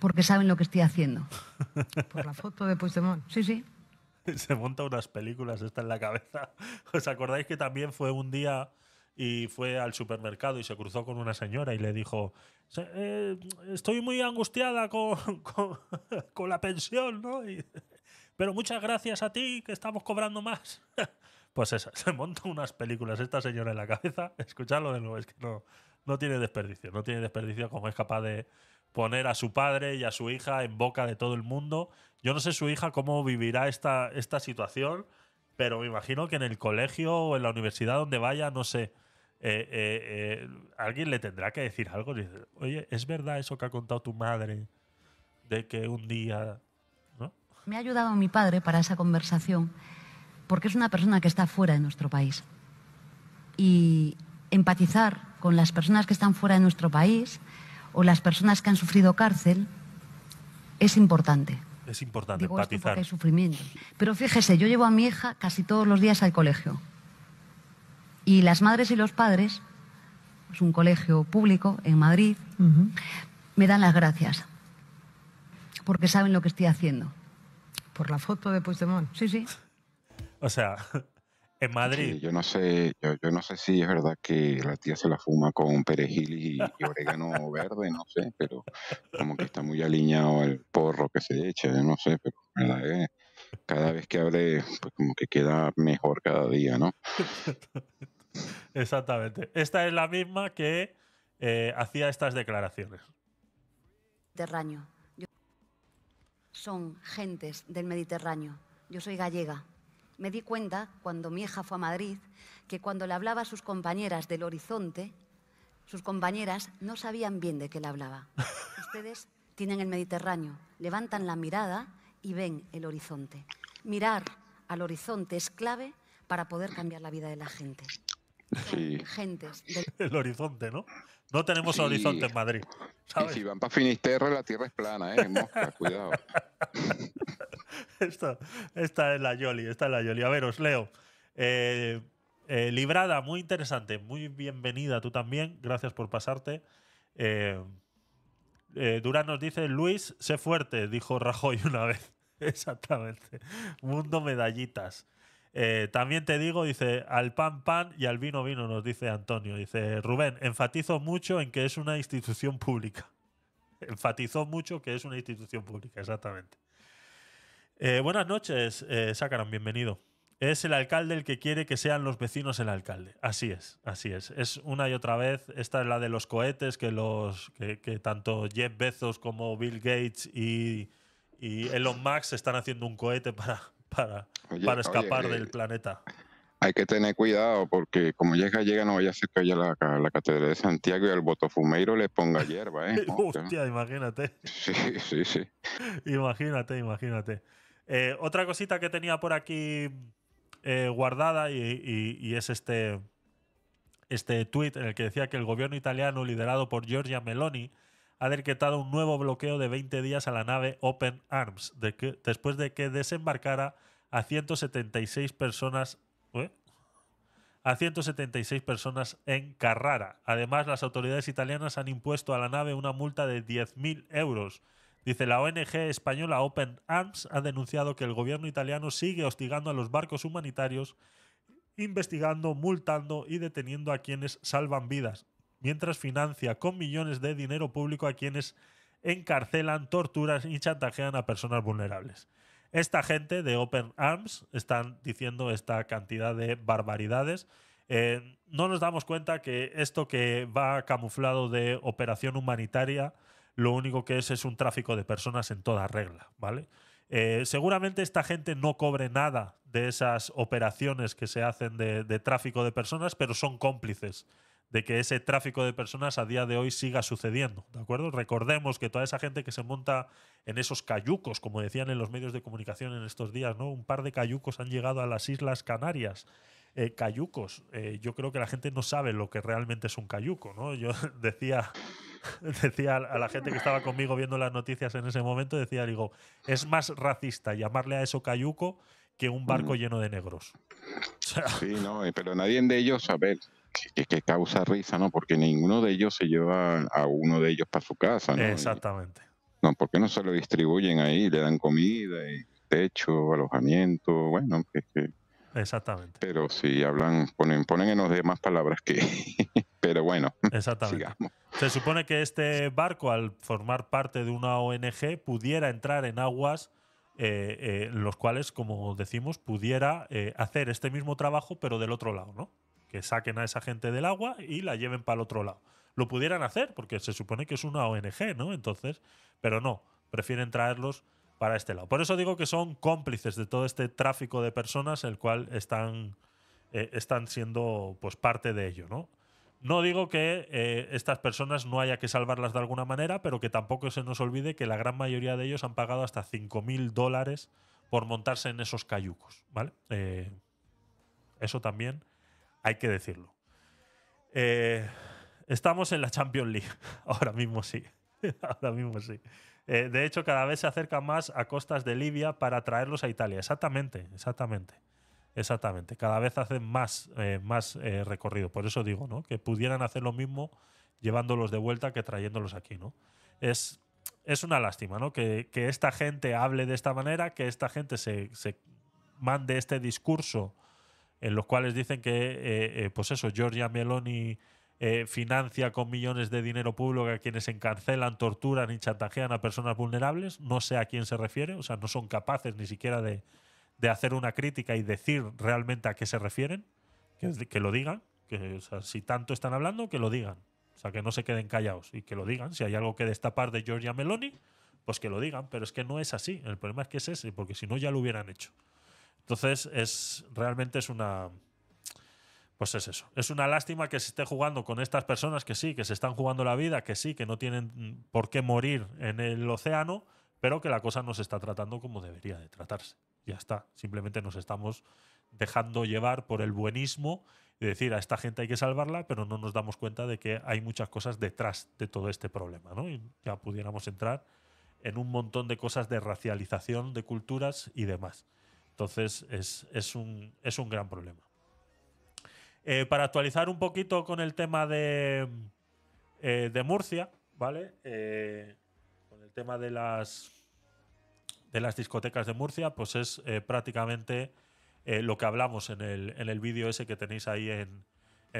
Porque saben lo que estoy haciendo. Por la foto de Puigdemont. Sí, sí. se monta unas películas esta en la cabeza. ¿Os acordáis que también fue un día y fue al supermercado y se cruzó con una señora y le dijo, eh, estoy muy angustiada con, la pensión, ¿no? pero muchas gracias a ti que estamos cobrando más. Pues esa, se monta unas películas esta señora en la cabeza, escuchadlo de nuevo, es que no, no tiene desperdicio, no tiene desperdicio como es capaz de, poner a su padre y a su hija en boca de todo el mundo. Yo no sé su hija cómo vivirá esta, esta situación, pero me imagino que en el colegio o en la universidad donde vaya, no sé, eh, eh, eh, alguien le tendrá que decir algo. dice, Oye, ¿es verdad eso que ha contado tu madre de que un día... Me ha ayudado mi padre para esa conversación, porque es una persona que está fuera de nuestro país. Y empatizar con las personas que están fuera de nuestro país o las personas que han sufrido cárcel es importante. Es importante Digo sufrimiento. Pero fíjese, yo llevo a mi hija casi todos los días al colegio. Y las madres y los padres, es un colegio público en Madrid, me dan las gracias. Porque saben lo que estoy haciendo. Por la foto de Puigdemont. Sí, sí. O sea, en Madrid. yo no sé, yo, no sé si es verdad que la tía se la fuma con perejil y, orégano verde, no sé, pero como que está muy alineado el porro que se echa, no sé, pero cada vez que hable, pues como que queda mejor cada día, ¿no? Exactamente. Esta es la misma que eh, hacía estas declaraciones. Son gentes del Mediterráneo. Yo soy gallega me di cuenta, cuando mi hija fue a Madrid, que cuando le hablaba a sus compañeras del horizonte, sus compañeras no sabían bien de qué le hablaba. Ustedes tienen el Mediterráneo, levantan la mirada y ven el horizonte. Mirar al horizonte es clave para poder cambiar la vida de la gente. Sí. Gentes del... El horizonte, ¿no? No tenemos horizonte en Madrid. Y si van para Finisterre, la tierra es plana, ¿eh? Mosca, cuidado. esta es la Yoli, esta es la Yoli. A ver, os leo. Eh, eh, librada, muy interesante, muy bienvenida tú también. Gracias por pasarte. Eh, Durán nos dice, Luis, sé fuerte, dijo Rajoy una vez. Exactamente. Mundo medallitas. Eh, también te digo, dice, al pan pan y al vino vino, nos dice Antonio. Dice, Rubén, enfatizo mucho en que es una institución pública. Enfatizó mucho que es una institución pública, exactamente. Eh, buenas noches, eh, bienvenido. Es el alcalde el que quiere que sean los vecinos el alcalde. Así es, así es. Es una y otra vez, esta es la de los cohetes que, los, que, tanto Jeff Bezos como Bill Gates y, y Elon Musk están haciendo un cohete para, para, escapar eh, del planeta. Hay que tener cuidado porque como llega, llega, no vaya a ser que la, Catedral de Santiago y al Botofumeiro le ponga hierba, ¿eh? Hostia, imagínate. Sí, sí, sí. imagínate, imagínate. Eh, otra cosita que tenía por aquí guardada y, es este, este tweet en el que decía que el gobierno italiano liderado por Giorgia Meloni ha decretado un nuevo bloqueo de 20 días a la nave Open Arms, después de que desembarcara a 176 personas. ¿eh? a 176 personas en Carrara. Además, las autoridades italianas han impuesto a la nave una multa de 10.000 euros. Dice la ONG española Open Arms ha denunciado que el gobierno italiano sigue hostigando a los barcos humanitarios, investigando, multando y deteniendo a quienes salvan vidas mientras financia con millones de dinero público a quienes encarcelan, torturan y chantajean a personas vulnerables. Esta gente de Open Arms están diciendo esta cantidad de barbaridades. Eh, no nos damos cuenta que esto que va camuflado de operación humanitaria, lo único que es es un tráfico de personas en toda regla, ¿vale? Eh, seguramente esta gente no cobre nada de esas operaciones que se hacen de tráfico de personas, pero son cómplices de que ese tráfico de personas a día de hoy siga sucediendo, ¿de acuerdo? Recordemos que toda esa gente que se monta en esos cayucos, como decían en los medios de comunicación en estos días, ¿no? Un par de cayucos han llegado a las Islas Canarias. Eh, cayucos, eh, yo creo que la gente no sabe lo que realmente es un cayuco, ¿no? Yo decía decía a la gente que estaba conmigo viendo las noticias en ese momento, decía, digo, es más racista llamarle a eso cayuco que un barco lleno de negros. sí, no, pero nadie de ellos, sabe que, causa risa, ¿no? Porque ninguno de ellos se lleva a uno de ellos para su casa, ¿no? Exactamente. no, porque no se lo distribuyen ahí? Le dan comida, y techo, alojamiento, bueno, Exactamente. Pero si hablan, ponen, ponen en los demás palabras que... Pero bueno, Exactamente. Se supone que este barco, al formar parte de una ONG, pudiera entrar en aguas eh, eh, los cuales, como decimos, pudiera eh, hacer este mismo trabajo, pero del otro lado, ¿no? saquen a esa gente del agua y la lleven para el otro lado. Lo pudieran hacer porque se supone que es una ONG, ¿no? Entonces, pero no, prefieren traerlos para este lado. Por eso digo que son cómplices de todo este tráfico de personas, el cual están, eh, están siendo pues, parte de ello. No, no digo que eh, estas personas no haya que salvarlas de alguna manera, pero que tampoco se nos olvide que la gran mayoría de ellos han pagado hasta 5.000 dólares por montarse en esos cayucos. ¿vale? Eh, eso también hay que decirlo. Eh, estamos en la Champions League, ahora mismo sí, mismo eh, de hecho, cada vez se acerca más a costas de Libia para traerlos a Italia. Exactamente, exactamente. Exactamente. Cada vez hacen más, eh, más recorrido. Por eso digo, ¿no? Que pudieran hacer lo mismo llevándolos de vuelta que trayéndolos aquí, ¿no? Es, es una lástima, ¿no? Que, esta gente hable de esta manera, que esta gente se, se mande este discurso en los cuales dicen que, eh, eh, pues eso, Giorgia Meloni eh, financia con millones de dinero público a quienes encarcelan, torturan y chantajean a personas vulnerables. No sé a quién se refiere, o sea, no son capaces ni siquiera de, hacer una crítica y decir realmente a qué se refieren. Que, lo digan, que si tanto están hablando, que lo digan. O sea, que no se queden callados y que lo digan. Si hay algo que destapar de Georgia Meloni, pues que lo digan. Pero es que no es así. El problema es que es ese, porque si no ya lo hubieran hecho. Entonces, es, realmente es una. Pues es eso. Es una lástima que se esté jugando con estas personas que sí, que se están jugando la vida, que sí, que no tienen por qué morir en el océano, pero que la cosa no se está tratando como debería de tratarse. Ya está. Simplemente nos estamos dejando llevar por el buenismo y decir a esta gente hay que salvarla, pero no nos damos cuenta de que hay muchas cosas detrás de todo este problema. ¿no? ya pudiéramos entrar en un montón de cosas de racialización de culturas y demás. Entonces es, un, es un, gran problema. Eh, para actualizar un poquito con el tema de, eh, Murcia, ¿vale? Eh, con el tema de las, de las discotecas de Murcia, pues es prácticamente lo que hablamos en el, en el vídeo ese que tenéis ahí en,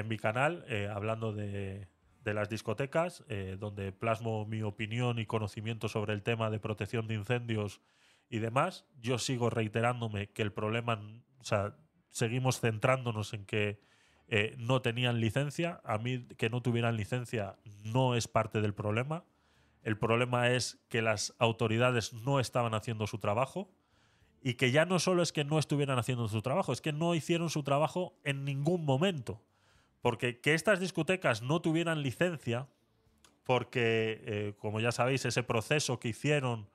mi canal, hablando de, las discotecas, donde plasmo mi opinión y conocimiento sobre el tema de protección de incendios y demás. Yo sigo reiterándome que el problema, o sea, seguimos centrándonos en que eh, no tenían licencia. A mí que no tuvieran licencia no es parte del problema. El problema es que las autoridades no estaban haciendo su trabajo y que ya no solo es que no estuvieran haciendo su trabajo, es que no hicieron su trabajo en ningún momento. Porque que estas discotecas no tuvieran licencia, porque, eh, como ya sabéis, ese proceso que hicieron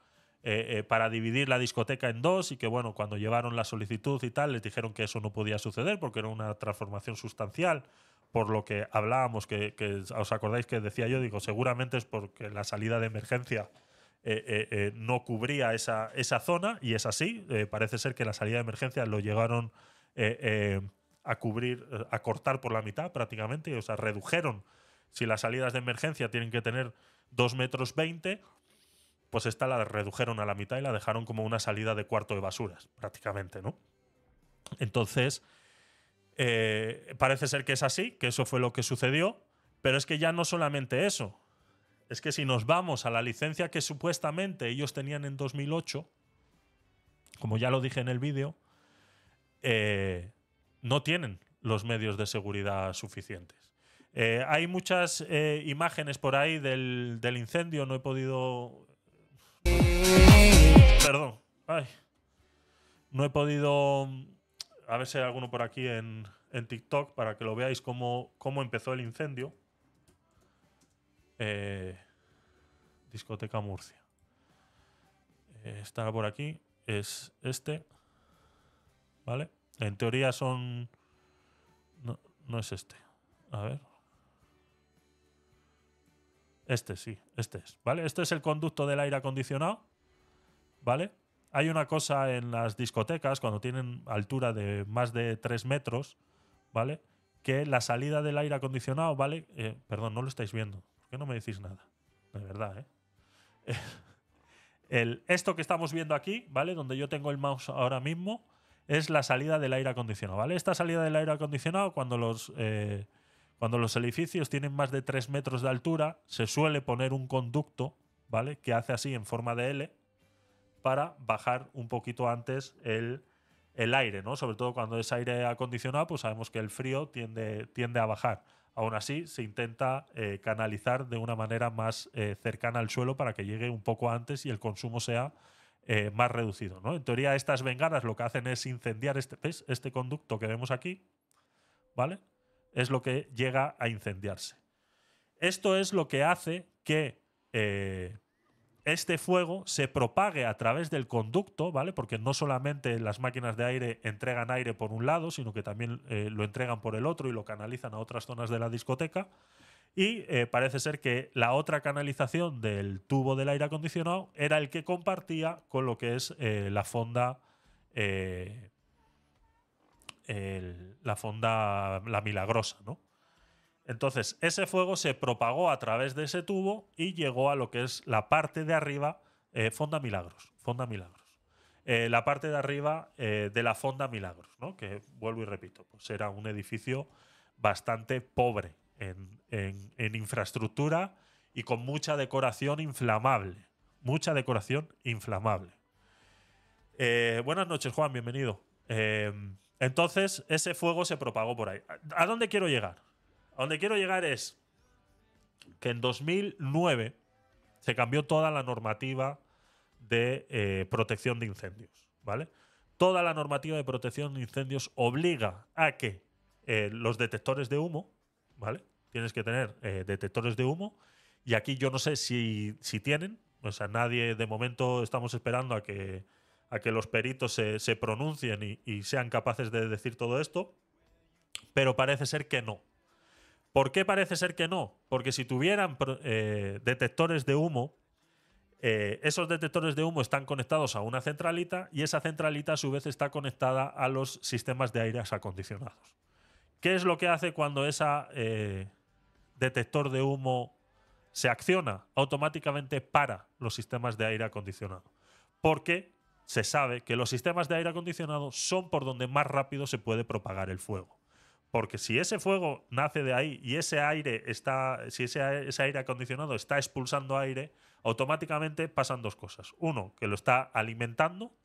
eh, eh, para dividir la discoteca en dos y que, bueno, cuando llevaron la solicitud y tal, les dijeron que eso no podía suceder porque era una transformación sustancial, por lo que hablábamos, que, os acordáis que decía yo, digo, seguramente es porque la salida de emergencia eh, no cubría esa, zona y es así, parece ser que la salida de emergencia lo llegaron a cubrir, a cortar por la mitad prácticamente, o sea, redujeron. Si las salidas de emergencia tienen que tener ...dos metros 20, pues esta la redujeron a la mitad y la dejaron como una salida de cuarto de basuras, prácticamente, ¿no? Entonces, eh, parece ser que es así, que eso fue lo que sucedió, pero es que ya no solamente eso, es que si nos vamos a la licencia que supuestamente ellos tenían en 2008, como ya lo dije en el vídeo, eh, no tienen los medios de seguridad suficientes. Eh, hay muchas imágenes por ahí del, incendio, no he podido Perdón. Ay. No he podido. Mm, a ver si hay alguno por aquí en, TikTok para que lo veáis cómo, cómo empezó el incendio. Eh, discoteca Murcia. Eh, está estará por aquí. Es este. ¿Vale? En teoría son. no es este. A ver. Este sí, este es, ¿vale? Este es el conducto del aire acondicionado, ¿vale? Hay una cosa en las discotecas, cuando tienen altura de más de 3 metros, ¿vale? Que la salida del aire acondicionado, ¿vale? Eh, perdón, no lo estáis viendo. ¿Por qué no me decís nada? De verdad, ¿eh? el, esto que estamos viendo aquí, ¿vale? Donde yo tengo el mouse ahora mismo, es la salida del aire acondicionado, ¿vale? Esta salida del aire acondicionado, cuando los... Eh, cuando los edificios tienen más de 3 metros de altura, se suele poner un conducto, ¿vale? Que hace así en forma de L para bajar un poquito antes el, aire, ¿no? Sobre todo cuando es aire acondicionado, pues sabemos que el frío tiende, tiende a bajar. Aún así, se intenta eh, canalizar de una manera más eh, cercana al suelo para que llegue un poco antes y el consumo sea eh, más reducido. ¿no? En teoría, estas bengalas lo que hacen es incendiar este, este conducto que vemos aquí, ¿vale? es lo que llega a incendiarse. Esto es lo que hace que eh, este fuego se propague a través del conducto, ¿vale? Porque no solamente las máquinas de aire entregan aire por un lado, sino que también eh, lo entregan por el otro y lo canalizan a otras zonas de la discoteca. Y eh, parece ser que la otra canalización del tubo del aire acondicionado era el que compartía con lo que es la fonda la fonda, la milagrosa, ¿no? Entonces, ese fuego se propagó a través de ese tubo y llegó a lo que es la parte de arriba, eh, Fonda Milagros, Fonda Milagros. Eh, la parte de arriba eh, de la Fonda Milagros, ¿no? que vuelvo y repito, pues era un edificio bastante pobre en, en infraestructura y con mucha decoración inflamable. Mucha decoración inflamable. buenas noches, Juan, bienvenido. Entonces, ese fuego se propagó por ahí. ¿A dónde quiero llegar? A dónde quiero llegar es que en 2009 se cambió toda la normativa de eh, protección de incendios, ¿vale? Toda la normativa de protección de incendios obliga a que eh, los detectores de humo, ¿vale? Tienes que tener eh, detectores de humo y aquí yo no sé si, si tienen, o sea, nadie de momento estamos esperando a que a que los peritos se, pronuncien y, sean capaces de decir todo esto, pero parece ser que no. ¿Por qué parece ser que no? Porque si tuvieran eh, detectores de humo, eh, esos detectores de humo están conectados a una centralita y esa centralita a su vez está conectada a los sistemas de aires acondicionados. ¿Qué es lo que hace cuando ese eh, detector de humo se acciona? Automáticamente para los sistemas de aire acondicionado. Porque se sabe que los sistemas de aire acondicionado son por donde más rápido se puede propagar el fuego. Porque si ese fuego nace de ahí y ese aire está, si ese, aire acondicionado está expulsando aire, automáticamente pasan dos cosas. Uno, que lo está alimentando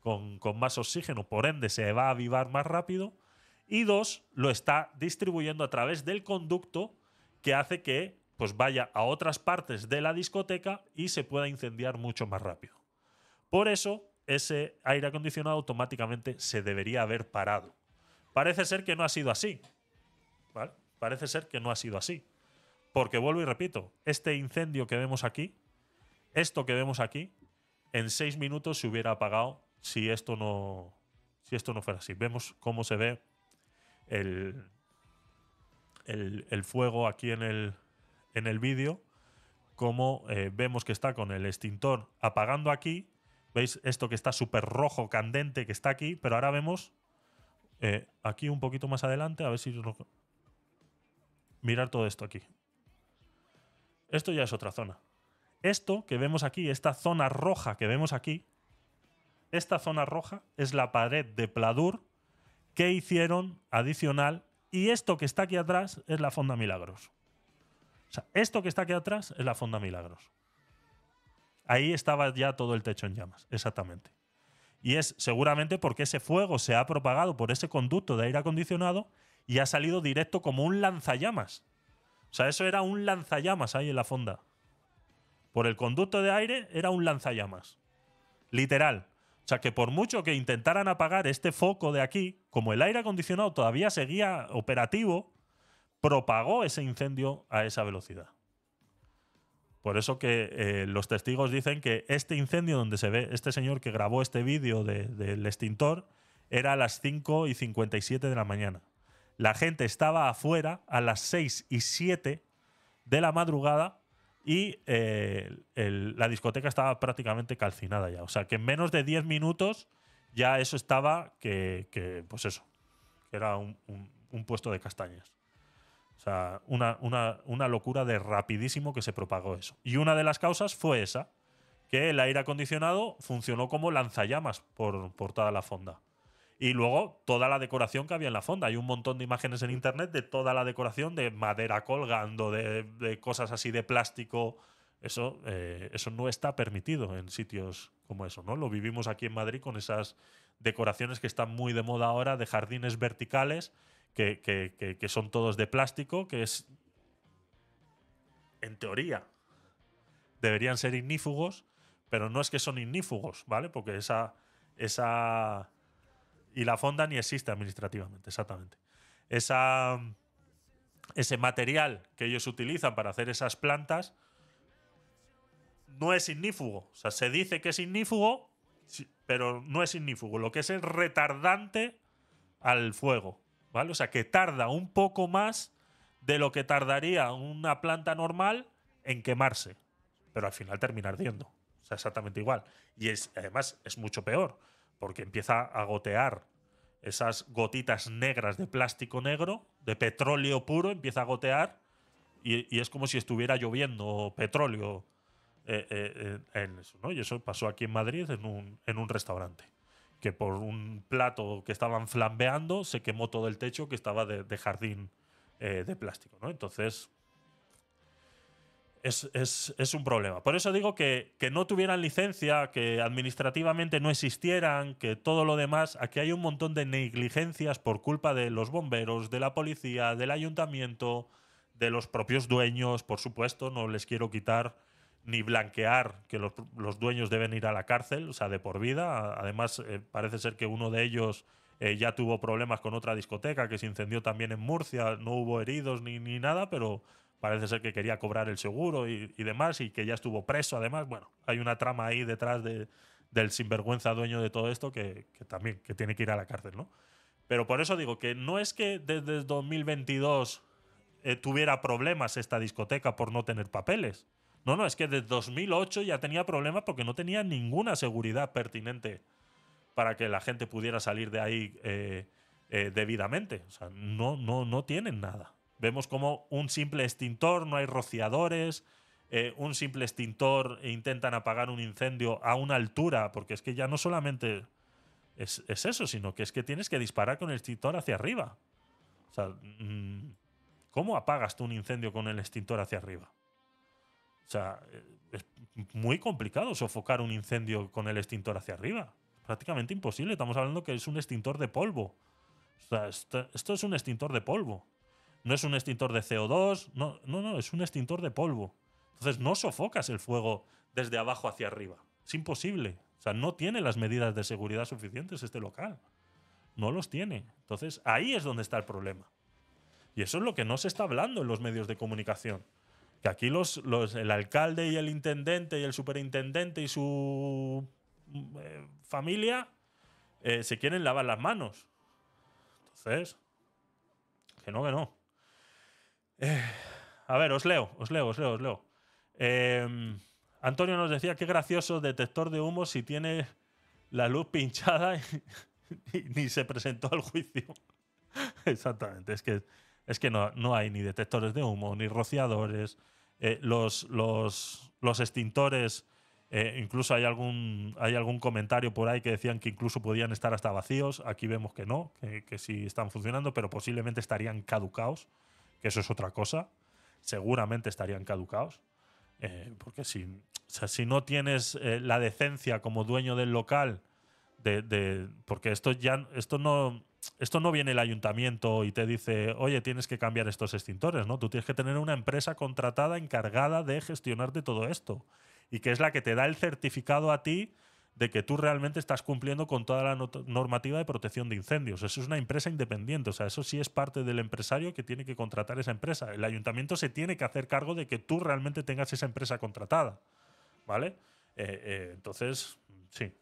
con, con más oxígeno, por ende se va a avivar más rápido. Y dos, lo está distribuyendo a través del conducto que hace que pues vaya a otras partes de la discoteca y se pueda incendiar mucho más rápido. Por eso, ese aire acondicionado automáticamente se debería haber parado. Parece ser que no ha sido así. Parece ser que no ha sido así. Porque vuelvo y repito, este incendio que vemos aquí, esto que vemos aquí, en seis minutos se hubiera apagado si esto no, si esto no fuera así. Vemos cómo se ve el, el, fuego aquí en el, en el vídeo, cómo eh, vemos que está con el extintor apagando aquí ¿Veis esto que está súper rojo, candente, que está aquí? Pero ahora vemos eh, aquí un poquito más adelante, a ver si... Mirar todo esto aquí. Esto ya es otra zona. Esto que vemos aquí, esta zona roja que vemos aquí, esta zona roja es la pared de Pladur que hicieron adicional y esto que está aquí atrás es la Fonda Milagros. O sea, esto que está aquí atrás es la Fonda Milagros. Ahí estaba ya todo el techo en llamas, exactamente. Y es seguramente porque ese fuego se ha propagado por ese conducto de aire acondicionado y ha salido directo como un lanzallamas. O sea, eso era un lanzallamas ahí en la fonda. Por el conducto de aire era un lanzallamas. Literal. O sea, que por mucho que intentaran apagar este foco de aquí, como el aire acondicionado todavía seguía operativo, propagó ese incendio a esa velocidad. Por eso que eh, los testigos dicen que este incendio donde se ve este señor que grabó este vídeo del extintor era a las 5 y 57 de la mañana. La gente estaba afuera a las 6 y 7 de la madrugada y eh, la discoteca estaba prácticamente calcinada ya. O sea que en menos de 10 minutos ya eso estaba que, pues eso, que era un puesto de castañas una, una, locura de rapidísimo que se propagó eso. Y una de las causas fue esa, que el aire acondicionado funcionó como lanzallamas por, por toda la fonda. Y luego toda la decoración que había en la fonda. Hay un montón de imágenes en internet de toda la decoración, de madera colgando, de, cosas así de plástico. Eso, eh, eso no está permitido en sitios como eso, ¿no? Lo vivimos aquí en Madrid con esas decoraciones que están muy de moda ahora, de jardines verticales que, son todos de plástico, que es, en teoría, deberían ser ignífugos, pero no es que son ignífugos, ¿vale? Porque esa, esa y la fonda ni existe administrativamente, exactamente. Esa, ese material que ellos utilizan para hacer esas plantas no es ignífugo. O sea, se dice que es ignífugo, pero no es ignífugo. Lo que es es retardante al fuego. O sea, que tarda un poco más de lo que tardaría una planta normal en quemarse, pero al final termina ardiendo. O sea, exactamente igual. Y es, además es mucho peor, porque empieza a gotear esas gotitas negras de plástico negro, de petróleo puro, empieza a gotear y, es como si estuviera lloviendo petróleo. Eh, eh, en eso, Y eso pasó aquí en Madrid en un restaurante que por un plato que estaban flambeando se quemó todo el techo que estaba de, jardín eh, de plástico. Entonces, es, un problema. Por eso digo que, que no tuvieran licencia, que administrativamente no existieran, que todo lo demás, aquí hay un montón de negligencias por culpa de los bomberos, de la policía, del ayuntamiento, de los propios dueños, por supuesto, no les quiero quitar ni blanquear que los, dueños deben ir a la cárcel, o sea, de por vida. Además, eh, parece ser que uno de ellos eh, ya tuvo problemas con otra discoteca que se incendió también en Murcia, no hubo heridos ni, ni nada, pero parece ser que quería cobrar el seguro y, y, demás, y que ya estuvo preso además. Bueno, hay una trama ahí detrás de, del sinvergüenza dueño de todo esto que, también que tiene que ir a la cárcel, ¿no? Pero por eso digo que no es que desde 2022 eh, tuviera problemas esta discoteca por no tener papeles no, no, es que desde 2008 ya tenía problemas porque no tenía ninguna seguridad pertinente para que la gente pudiera salir de ahí eh, eh, debidamente. O sea, no, no, no tienen nada. Vemos como un simple extintor, no hay rociadores, eh, un simple extintor e intentan apagar un incendio a una altura, porque es que ya no solamente es, es eso, sino que es que tienes que disparar con el extintor hacia arriba. O sea, mm, ¿cómo apagas tú un incendio con el extintor hacia arriba? O sea, es muy complicado sofocar un incendio con el extintor hacia arriba. Prácticamente imposible. Estamos hablando que es un extintor de polvo. O sea, esto, es un extintor de polvo. No es un extintor de CO2. No, no, no, es un extintor de polvo. Entonces no sofocas el fuego desde abajo hacia arriba. Es imposible. O sea, no tiene las medidas de seguridad suficientes este local. No los tiene. Entonces ahí es donde está el problema. Y eso es lo que no se está hablando en los medios de comunicación. Que aquí los, el alcalde y el intendente y el superintendente y su mm, eh, familia eh, se quieren lavar las manos. Entonces, que no, que no. Eh, a ver, os leo, os leo, os leo, os leo. Em, Antonio nos decía, qué gracioso detector de humo si tiene la luz pinchada y ni se presentó al juicio. Exactamente, es que es que no, hay ni detectores de humo, ni rociadores, eh, los, los, extintores, eh, incluso hay algún, hay algún comentario por ahí que decían que incluso podían estar hasta vacíos, aquí vemos que no, que, sí están funcionando, pero posiblemente estarían caducados, que eso es otra cosa, seguramente estarían caducados. Eh, porque si, si no tienes la decencia como dueño del local, de, porque esto ya esto no, esto no viene el ayuntamiento y te dice, oye, tienes que cambiar estos extintores, ¿no? Tú tienes que tener una empresa contratada encargada de gestionarte todo esto y que es la que te da el certificado a ti de que tú realmente estás cumpliendo con toda la normativa de protección de incendios. Eso es una empresa independiente, o sea, eso sí es parte del empresario que tiene que contratar esa empresa. El ayuntamiento se tiene que hacer cargo de que tú realmente tengas esa empresa contratada, ¿vale? Eh, eh, entonces, sí.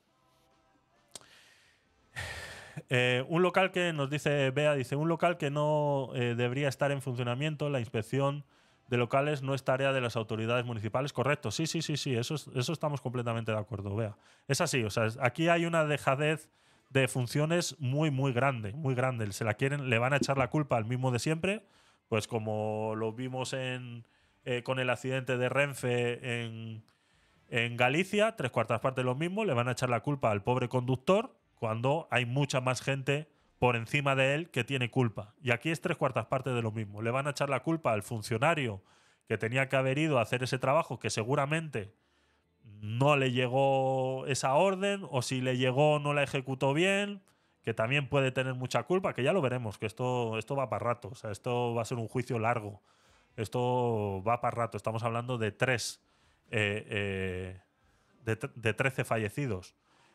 Eh, un local que nos dice vea dice, un local que no eh, debería estar en funcionamiento, la inspección de locales no es tarea de las autoridades municipales. Correcto, sí, sí, sí, sí, eso, eso estamos completamente de acuerdo, Bea. Es así, o sea, aquí hay una dejadez de funciones muy, muy grande, muy grande. Se la quieren, le van a echar la culpa al mismo de siempre, pues como lo vimos eh, con el accidente de Renfe en, en Galicia, tres cuartas partes lo mismo, le van a echar la culpa al pobre conductor cuando hay mucha más gente por encima de él que tiene culpa. Y aquí es tres cuartas partes de lo mismo. Le van a echar la culpa al funcionario que tenía que haber ido a hacer ese trabajo, que seguramente no le llegó esa orden, o si le llegó no la ejecutó bien, que también puede tener mucha culpa, que ya lo veremos, que esto, esto va para rato, o sea, esto va a ser un juicio largo, esto va para rato, estamos hablando de tres, eh, eh, de, de 13 fallecidos.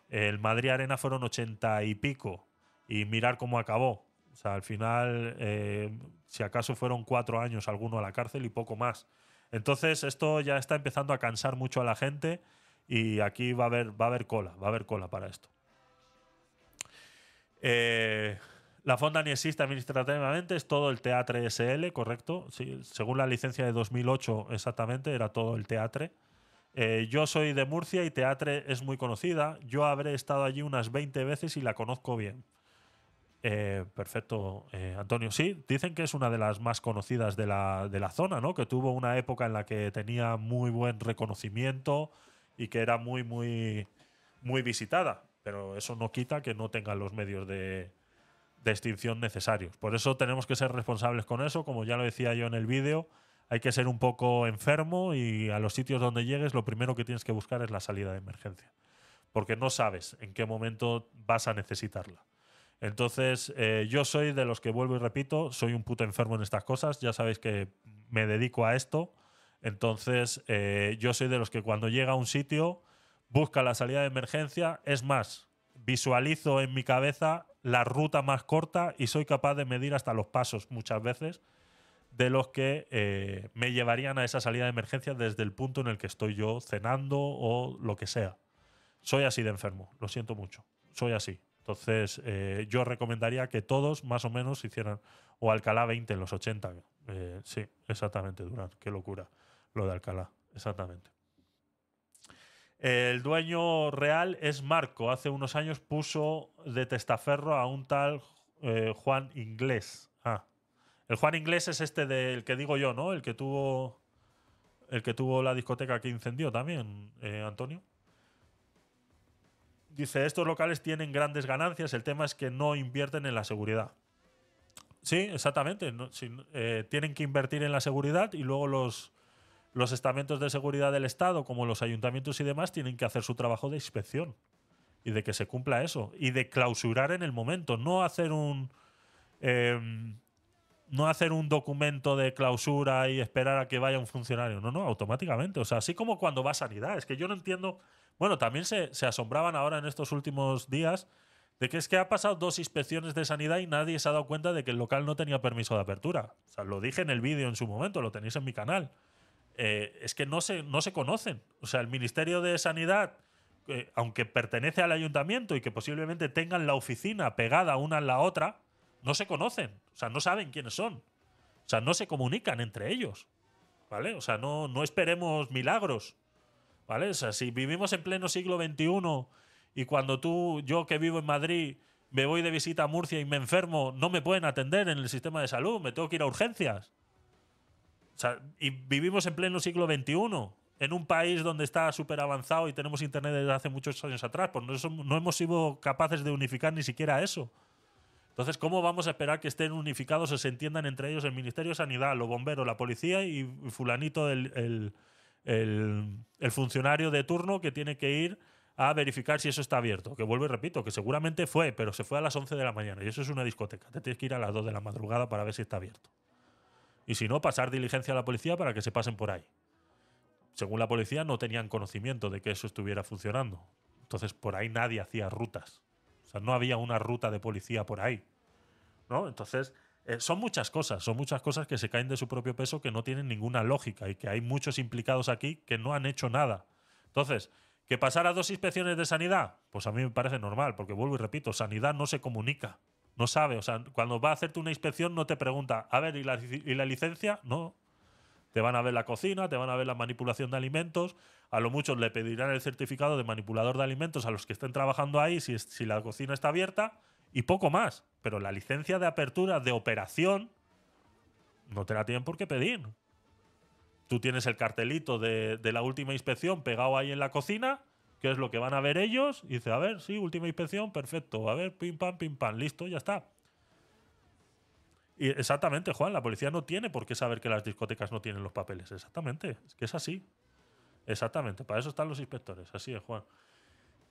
El Madrid Arena fueron ochenta y pico. Y mirar cómo acabó. O sea, al final, eh, si acaso fueron cuatro años alguno a la cárcel y poco más. Entonces, esto ya está empezando a cansar mucho a la gente. Y aquí va a haber, va a haber cola, va a haber cola para esto. Eh, la fonda ni existe administrativamente, es todo el Teatre SL, correcto. Sí, según la licencia de 2008, exactamente, era todo el Teatre. Eh, yo soy de Murcia y Teatre es muy conocida. Yo habré estado allí unas 20 veces y la conozco bien. Eh, perfecto, eh, Antonio. Sí, dicen que es una de las más conocidas de la, zona, ¿no? Que tuvo una época en la que tenía muy buen reconocimiento y que era muy, muy, muy visitada. Pero eso no quita que no tengan los medios de, de extinción necesarios. Por eso tenemos que ser responsables con eso, como ya lo decía yo en el vídeo hay que ser un poco enfermo y a los sitios donde llegues lo primero que tienes que buscar es la salida de emergencia, porque no sabes en qué momento vas a necesitarla. Entonces, eh, yo soy de los que vuelvo y repito, soy un puto enfermo en estas cosas, ya sabéis que me dedico a esto, entonces eh, yo soy de los que cuando llega a un sitio busca la salida de emergencia, es más, visualizo en mi cabeza la ruta más corta y soy capaz de medir hasta los pasos muchas veces de los que eh, me llevarían a esa salida de emergencia desde el punto en el que estoy yo cenando o lo que sea. Soy así de enfermo, lo siento mucho, soy así. Entonces eh, yo recomendaría que todos más o menos hicieran, o Alcalá 20 en los 80, eh, sí, exactamente, Durán, qué locura lo de Alcalá, exactamente. El dueño real es Marco. Hace unos años puso de testaferro a un tal Juan Inglés. Ah, el Juan Inglés es este del que digo yo, ¿no? El que tuvo. El que tuvo la discoteca que incendió también, eh, Antonio. Dice, estos locales tienen grandes ganancias, el tema es que no invierten en la seguridad. Sí, exactamente. Eh, tienen que invertir en la seguridad y luego los, los estamentos de seguridad del Estado, como los ayuntamientos y demás, tienen que hacer su trabajo de inspección y de que se cumpla eso y de clausurar en el momento, no hacer un... Em, no hacer un documento de clausura y esperar a que vaya un funcionario. No, no, automáticamente. O sea, así como cuando va a sanidad. Es que yo no entiendo. Bueno, también se, asombraban ahora en estos últimos días de que es que ha pasado dos inspecciones de sanidad y nadie se ha dado cuenta de que el local no tenía permiso de apertura. O sea, lo dije en el vídeo en su momento, lo tenéis en mi canal. Eh, es que no se, no se conocen. O sea, el Ministerio de Sanidad, eh, aunque pertenece al ayuntamiento y que posiblemente tengan la oficina pegada una a la otra, no se conocen, o sea, no saben quiénes son, o sea, no se comunican entre ellos, ¿vale? O sea, no, no esperemos milagros, ¿vale? O sea, si vivimos en pleno siglo XXI y cuando tú, yo que vivo en Madrid, me voy de visita a Murcia y me enfermo, no me pueden atender en el sistema de salud, me tengo que ir a urgencias. O sea, y vivimos en pleno siglo XXI, en un país donde está súper avanzado y tenemos internet desde hace muchos años atrás, pues no, no hemos sido capaces de unificar ni siquiera eso. Entonces, ¿cómo vamos a esperar que estén unificados o se entiendan entre ellos el Ministerio de Sanidad, los bomberos, la policía y fulanito el, el funcionario de turno que tiene que ir a verificar si eso está abierto? Que vuelvo y repito, que seguramente fue, pero se fue a las 11 de la mañana y eso es una discoteca. Te tienes que ir a las 2 de la madrugada para ver si está abierto. Y si no, pasar diligencia a la policía para que se pasen por ahí. Según la policía, no tenían conocimiento de que eso estuviera funcionando. Entonces, por ahí nadie hacía rutas. O sea, no había una ruta de policía por ahí. ¿No? Entonces, eh, son muchas cosas, son muchas cosas que se caen de su propio peso que no tienen ninguna lógica y que hay muchos implicados aquí que no han hecho nada. Entonces, ¿que pasara dos inspecciones de sanidad? Pues a mí me parece normal, porque vuelvo y repito, sanidad no se comunica, no sabe, o sea, cuando va a hacerte una inspección no te pregunta, a ver, ¿y la, y la licencia? No. Te van a ver la cocina, te van a ver la manipulación de alimentos, a lo mucho le pedirán el certificado de manipulador de alimentos a los que estén trabajando ahí si, la cocina está abierta y poco más. Pero la licencia de apertura de operación no te la tienen por qué pedir. Tú tienes el cartelito de, de la última inspección pegado ahí en la cocina, que es lo que van a ver ellos, y dice, a ver, sí, última inspección, perfecto, a ver, pim, pam, pim, pam, listo, ya está. Y exactamente, Juan, la policía no tiene por qué saber que las discotecas no tienen los papeles, exactamente, es que es así. Exactamente, para eso están los inspectores, así es, Juan.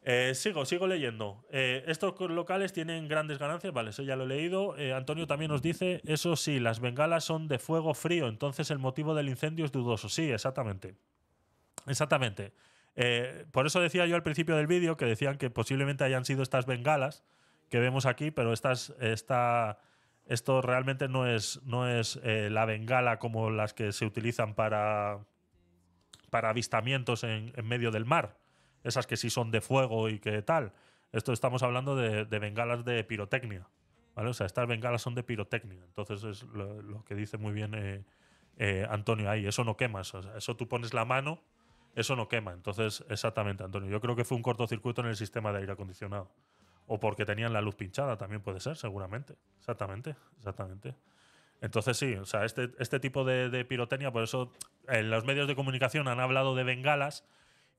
Eh, sigo, sigo leyendo. Eh, estos locales tienen grandes ganancias, vale, eso ya lo he leído. Eh, Antonio también nos dice, eso sí, las bengalas son de fuego frío, entonces el motivo del incendio es dudoso. Sí, exactamente. Exactamente. por eso decía yo al principio del vídeo que decían que posiblemente hayan sido estas bengalas que vemos aquí, pero estas, esta, esto realmente no es, no es la bengala como las que se utilizan para para avistamientos en, medio del mar. Esas que sí son de fuego y que tal. Esto estamos hablando de, bengalas de pirotecnia. ¿vale? O sea, estas bengalas son de pirotecnia. Entonces es lo, que dice muy bien eh, eh, Antonio ahí. Eso no quema. eso, tú pones la mano, eso no quema. Entonces, exactamente, Antonio. Yo creo que fue un cortocircuito en el sistema de aire acondicionado. O porque tenían la luz pinchada, también puede ser, seguramente. Exactamente, exactamente. Entonces sí, o sea, este, este tipo de, pirotecnia, por eso en los medios de comunicación han hablado de bengalas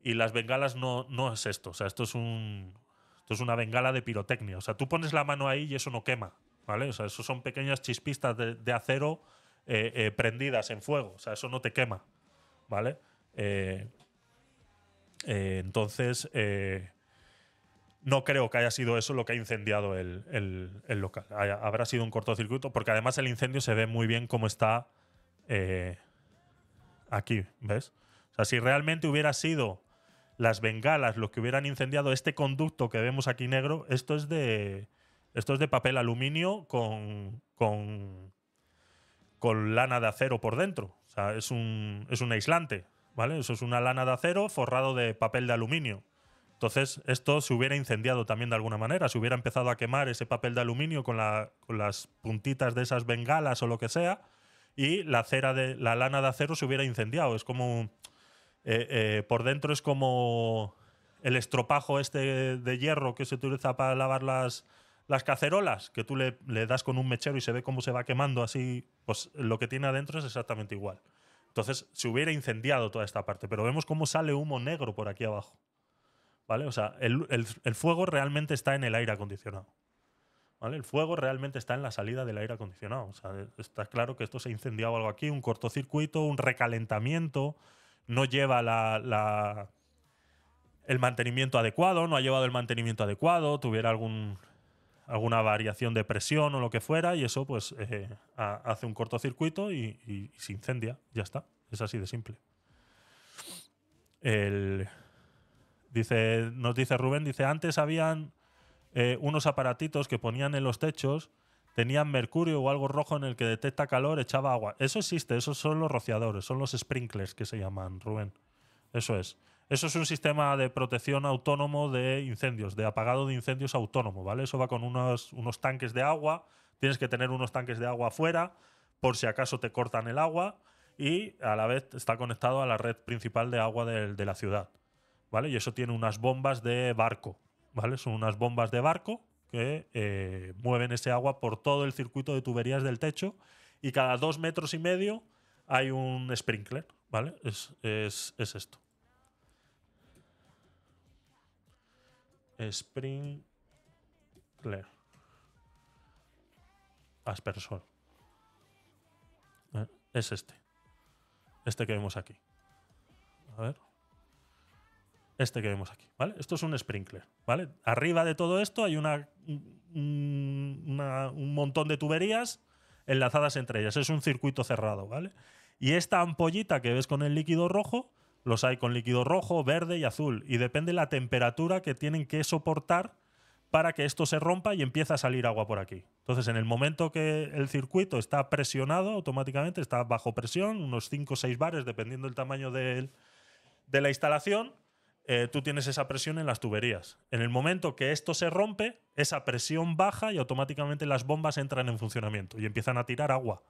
y las bengalas no, no es esto, o sea, esto es un, esto es una bengala de pirotecnia, o sea, tú pones la mano ahí y eso no quema, ¿vale? O sea, eso son pequeñas chispistas de, acero eh, eh, prendidas en fuego, o sea, eso no te quema, ¿vale? Eh, entonces, no creo que haya sido eso lo que ha incendiado el, local. habrá sido un cortocircuito, porque además el incendio se ve muy bien cómo está eh, aquí, ¿ves? O sea, si realmente hubiera sido las bengalas los que hubieran incendiado este conducto que vemos aquí negro, esto es de, esto es de papel aluminio con, con, con lana de acero por dentro. O sea, es un, es un aislante, ¿vale? Eso es una lana de acero forrado de papel de aluminio. Entonces, esto se hubiera incendiado también de alguna manera, se hubiera empezado a quemar ese papel de aluminio con, las puntitas de esas bengalas o lo que sea, y la, cera de, la lana de acero se hubiera incendiado. Es como. Eh, eh, por dentro es como el estropajo este de hierro que se utiliza para lavar las, las cacerolas, que tú le, le, das con un mechero y se ve cómo se va quemando así, pues lo que tiene adentro es exactamente igual. Entonces se hubiera incendiado toda esta parte, pero vemos cómo sale humo negro por aquí abajo. ¿Vale? O sea, el, fuego realmente está en el aire acondicionado. ¿Vale? El fuego realmente está en la salida del aire acondicionado. O sea, está claro que esto se ha incendiado algo aquí, un cortocircuito, un recalentamiento, no lleva la, el mantenimiento adecuado, no ha llevado el mantenimiento adecuado, tuviera algún, alguna variación de presión o lo que fuera, y eso pues eh, hace un cortocircuito y, y se incendia. Ya está. Es así de simple. El Dice, nos dice Rubén, dice, antes habían eh, unos aparatitos que ponían en los techos, tenían mercurio o algo rojo en el que detecta calor, echaba agua. Eso existe, esos son los rociadores, son los sprinklers que se llaman, Rubén. Eso es. Eso es un sistema de protección autónomo de incendios, de apagado de incendios autónomo, ¿vale? Eso va con unos, unos tanques de agua, tienes que tener unos tanques de agua afuera, por si acaso te cortan el agua, y a la vez está conectado a la red principal de agua de la ciudad. ¿vale? Y eso tiene unas bombas de barco, ¿vale? Son unas bombas de barco que eh, mueven ese agua por todo el circuito de tuberías del techo y cada dos metros y medio hay un sprinkler, ¿vale? Es, esto. Sprinkler. Aspersor. Eh, es este. Este que vemos aquí. A ver este que vemos aquí, ¿vale? Esto es un sprinkler, ¿vale? Arriba de todo esto hay mm, una, un montón de tuberías enlazadas entre ellas. Es un circuito cerrado, ¿vale? Y esta ampollita que ves con el líquido rojo, los hay con líquido rojo, verde y azul. Y depende la temperatura que tienen que soportar para que esto se rompa y empiece a salir agua por aquí. Entonces, en el momento que el circuito está presionado automáticamente, está bajo presión, unos 5 o 6 bares, dependiendo del tamaño de la instalación, eh, tú tienes esa presión en las tuberías. En el momento que esto se rompe, esa presión baja y automáticamente las bombas entran en funcionamiento y empiezan a tirar agua.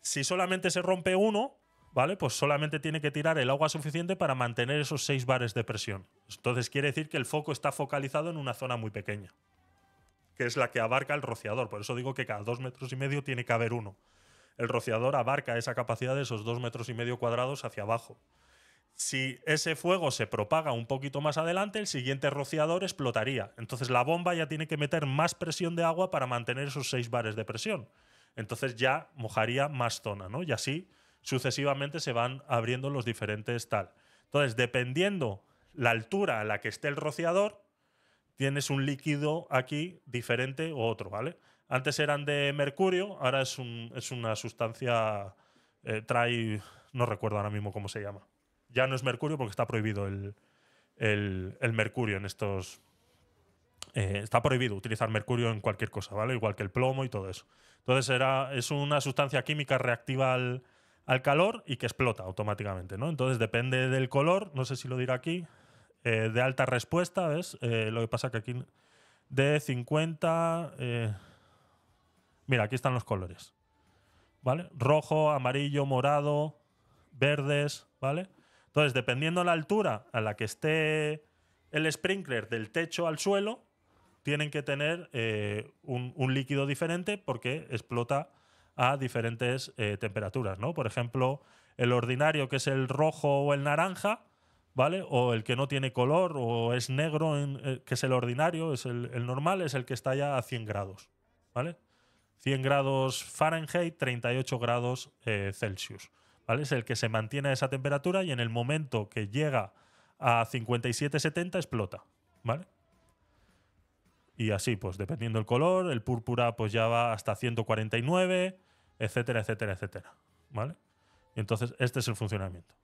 Si solamente se rompe uno, ¿vale? Pues solamente tiene que tirar el agua suficiente para mantener esos seis bares de presión. Entonces quiere decir que el foco está focalizado en una zona muy pequeña, que es la que abarca el rociador. Por eso digo que cada dos metros y medio tiene que haber uno. El rociador abarca esa capacidad de esos dos metros y medio cuadrados hacia abajo. Si ese fuego se propaga un poquito más adelante, el siguiente rociador explotaría. Entonces la bomba ya tiene que meter más presión de agua para mantener esos seis bares de presión. Entonces ya mojaría más zona, ¿no? Y así sucesivamente se van abriendo los diferentes tal. Entonces, dependiendo la altura a la que esté el rociador, tienes un líquido aquí diferente o otro, ¿vale? Antes eran de mercurio, ahora es, una sustancia, eh, trae, no recuerdo ahora mismo cómo se llama ya no es mercurio porque está prohibido el, mercurio en estos. Eh, está prohibido utilizar mercurio en cualquier cosa, ¿vale? Igual que el plomo y todo eso. Entonces era, es una sustancia química reactiva al, calor y que explota automáticamente, ¿no? Entonces depende del color, no sé si lo dirá aquí, eh, de alta respuesta, ¿ves? Eh, lo que pasa que aquí de 50... mira, aquí están los colores, ¿vale? Rojo, amarillo, morado, verdes, ¿vale? Entonces, dependiendo la altura a la que esté el sprinkler del techo al suelo, tienen que tener eh, un, líquido diferente porque explota a diferentes eh, temperaturas, Por ejemplo, el ordinario que es el rojo o el naranja, ¿vale? O el que no tiene color o es negro, eh, que es el ordinario, es el, el, normal, es el que está ya a 100 grados, ¿vale? 100 grados Fahrenheit, 38 grados Celsius. ¿vale? Es el que se mantiene a esa temperatura y en el momento que llega a 57-70 explota, ¿vale? Y así, pues dependiendo del color, el púrpura pues ya va hasta 149, etcétera, etcétera, etcétera, ¿vale? entonces este es el funcionamiento.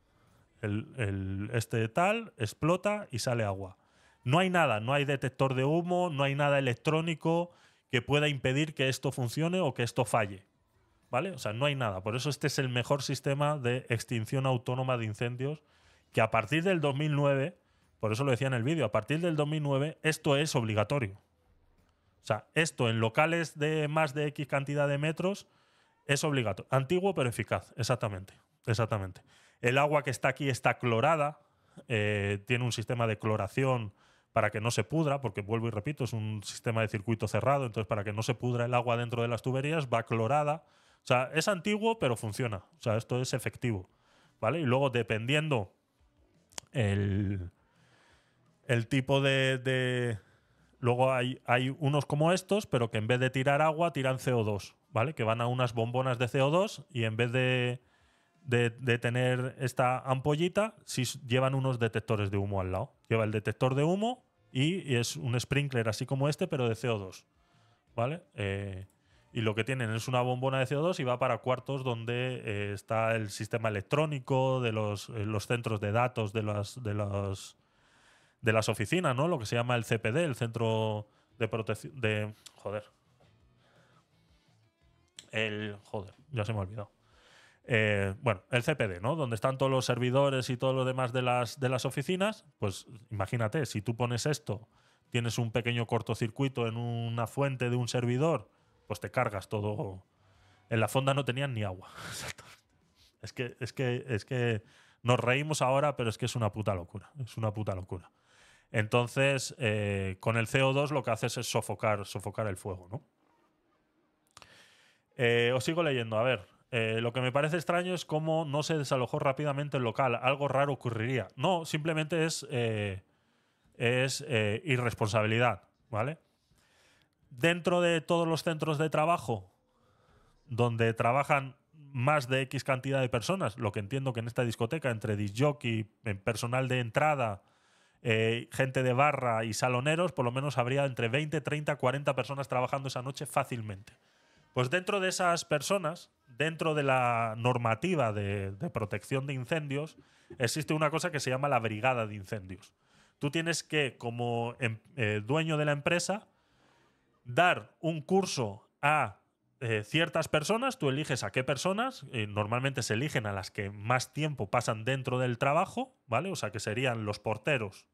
este tal explota y sale agua. No hay nada, no hay detector de humo, no hay nada electrónico que pueda impedir que esto funcione o que esto falle. O sea, no hay nada. Por eso este es el mejor sistema de extinción autónoma de incendios que a partir del 2009, por eso lo decía en el vídeo, a partir del 2009 esto es obligatorio. O sea, esto en locales de más de X cantidad de metros es obligatorio. Antiguo pero eficaz, exactamente. Exactamente. El agua que está aquí está clorada, eh, tiene un sistema de cloración para que no se pudra, porque vuelvo y repito, es un sistema de circuito cerrado, entonces para que no se pudra el agua dentro de las tuberías va clorada o sea, es antiguo, pero funciona. O sea, esto es efectivo. ¿Vale? Y luego, dependiendo el, el tipo de, luego hay, hay unos como estos, pero que en vez de tirar agua, tiran CO2, ¿vale? Que van a unas bombonas de CO2 y en vez de, de, tener esta ampollita, llevan unos detectores de humo al lado. Lleva el detector de humo y, y es un sprinkler así como este, pero de CO2. ¿Vale? Eh, y lo que tienen es una bombona de CO2 y va para cuartos donde eh, está el sistema electrónico de eh, los, centros de datos de las, de, los de las oficinas, ¿no? Lo que se llama el CPD, el Centro de Protección... de... joder. El... joder, ya se me ha olvidado. Eh, bueno, el CPD, ¿no? Donde están todos los servidores y todo lo demás de las, de las oficinas, pues imagínate, si tú pones esto, tienes un pequeño cortocircuito en una fuente de un servidor pues te cargas todo. En la fonda no tenían ni agua. es que, es que, es que nos reímos ahora, pero es que es una puta locura. Es una puta locura. Entonces, eh, con el CO2 lo que haces es sofocar, sofocar el fuego, ¿no? Eh, os sigo leyendo, a ver. Eh, lo que me parece extraño es cómo no se desalojó rápidamente el local. Algo raro ocurriría. No, simplemente es, es irresponsabilidad, ¿vale? dentro de todos los centros de trabajo donde trabajan más de X cantidad de personas, lo que entiendo que en esta discoteca, entre disjockey, personal de entrada, eh, gente de barra y saloneros, por lo menos habría entre 20, 30, 40 personas trabajando esa noche fácilmente. Pues dentro de esas personas, dentro de la normativa de, protección de incendios, existe una cosa que se llama la brigada de incendios. Tú tienes que, como em, eh, dueño de la empresa, dar un curso a eh, ciertas personas, tú eliges a qué personas, normalmente se eligen a las que más tiempo pasan dentro del trabajo, ¿vale? O sea, que serían los porteros.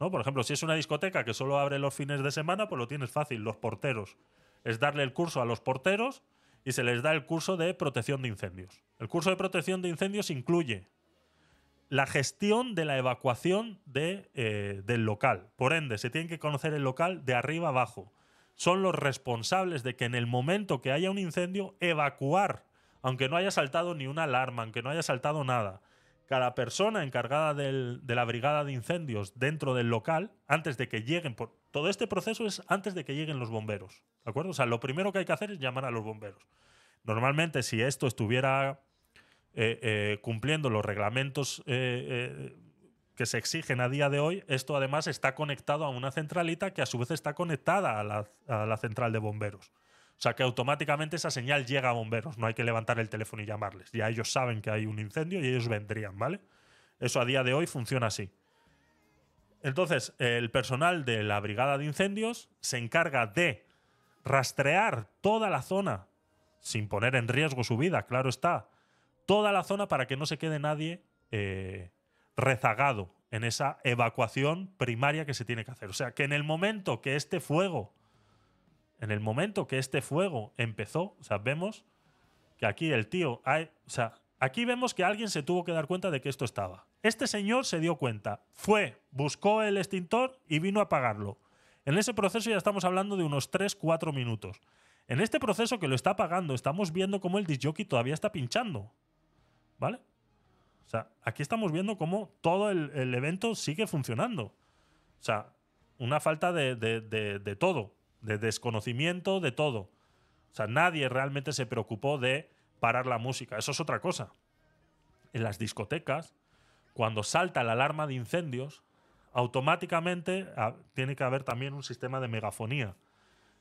¿no? Por ejemplo, si es una discoteca que solo abre los fines de semana, pues lo tienes fácil, los porteros. Es darle el curso a los porteros y se les da el curso de protección de incendios. El curso de protección de incendios incluye la gestión de la evacuación eh, del local. Por ende, se tiene que conocer el local de arriba abajo son los responsables de que en el momento que haya un incendio, evacuar, aunque no haya saltado ni una alarma, aunque no haya saltado nada. Cada persona encargada de la brigada de incendios dentro del local, antes de que lleguen, por, todo este proceso es antes de que lleguen los bomberos, ¿de acuerdo? O sea, lo primero que hay que hacer es llamar a los bomberos. Normalmente, si esto estuviera eh, eh, cumpliendo los reglamentos eh, que se exigen a día de hoy, esto además está conectado a una centralita que a su vez está conectada a la, central de bomberos. O sea que automáticamente esa señal llega a bomberos, no hay que levantar el teléfono y llamarles. Ya ellos saben que hay un incendio y ellos vendrían, ¿vale? Eso a día de hoy funciona así. Entonces, el personal de la brigada de incendios se encarga de rastrear toda la zona, sin poner en riesgo su vida, claro está, toda la zona para que no se quede nadie eh, rezagado en esa evacuación primaria que se tiene que hacer. O sea, que en el momento que este fuego, en el momento que este fuego empezó, o sea, vemos que aquí el tío, hay, o sea, aquí vemos que alguien se tuvo que dar cuenta de que esto estaba. Este señor se dio cuenta, fue, buscó el extintor y vino a apagarlo. En ese proceso ya estamos hablando de unos 3-4 minutos. En este proceso que lo está apagando, estamos viendo cómo el disjockey todavía está pinchando. ¿Vale? aquí estamos viendo cómo todo el, evento sigue funcionando. O sea, una falta de, todo, de desconocimiento de todo. O sea, nadie realmente se preocupó de parar la música. Eso es otra cosa. En las discotecas, cuando salta la alarma de incendios, automáticamente ah, tiene que haber también un sistema de megafonía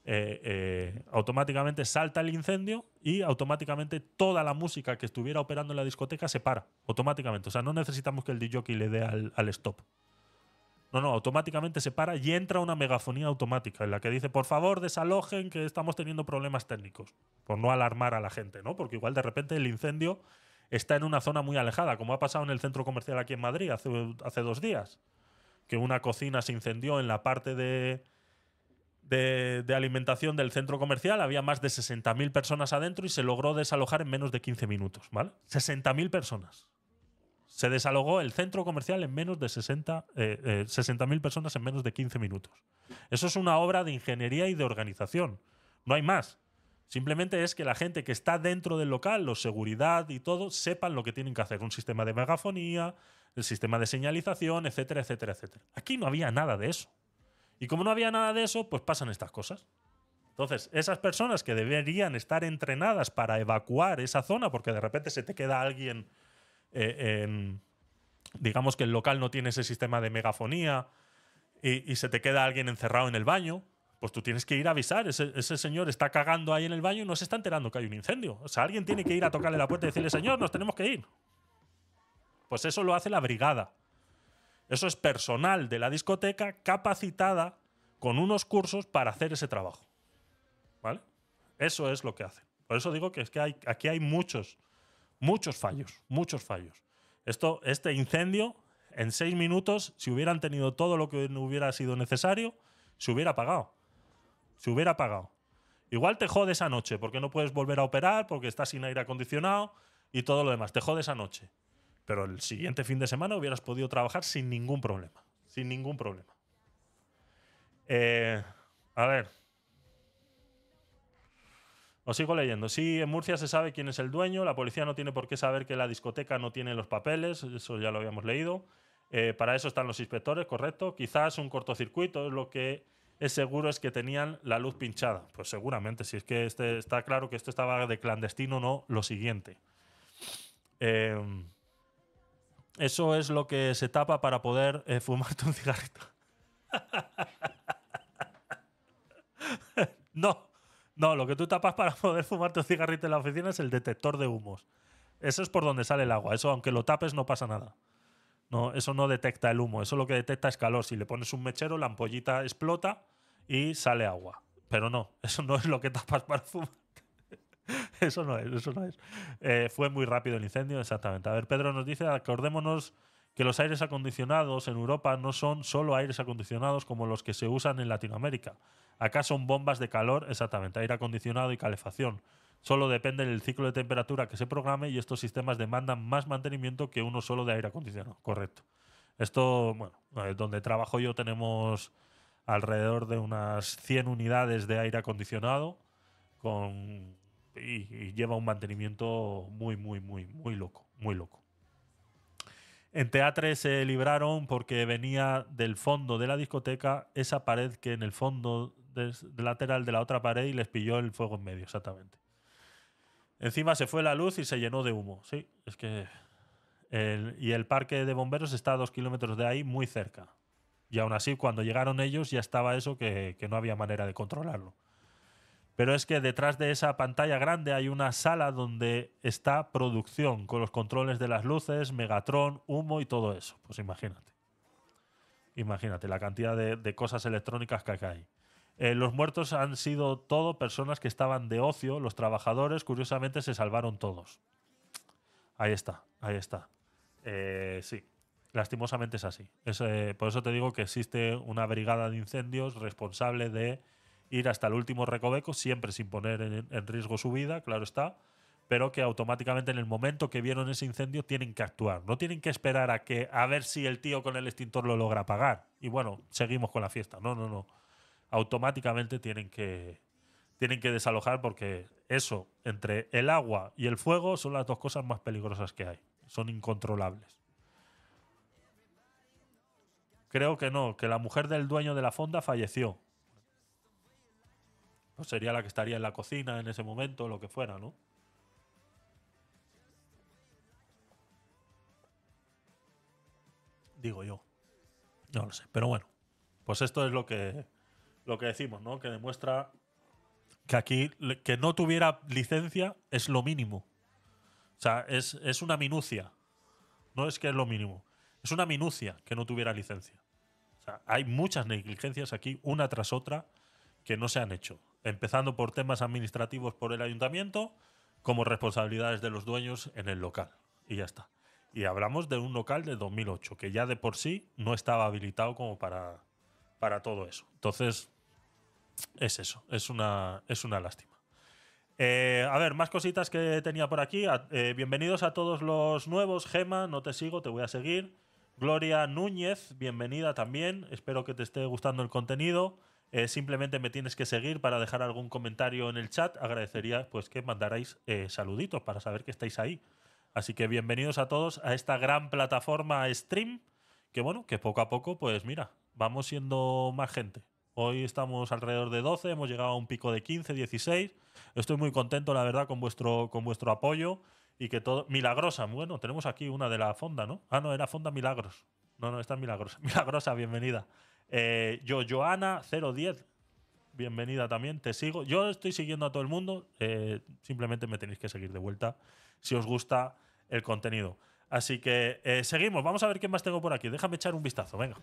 eh, eh, automáticamente salta el incendio y automáticamente toda la música que estuviera operando en la discoteca se para, automáticamente. O sea, no necesitamos que el DJ le dé al, stop. No, no, automáticamente se para y entra una megafonía automática en la que dice, por favor, desalojen que estamos teniendo problemas técnicos, por no alarmar a la gente, ¿no? Porque igual de repente el incendio está en una zona muy alejada, como ha pasado en el centro comercial aquí en Madrid hace, hace dos días, que una cocina se incendió en la parte de, de, alimentación del centro comercial, había más de 60.000 personas adentro y se logró desalojar en menos de 15 minutos, ¿vale? 60.000 personas. Se desalojó el centro comercial en menos de 60.000 eh, eh personas en menos de 15 minutos. Eso es una obra de ingeniería y de organización. No hay más. Simplemente es que la gente que está dentro del local, los seguridad y todo, sepan lo que tienen que hacer. Un sistema de megafonía, el sistema de señalización, etcétera, etcétera, etcétera. Aquí no había nada de eso. Y como no había nada de eso, pues pasan estas cosas. Entonces, esas personas que deberían estar entrenadas para evacuar esa zona, porque de repente se te queda alguien eh, digamos que el local no tiene ese sistema de megafonía y, se te queda alguien encerrado en el baño, pues tú tienes que ir a avisar. Ese, ese, señor está cagando ahí en el baño y no se está enterando que hay un incendio. O sea, alguien tiene que ir a tocarle la puerta y decirle, señor, nos tenemos que ir. Pues eso lo hace la brigada. Eso es personal de la discoteca capacitada con unos cursos para hacer ese trabajo. ¿Vale? Eso es lo que hacen. Por eso digo que es que aquí hay muchos, muchos fallos, muchos fallos. Esto, este incendio, en seis minutos, si hubieran tenido todo lo que hubiera sido necesario, se hubiera pagado. Se hubiera pagado. Igual te jode esa noche porque no puedes volver a operar, porque estás sin aire acondicionado y todo lo demás. Te jode esa noche. Pero el siguiente fin de semana hubieras podido trabajar sin ningún problema. Sin ningún problema. Eh, a ver. Os sigo leyendo. Sí, en Murcia se sabe quién es el dueño. La policía no tiene por qué saber que la discoteca no tiene los papeles. Eso ya lo habíamos leído. Eh, para eso están los inspectores, correcto. Quizás un cortocircuito lo que es seguro es que tenían la luz pinchada. Pues seguramente, si es que este, está claro que esto estaba de clandestino, no lo siguiente. Eh, eso es lo que se tapa para poder eh, fumarte un cigarrito. no, no, lo que tú tapas para poder fumarte un cigarrito en la oficina es el detector de humos. Eso es por donde sale el agua. Eso, aunque lo tapes, no pasa nada. No, eso no detecta el humo. Eso lo que detecta es calor. Si le pones un mechero, la ampollita explota y sale agua. Pero no, eso no es lo que tapas para fumar. eso no es, eso no es. Eh, fue muy rápido el incendio, exactamente. A ver, Pedro nos dice, acordémonos que los aires acondicionados en Europa no son solo aires acondicionados como los que se usan en Latinoamérica. Acá son bombas de calor, exactamente, aire acondicionado y calefacción. Solo depende del ciclo de temperatura que se programe y estos sistemas demandan más mantenimiento que uno solo de aire acondicionado, correcto. Esto, bueno, eh, donde trabajo yo tenemos alrededor de unas 100 unidades de aire acondicionado con y, lleva un mantenimiento muy, muy, muy, muy loco, muy loco. En teatre se libraron porque venía del fondo de la discoteca esa pared que en el fondo del lateral de la otra pared y les pilló el fuego en medio, exactamente. Encima se fue la luz y se llenó de humo. Sí, es que. y el parque de bomberos está a dos kilómetros de ahí, muy cerca. Y aún así, cuando llegaron ellos, ya estaba eso que no había manera de controlarlo. Pero es que detrás de esa pantalla grande hay una sala donde está producción, con los controles de las luces, Megatron, humo y todo eso. Pues imagínate. Imagínate la cantidad de, cosas electrónicas que acá hay. Eh, los muertos han sido todo personas que estaban de ocio. Los trabajadores, curiosamente, se salvaron todos. Ahí está, ahí está. Eh, sí, lastimosamente es así. Es, eh, por eso te digo que existe una brigada de incendios responsable de ir hasta el último recoveco, siempre sin poner en, riesgo su vida, claro está, pero que automáticamente en el momento que vieron ese incendio tienen que actuar. No tienen que esperar a que a ver si el tío con el extintor lo logra apagar. Y bueno, seguimos con la fiesta. No, no, no. Automáticamente tienen que tienen que desalojar porque eso entre el agua y el fuego son las dos cosas más peligrosas que hay. Son incontrolables. Creo que no, que la mujer del dueño de la fonda falleció. Pues, sería la que estaría en la cocina en ese momento, lo que fuera, ¿no? Digo yo. No lo sé, pero bueno. Pues esto es lo que, lo que decimos, ¿no? Que demuestra que aquí que no tuviera licencia es lo mínimo. O sea, es, es una minucia. No es que es lo mínimo. Es una minucia que no tuviera licencia. O sea, hay muchas negligencias aquí, una tras otra, que no se han hecho empezando por temas administrativos por el ayuntamiento, como responsabilidades de los dueños en el local. Y ya está. Y hablamos de un local de 2008, que ya de por sí no estaba habilitado como para, para todo eso. Entonces, es eso, es una, es una lástima. Eh, a ver, más cositas que tenía por aquí. Eh, bienvenidos a todos los nuevos. Gema, no te sigo, te voy a seguir. Gloria Núñez, bienvenida también. Espero que te esté gustando el contenido. Eh, simplemente me tienes que seguir para dejar algún comentario en el chat. Agradecería pues que mandarais eh, saluditos para saber que estáis ahí. Así que bienvenidos a todos a esta gran plataforma stream. Que bueno, que poco a poco, pues mira, vamos siendo más gente. Hoy estamos alrededor de 12, hemos llegado a un pico de 15, 16. Estoy muy contento, la verdad, con vuestro, con vuestro apoyo y que todo. Milagrosa, bueno, tenemos aquí una de la Fonda, ¿no? Ah, no, era Fonda Milagros. No, no, esta es Milagrosa. Milagrosa, bienvenida. Eh, yo, Joana 010, bienvenida también, te sigo. Yo estoy siguiendo a todo el mundo, eh, simplemente me tenéis que seguir de vuelta si os gusta el contenido. Así que eh, seguimos, vamos a ver qué más tengo por aquí. Déjame echar un vistazo, venga.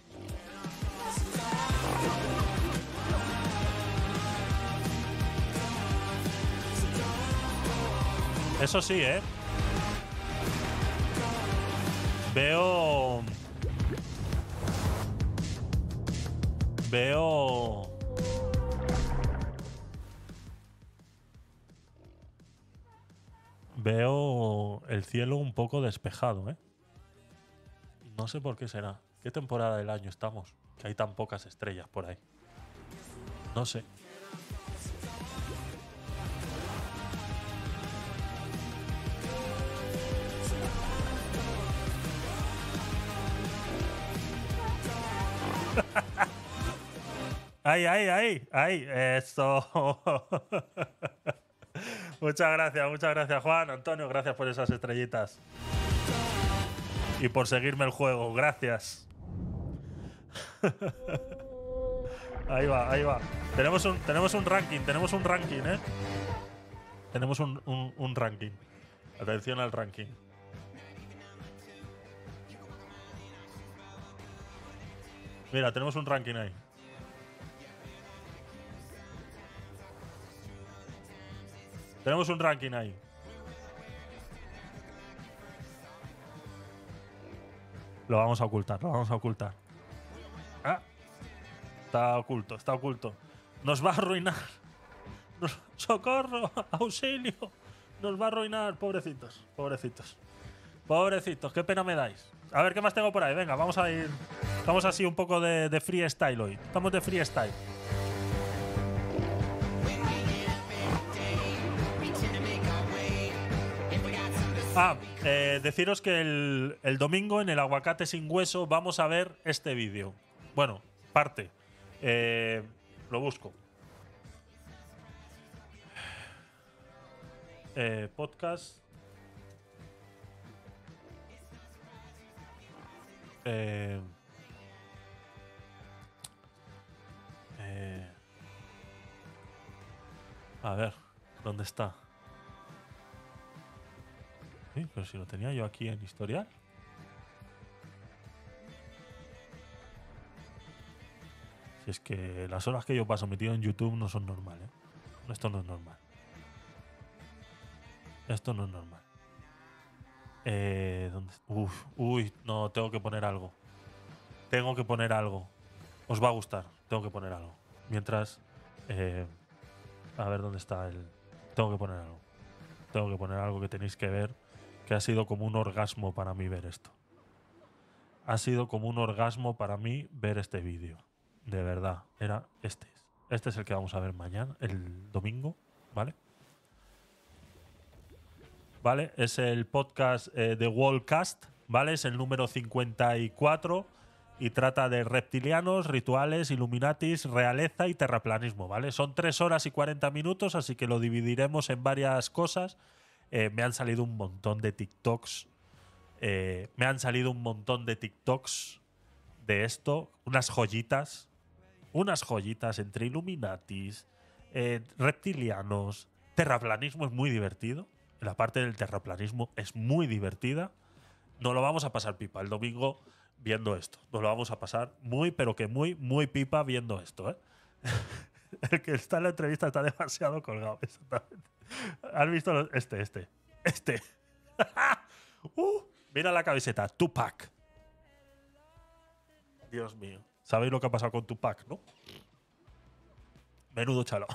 Eso sí, ¿eh? Veo Veo... Veo el cielo un poco despejado, ¿eh? No sé por qué será. ¿Qué temporada del año estamos? Que hay tan pocas estrellas por ahí. No sé. Ahí, ahí, ahí, ahí. muchas gracias, muchas gracias, Juan. Antonio, gracias por esas estrellitas. Y por seguirme el juego. Gracias. ahí va, ahí va. Tenemos un, tenemos un ranking, tenemos un ranking, ¿eh? Tenemos un ranking. Atención al ranking. Mira, tenemos un ranking ahí. Tenemos un ranking ahí. Lo vamos a ocultar, lo vamos a ocultar. Ah, está oculto, está oculto. Nos va a arruinar. ¡Socorro! ¡Auxilio! Nos va a arruinar, pobrecitos, pobrecitos. Pobrecitos, qué pena me dais. A ver qué más tengo por ahí. Venga, vamos a ir. Estamos así un poco de, de freestyle hoy. Estamos de freestyle. Ah, eh, deciros que el, el, domingo en el aguacate sin hueso vamos a ver este vídeo. Bueno, parte. Eh, lo busco. Eh, podcast. Eh, eh a ver, ¿dónde está? pero si lo tenía yo aquí en historial. Si es que las horas que yo paso metido en YouTube no son normales. ¿eh? Esto no es normal. Esto no es normal. Eh, Uf, uy, no, tengo que poner algo. Tengo que poner algo. Os va a gustar. Tengo que poner algo. Mientras... Eh, a ver dónde está el... Tengo que poner algo. Tengo que poner algo que tenéis que ver ha sido como un orgasmo para mí ver esto. Ha sido como un orgasmo para mí ver este vídeo. De verdad, era este. Este es el que vamos a ver mañana, el domingo, ¿vale? ¿Vale? Es el podcast eh, de Wallcast, ¿vale? Es el número 54 y trata de reptilianos, rituales, illuminatis, realeza y terraplanismo, ¿vale? Son tres horas y 40 minutos, así que lo dividiremos en varias cosas eh, me han salido un montón de TikToks. Eh, me han salido un montón de TikToks de esto. Unas joyitas. Unas joyitas entre Illuminatis, eh, reptilianos. Terraplanismo es muy divertido. La parte del terraplanismo es muy divertida. No lo vamos a pasar pipa el domingo viendo esto. Nos lo vamos a pasar muy, pero que muy, muy pipa viendo esto. ¿eh? El que está en la entrevista está demasiado colgado, exactamente. ¿Has visto este, este? Este. ¡Uh! mira la camiseta, Tupac. Dios mío. Sabéis lo que ha pasado con Tupac, ¿no? Menudo chalo.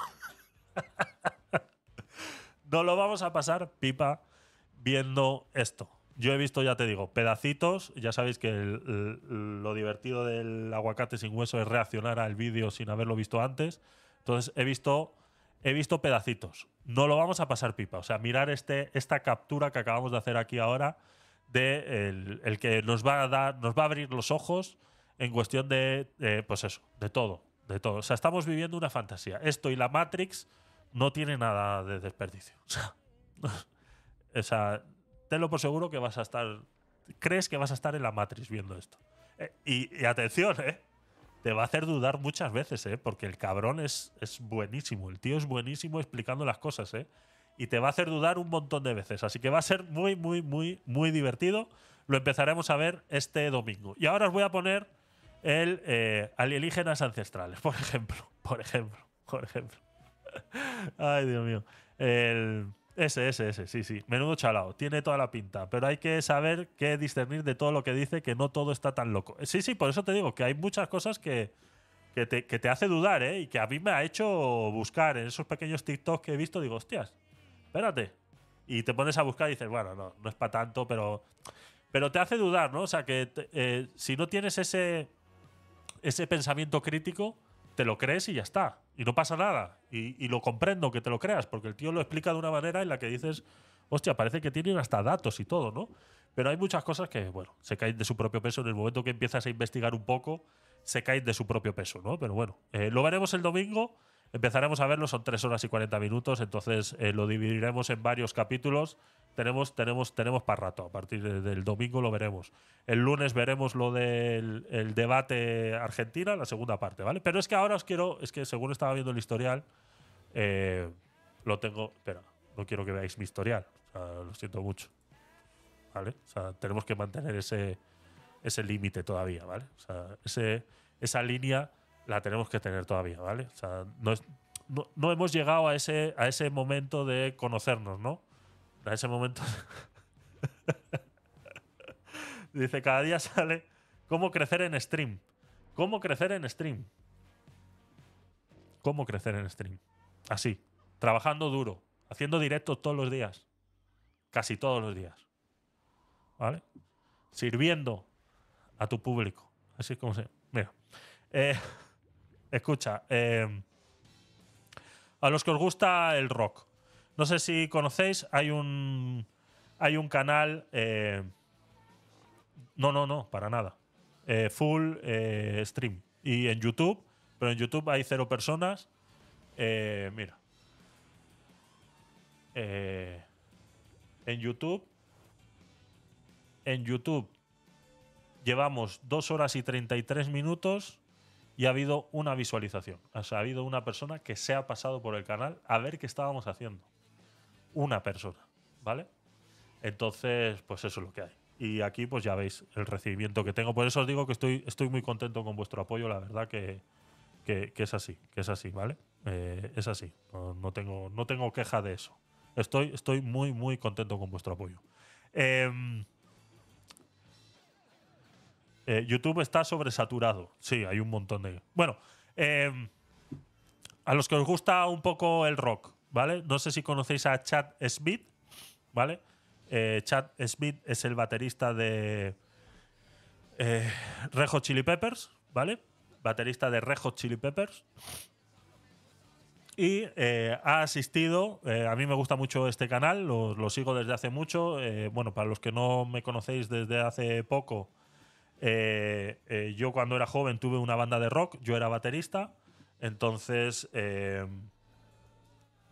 Nos lo vamos a pasar, pipa, viendo esto. Yo he visto, ya te digo, pedacitos. Ya sabéis que lo divertido del aguacate sin hueso es reaccionar al vídeo sin haberlo visto antes. Entonces he visto, he visto pedacitos. No lo vamos a pasar pipa. O sea, mirar este, esta captura que acabamos de hacer aquí ahora de el, que nos va a dar, nos va a abrir los ojos en cuestión de, pues eso, de todo, de todo. O sea, estamos viviendo una fantasía. Esto y la Matrix no tiene nada de desperdicio. o sea, tenlo por seguro que vas a estar, crees que vas a estar en la Matrix viendo esto. Eh, y atención, ¿eh? te va a hacer dudar muchas veces, ¿eh? Porque el cabrón es, es buenísimo, el tío es buenísimo explicando las cosas, ¿eh? Y te va a hacer dudar un montón de veces. Así que va a ser muy, muy, muy, muy divertido. Lo empezaremos a ver este domingo. Y ahora os voy a poner el eh, alienígenas ancestrales, por ejemplo. Por ejemplo, por ejemplo. Ay, Dios mío. El. Ese, ese, ese, sí, sí. Menudo chalado tiene toda la pinta, pero hay que saber qué discernir de todo lo que dice, que no todo está tan loco. Sí, sí, por eso te digo que hay muchas cosas que, que, te, que hace dudar, ¿eh? Y que a mí me ha hecho buscar en esos pequeños TikToks que he visto, digo, hostias, espérate. Y te pones a buscar y dices, bueno, no, no es para tanto, pero, pero te hace dudar, ¿no? O sea, que eh, si no tienes ese, ese pensamiento crítico, te lo crees y ya está. Y no pasa nada. Y, lo comprendo que te lo creas, porque el tío lo explica de una manera en la que dices, hostia, parece que tienen hasta datos y todo, ¿no? Pero hay muchas cosas que, bueno, se caen de su propio peso en el momento que empiezas a investigar un poco, se caen de su propio peso, ¿no? Pero bueno, eh, lo veremos el domingo. Empezaremos a verlo, son 3 horas y 40 minutos, entonces eh, lo dividiremos en varios capítulos. Tenemos, tenemos, tenemos para rato, a partir del domingo lo veremos. El lunes veremos lo del debate Argentina, la segunda parte, ¿vale? Pero es que ahora os quiero, es que según estaba viendo el historial, eh, lo tengo, espera, no quiero que veáis mi historial, lo siento mucho, ¿vale? tenemos que mantener ese, ese límite todavía, ¿vale? O sea, ese, esa línea la tenemos que tener todavía, ¿vale? O sea, no, no, hemos llegado a ese, a ese momento de conocernos, ¿no? A ese momento. Dice, cada día sale cómo crecer en stream. ¿Cómo crecer en stream? ¿Cómo crecer en stream? Así, trabajando duro, haciendo directos todos los días. Casi todos los días. ¿Vale? Sirviendo a tu público. Así es como se. Mira. Eh. Escucha, eh, a los que os gusta el rock, no sé si conocéis, hay un, hay un canal... Eh, no, no, no, para nada. Eh, full stream. Y en YouTube, pero en YouTube hay cero personas. mira. en YouTube. En YouTube llevamos dos horas y 33 minutos y ha habido una visualización. ha habido una persona que se ha pasado por el canal a ver qué estábamos haciendo. Una persona, ¿vale? Entonces, pues eso es lo que hay. Y aquí, pues ya veis el recibimiento que tengo. Por eso os digo que estoy, estoy muy contento con vuestro apoyo, la verdad que, es así, que es así, ¿vale? Eh, es así. No, tengo, no tengo queja de eso. Estoy, estoy muy, muy contento con vuestro apoyo. Em, eh, YouTube está sobresaturado. Sí, hay un montón de. Bueno, eh, a los que os gusta un poco el rock, ¿vale? No sé si conocéis a Chad Smith, ¿vale? Eh, Chad Smith es el baterista de Rejo Chili Peppers, ¿vale? Baterista de Rejo Chili Peppers. Y ha asistido, a mí me gusta mucho este canal, lo sigo desde hace mucho. bueno, para los que no me conocéis desde hace poco, eh, eh, yo cuando era joven tuve una banda de rock, yo era baterista, entonces eh,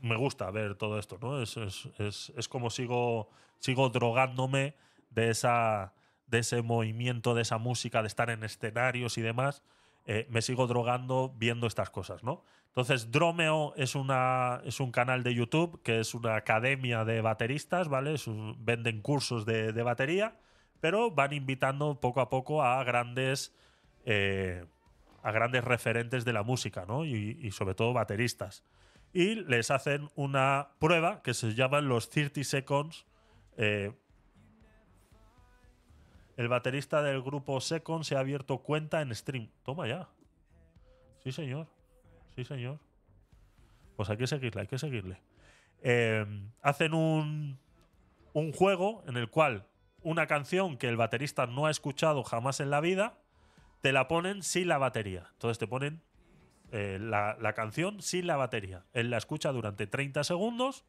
me gusta ver todo esto, ¿no? Es, es, es, es, como sigo, sigo drogándome de, esa, de ese movimiento, de esa música, de estar en escenarios y demás. me sigo drogando viendo estas cosas, ¿no? Entonces, Dromeo es, una, es un canal de YouTube que es una academia de bateristas, ¿vale? venden cursos de batería pero van invitando poco a poco a grandes, eh, a grandes referentes de la música, ¿no? Y, sobre todo bateristas. Y les hacen una prueba que se llama los 30 Seconds. Eh, el baterista del grupo Seconds se ha abierto cuenta en stream. Toma ya. Sí, señor. Sí, señor. Pues hay que seguirle, hay que seguirle. Eh, hacen un, un juego en el cual una canción que el baterista no ha escuchado jamás en la vida, te la ponen sin la batería. Entonces te ponen eh, la, canción sin la batería. Él la escucha durante 30 segundos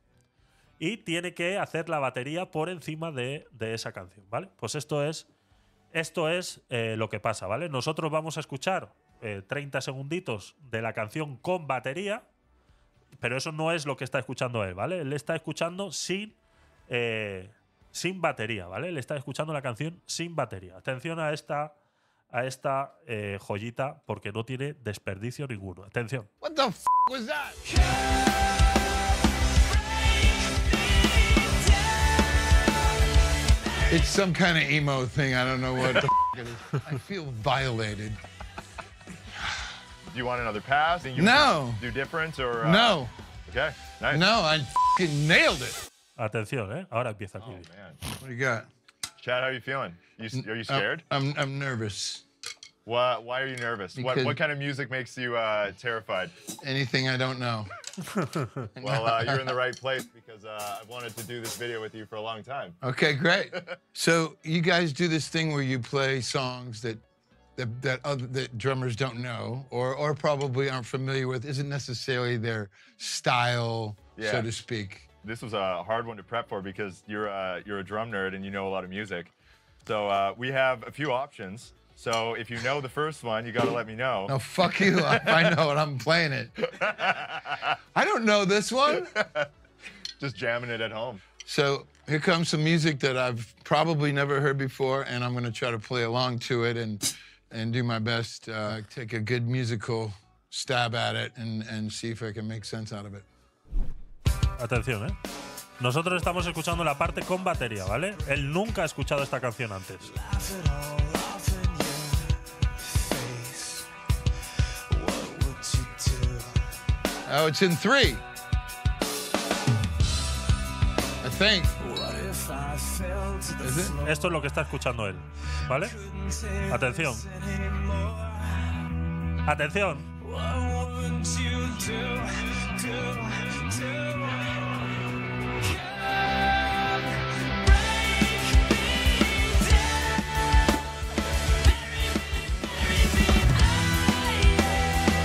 y tiene que hacer la batería por encima de, esa canción, ¿vale? Pues esto es, esto es eh, lo que pasa, ¿vale? Nosotros vamos a escuchar 30 eh, segunditos de la canción con batería, pero eso no es lo que está escuchando él, ¿vale? Él está escuchando sin sin batería, ¿vale? Le está escuchando la canción sin batería. Atención a esta, a esta eh, joyita porque no tiene desperdicio ninguno. Atención. What the was that? It's some kind of emo thing. I don't know what the f it is. I feel violated. Do you want another pass? You no. Do different or uh, no? Okay. Nice. No, I nailed it. Atención, ¿eh? Ahora empieza el Oh, man. What do you got? Chad, how are you feeling? You, are you scared? I'm, I'm, I'm nervous. why, why are you nervous? What, what kind of music makes you uh, terrified? Anything I don't know. Well, uh, you're in the right place because uh, I've wanted to do this video with you for a long time. Okay, great. so you guys do this thing where you play songs that that that, other, that drummers don't know or or probably aren't familiar with, isn't necessarily their style, so to speak this was a hard one to prep for because you're a, uh, you're a drum nerd and you know a lot of music. So uh, we have a few options. So if you know the first one, you got to let me know. No, fuck you. I, I know it. I'm playing it. I don't know this one. Just jamming it at home. So here comes some music that I've probably never heard before, and I'm going to try to play along to it and and do my best, uh, take a good musical stab at it and, and see if I can make sense out of it. Atención, ¿eh? Nosotros estamos escuchando la parte con batería, ¿vale? Él nunca ha escuchado esta canción antes. Oh, it's in three. Esto es lo que está escuchando él, ¿vale? Atención. Atención.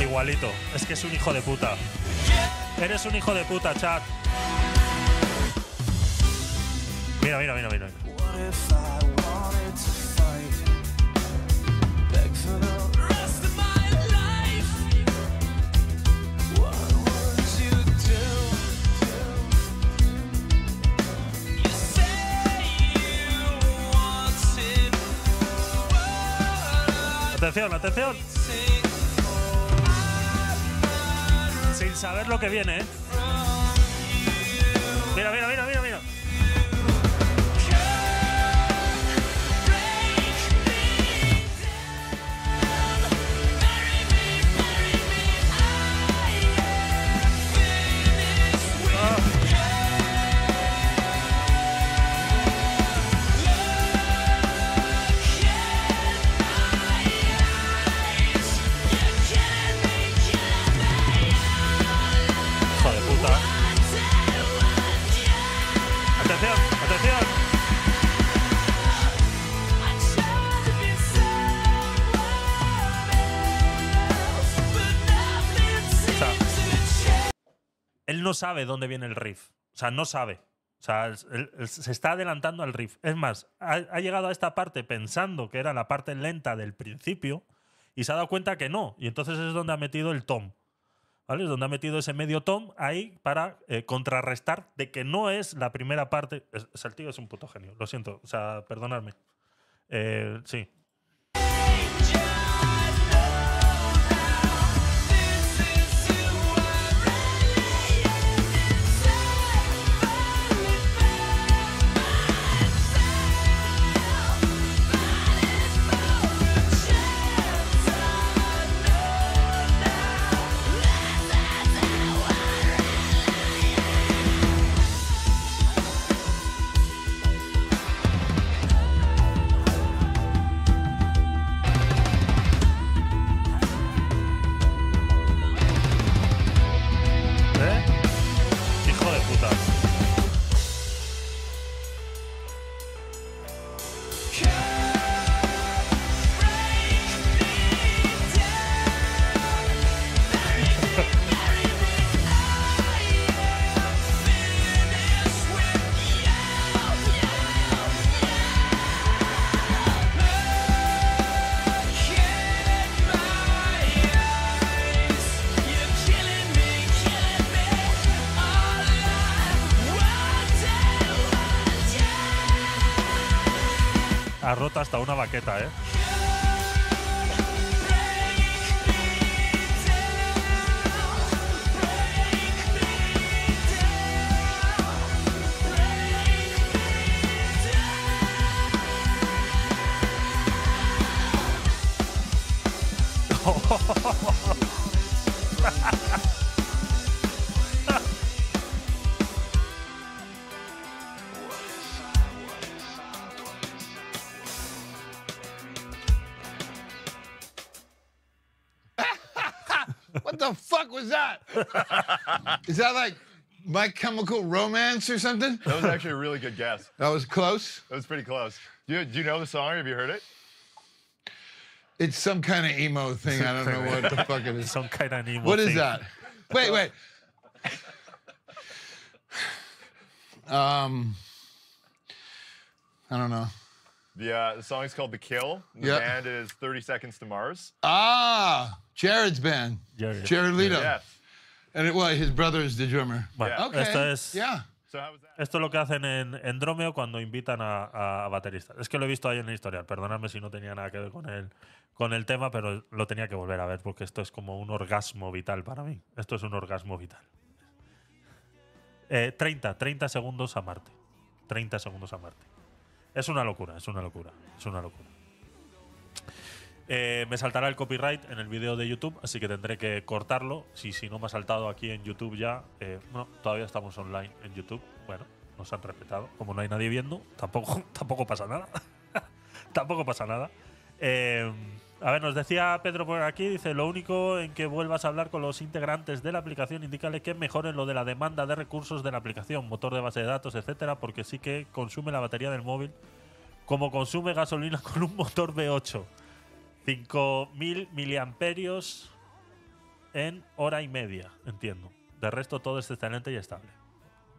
igualito. Es que es un hijo de puta. Eres un hijo de puta, chat. Mira, mira, mira, mira. Atención, atención. sin saber lo que viene. ¿eh? Mira, mira, mira, mira. no sabe dónde viene el riff. O sea, no sabe. O sea, se está adelantando al riff. Es más, ha, llegado a esta parte pensando que era la parte lenta del principio y se ha dado cuenta que no. Y entonces es donde ha metido el tom. ¿Vale? Es donde ha metido ese medio tom ahí para eh, contrarrestar de que no es la primera parte. es, el tío es un puto genio, lo siento. O sea, perdonadme. Eh, sí, hasta una baqueta, ¿eh? My Chemical Romance or something? That was actually a really good guess. That was close? That was pretty close. Do you, do you know the song? Have you heard it? It's some kind of emo thing. I don't know what the fuck it is. Some kind of emo What is thing. that? Wait, wait. Um, I don't know. The, uh, the song's called The Kill. The yep. band is 30 Seconds to Mars. Ah, Jared's band. Jared, Jared Leto. Yeah. And well, his brother the drummer. Bueno, esto es. Esto es lo que hacen en, Dromeo cuando invitan a, bateristas. Es que lo he visto ahí en el historial. Perdonadme si no tenía nada que ver con el, con el tema, pero lo tenía que volver a ver porque esto es como un orgasmo vital para mí. Esto es un orgasmo vital. 30, eh, 30 segundos a Marte. 30 segundos a Marte. Es una locura, es una locura, es una locura. Eh, me saltará el copyright en el video de YouTube, así que tendré que cortarlo. Si, si no me ha saltado aquí en YouTube ya, bueno, eh, todavía estamos online en YouTube. Bueno, nos han respetado. Como no hay nadie viendo, tampoco, tampoco pasa nada. tampoco pasa nada. Eh, a ver, nos decía Pedro por aquí, dice, lo único en que vuelvas a hablar con los integrantes de la aplicación, indícale que mejoren lo de la demanda de recursos de la aplicación, motor de base de datos, etcétera, porque sí que consume la batería del móvil como consume gasolina con un motor V8. 5.000 miliamperios en hora y media, entiendo. De resto, todo es excelente y estable.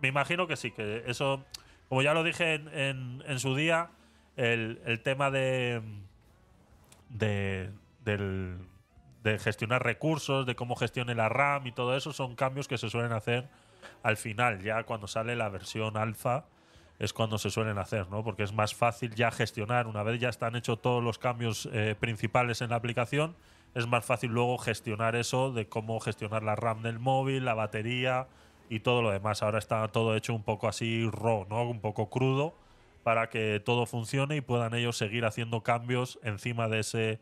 Me imagino que sí, que eso, como ya lo dije en, en, su día, el, tema de, de, de gestionar recursos, de cómo gestione la RAM y todo eso, son cambios que se suelen hacer al final, ya cuando sale la versión alfa es cuando se suelen hacer, ¿no? Porque es más fácil ya gestionar, una vez ya están hechos todos los cambios eh, principales en la aplicación, es más fácil luego gestionar eso de cómo gestionar la RAM del móvil, la batería y todo lo demás. Ahora está todo hecho un poco así raw, ¿no? Un poco crudo para que todo funcione y puedan ellos seguir haciendo cambios encima de ese,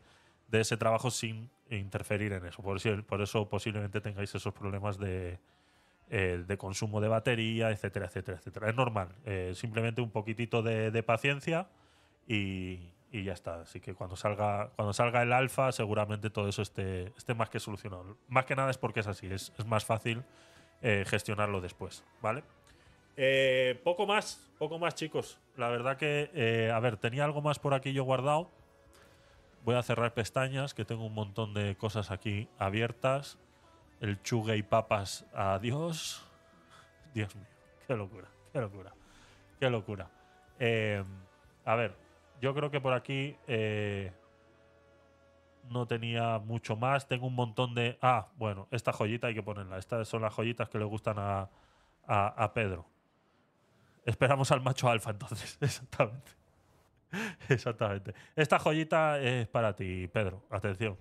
de ese trabajo sin interferir en eso. por eso posiblemente tengáis esos problemas de, eh, de consumo de batería, etcétera, etcétera, etcétera. Es normal, eh, simplemente un poquitito de, paciencia y, ya está. Así que cuando salga, cuando salga el alfa, seguramente todo eso esté, esté más que solucionado. Más que nada es porque es así, es, más fácil eh, gestionarlo después, ¿vale? poco más, poco más, chicos. La verdad que, a ver, tenía algo más por aquí yo guardado. Voy a cerrar pestañas, que tengo un montón de cosas aquí abiertas el chugue y papas adiós. Dios. mío, qué locura, qué locura, qué locura. Eh, a ver, yo creo que por aquí eh, no tenía mucho más. Tengo un montón de. Ah, bueno, esta joyita hay que ponerla. Estas son las joyitas que le gustan a, a, a Pedro. Esperamos al macho alfa entonces, exactamente. Exactamente. Esta joyita es para ti, Pedro. Atención.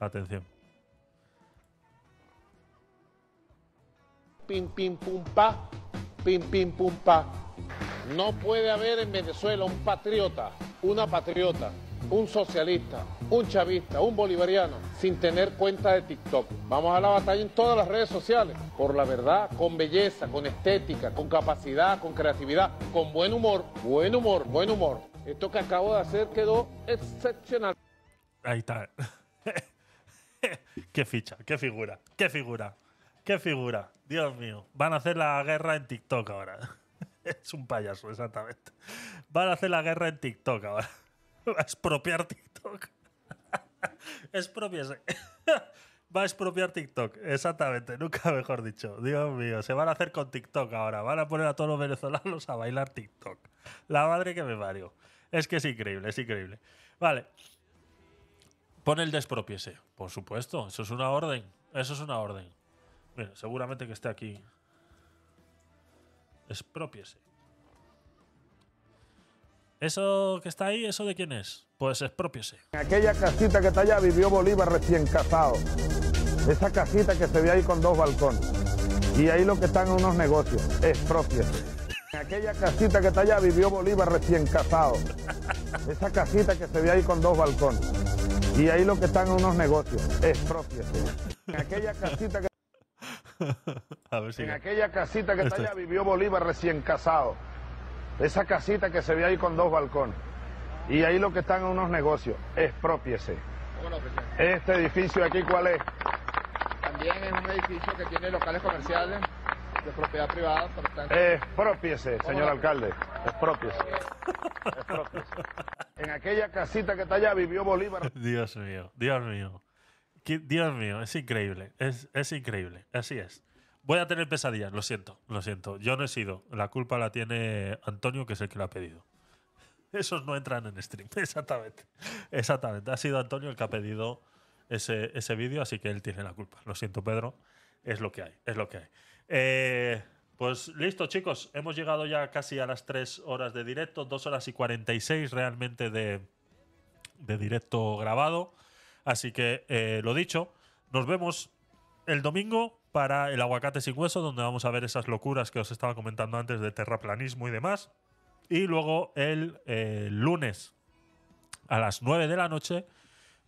Atención. pim, pim, pum, pa, pim, pim, pum, pa. No puede haber en Venezuela un patriota, una patriota, un socialista, un chavista, un bolivariano, sin tener cuenta de TikTok. Vamos a la batalla en todas las redes sociales, por la verdad, con belleza, con estética, con capacidad, con creatividad, con buen humor, buen humor, buen humor. Esto que acabo de hacer quedó excepcional. Ahí está. qué ficha, qué figura, qué figura qué figura. Dios mío. Van a hacer la guerra en TikTok ahora. es un payaso, exactamente. Van a hacer la guerra en TikTok ahora. Va a expropiar TikTok. Expropiese. Va a expropiar TikTok, exactamente, nunca mejor dicho. Dios mío, se van a hacer con TikTok ahora. Van a poner a todos los venezolanos a bailar TikTok. La madre que me parió. Es que es increíble, es increíble. Vale. Pon el despropiese, por supuesto. Eso es una orden. Eso es una orden seguramente que esté aquí. Expropiese. Eso que está ahí, ¿eso de quién es? Pues expropiese. En aquella casita que está allá vivió Bolívar recién casado. Esa casita que se ve ahí con dos balcones. Y ahí lo que están unos negocios. Expropiese. En aquella casita que está allá vivió Bolívar recién casado. Esa casita que se ve ahí con dos balcones. Y ahí lo que están unos negocios. es En aquella casita que. en aquella casita que está allá vivió Bolívar recién casado. Esa casita que se ve ahí con dos balcones. Y ahí lo que están unos negocios. Expropiese. Este edificio aquí, ¿cuál es? También es un edificio que tiene locales comerciales de propiedad privada. Por tanto... señor alcalde. Expropiese. En aquella casita que está allá vivió Bolívar. Dios mío, Dios mío. Dios mío, es increíble. Es, increíble. Así es. Voy a tener pesadillas, lo siento, lo siento. Yo no he sido. La culpa la tiene Antonio, que es el que lo ha pedido. Esos no entran en stream, exactamente. Exactamente. Ha sido Antonio el que ha pedido ese, ese vídeo, así que él tiene la culpa. Lo siento, Pedro. Es lo que hay, es lo que hay. Eh, pues listo, chicos. Hemos llegado ya casi a las 3 horas de directo, 2 horas y 46 realmente de, de directo grabado. Así que eh, lo dicho, nos vemos el domingo para el aguacate sin hueso, donde vamos a ver esas locuras que os estaba comentando antes de terraplanismo y demás. Y luego el eh, lunes a las 9 de la noche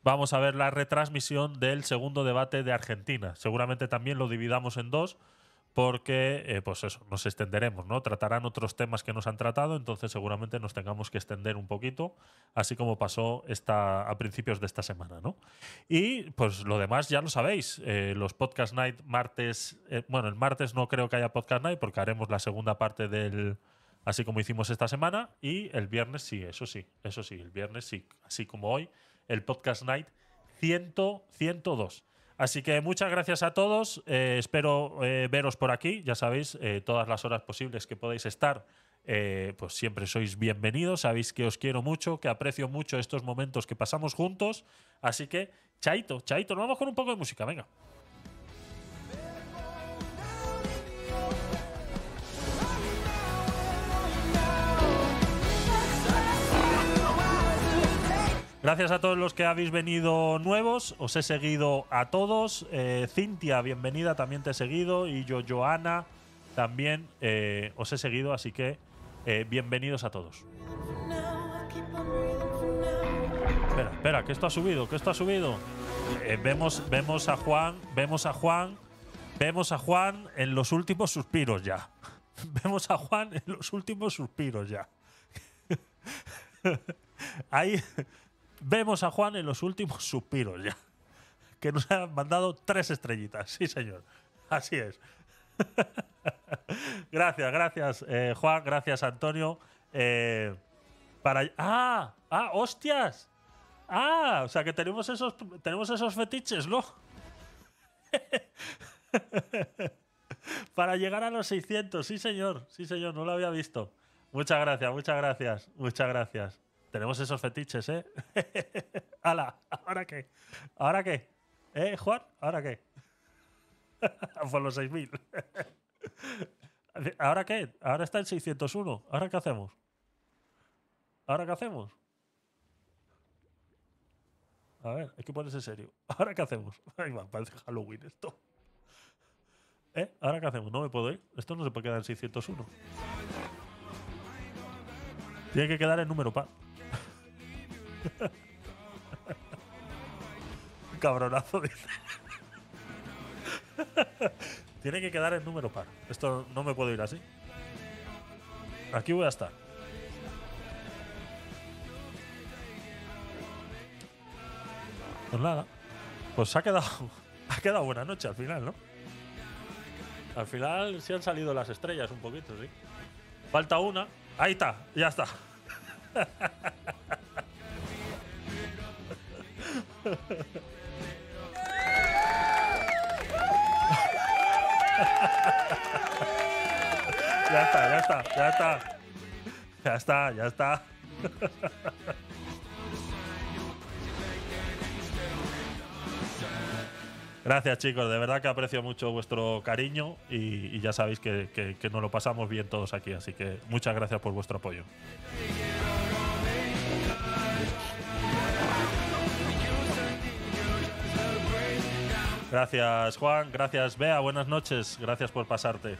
vamos a ver la retransmisión del segundo debate de Argentina. Seguramente también lo dividamos en dos porque, eh, pues eso, nos extenderemos, ¿no? Tratarán otros temas que nos han tratado, entonces seguramente nos tengamos que extender un poquito, así como pasó esta, a principios de esta semana, ¿no? Y pues lo demás ya lo sabéis, eh, los Podcast Night martes, eh, bueno, el martes no creo que haya Podcast Night porque haremos la segunda parte del, así como hicimos esta semana, y el viernes sí, eso sí, eso sí, el viernes sí, así como hoy, el Podcast Night 100, 102. Así que muchas gracias a todos. Eh, espero eh, veros por aquí. Ya sabéis, eh, todas las horas posibles que podéis estar, pues siempre sois bienvenidos. Sabéis que os quiero mucho, que aprecio mucho estos momentos que pasamos juntos. Así que, chaito, chaito, nos vamos con un poco de música. Venga. Gracias a todos los que habéis venido nuevos, os he seguido a todos. Eh, Cintia, bienvenida, también te he seguido. Y yo, Joana, también eh, os he seguido, así que eh, bienvenidos a todos. Espera, espera, que esto ha subido, que esto ha subido. vemos, vemos a Juan, vemos a Juan, vemos a Juan en los últimos suspiros ya. vemos a Juan en los últimos suspiros ya. Ahí Vemos a Juan en los últimos suspiros ya. Que nos ha mandado tres estrellitas. Sí, señor. Así es. gracias, gracias, eh, Juan. Gracias, Antonio. Eh, para... ¡Ah! ¡Ah! ¡Hostias! Ah, o sea que tenemos esos, tenemos esos fetiches, ¿no? Para llegar a los 600, sí señor, sí señor, no lo había visto. Muchas gracias, muchas gracias, muchas gracias. Tenemos esos fetiches, ¿eh? ¡Hala! ¿Ahora qué? ¿Ahora qué? ¿Eh, Juan? ¿Ahora qué? Por los 6.000. ¿Ahora qué? Ahora está en 601. ¿Ahora qué hacemos? ¿Ahora qué hacemos? A ver, hay que ponerse serio. ¿Ahora qué hacemos? Ay, va, parece Halloween esto. ¿Eh? ¿Ahora qué hacemos? No me puedo ir. Esto no se puede quedar en 601. Tiene que quedar en número par. Cabronazo, dice. Tiene que quedar el número par. Esto no me puedo ir así. Aquí voy a estar. Pues nada. Pues ha quedado. Ha quedado buena noche al final, ¿no? Al final sí han salido las estrellas un poquito, sí. Falta una. Ahí está, ya está ya está, ya está, ya está. Ya está, ya está. Gracias chicos, de verdad que aprecio mucho vuestro cariño y, ya sabéis que, que nos lo pasamos bien todos aquí, así que muchas gracias por vuestro apoyo. Gracias Juan, gracias Bea, buenas noches, gracias por pasarte.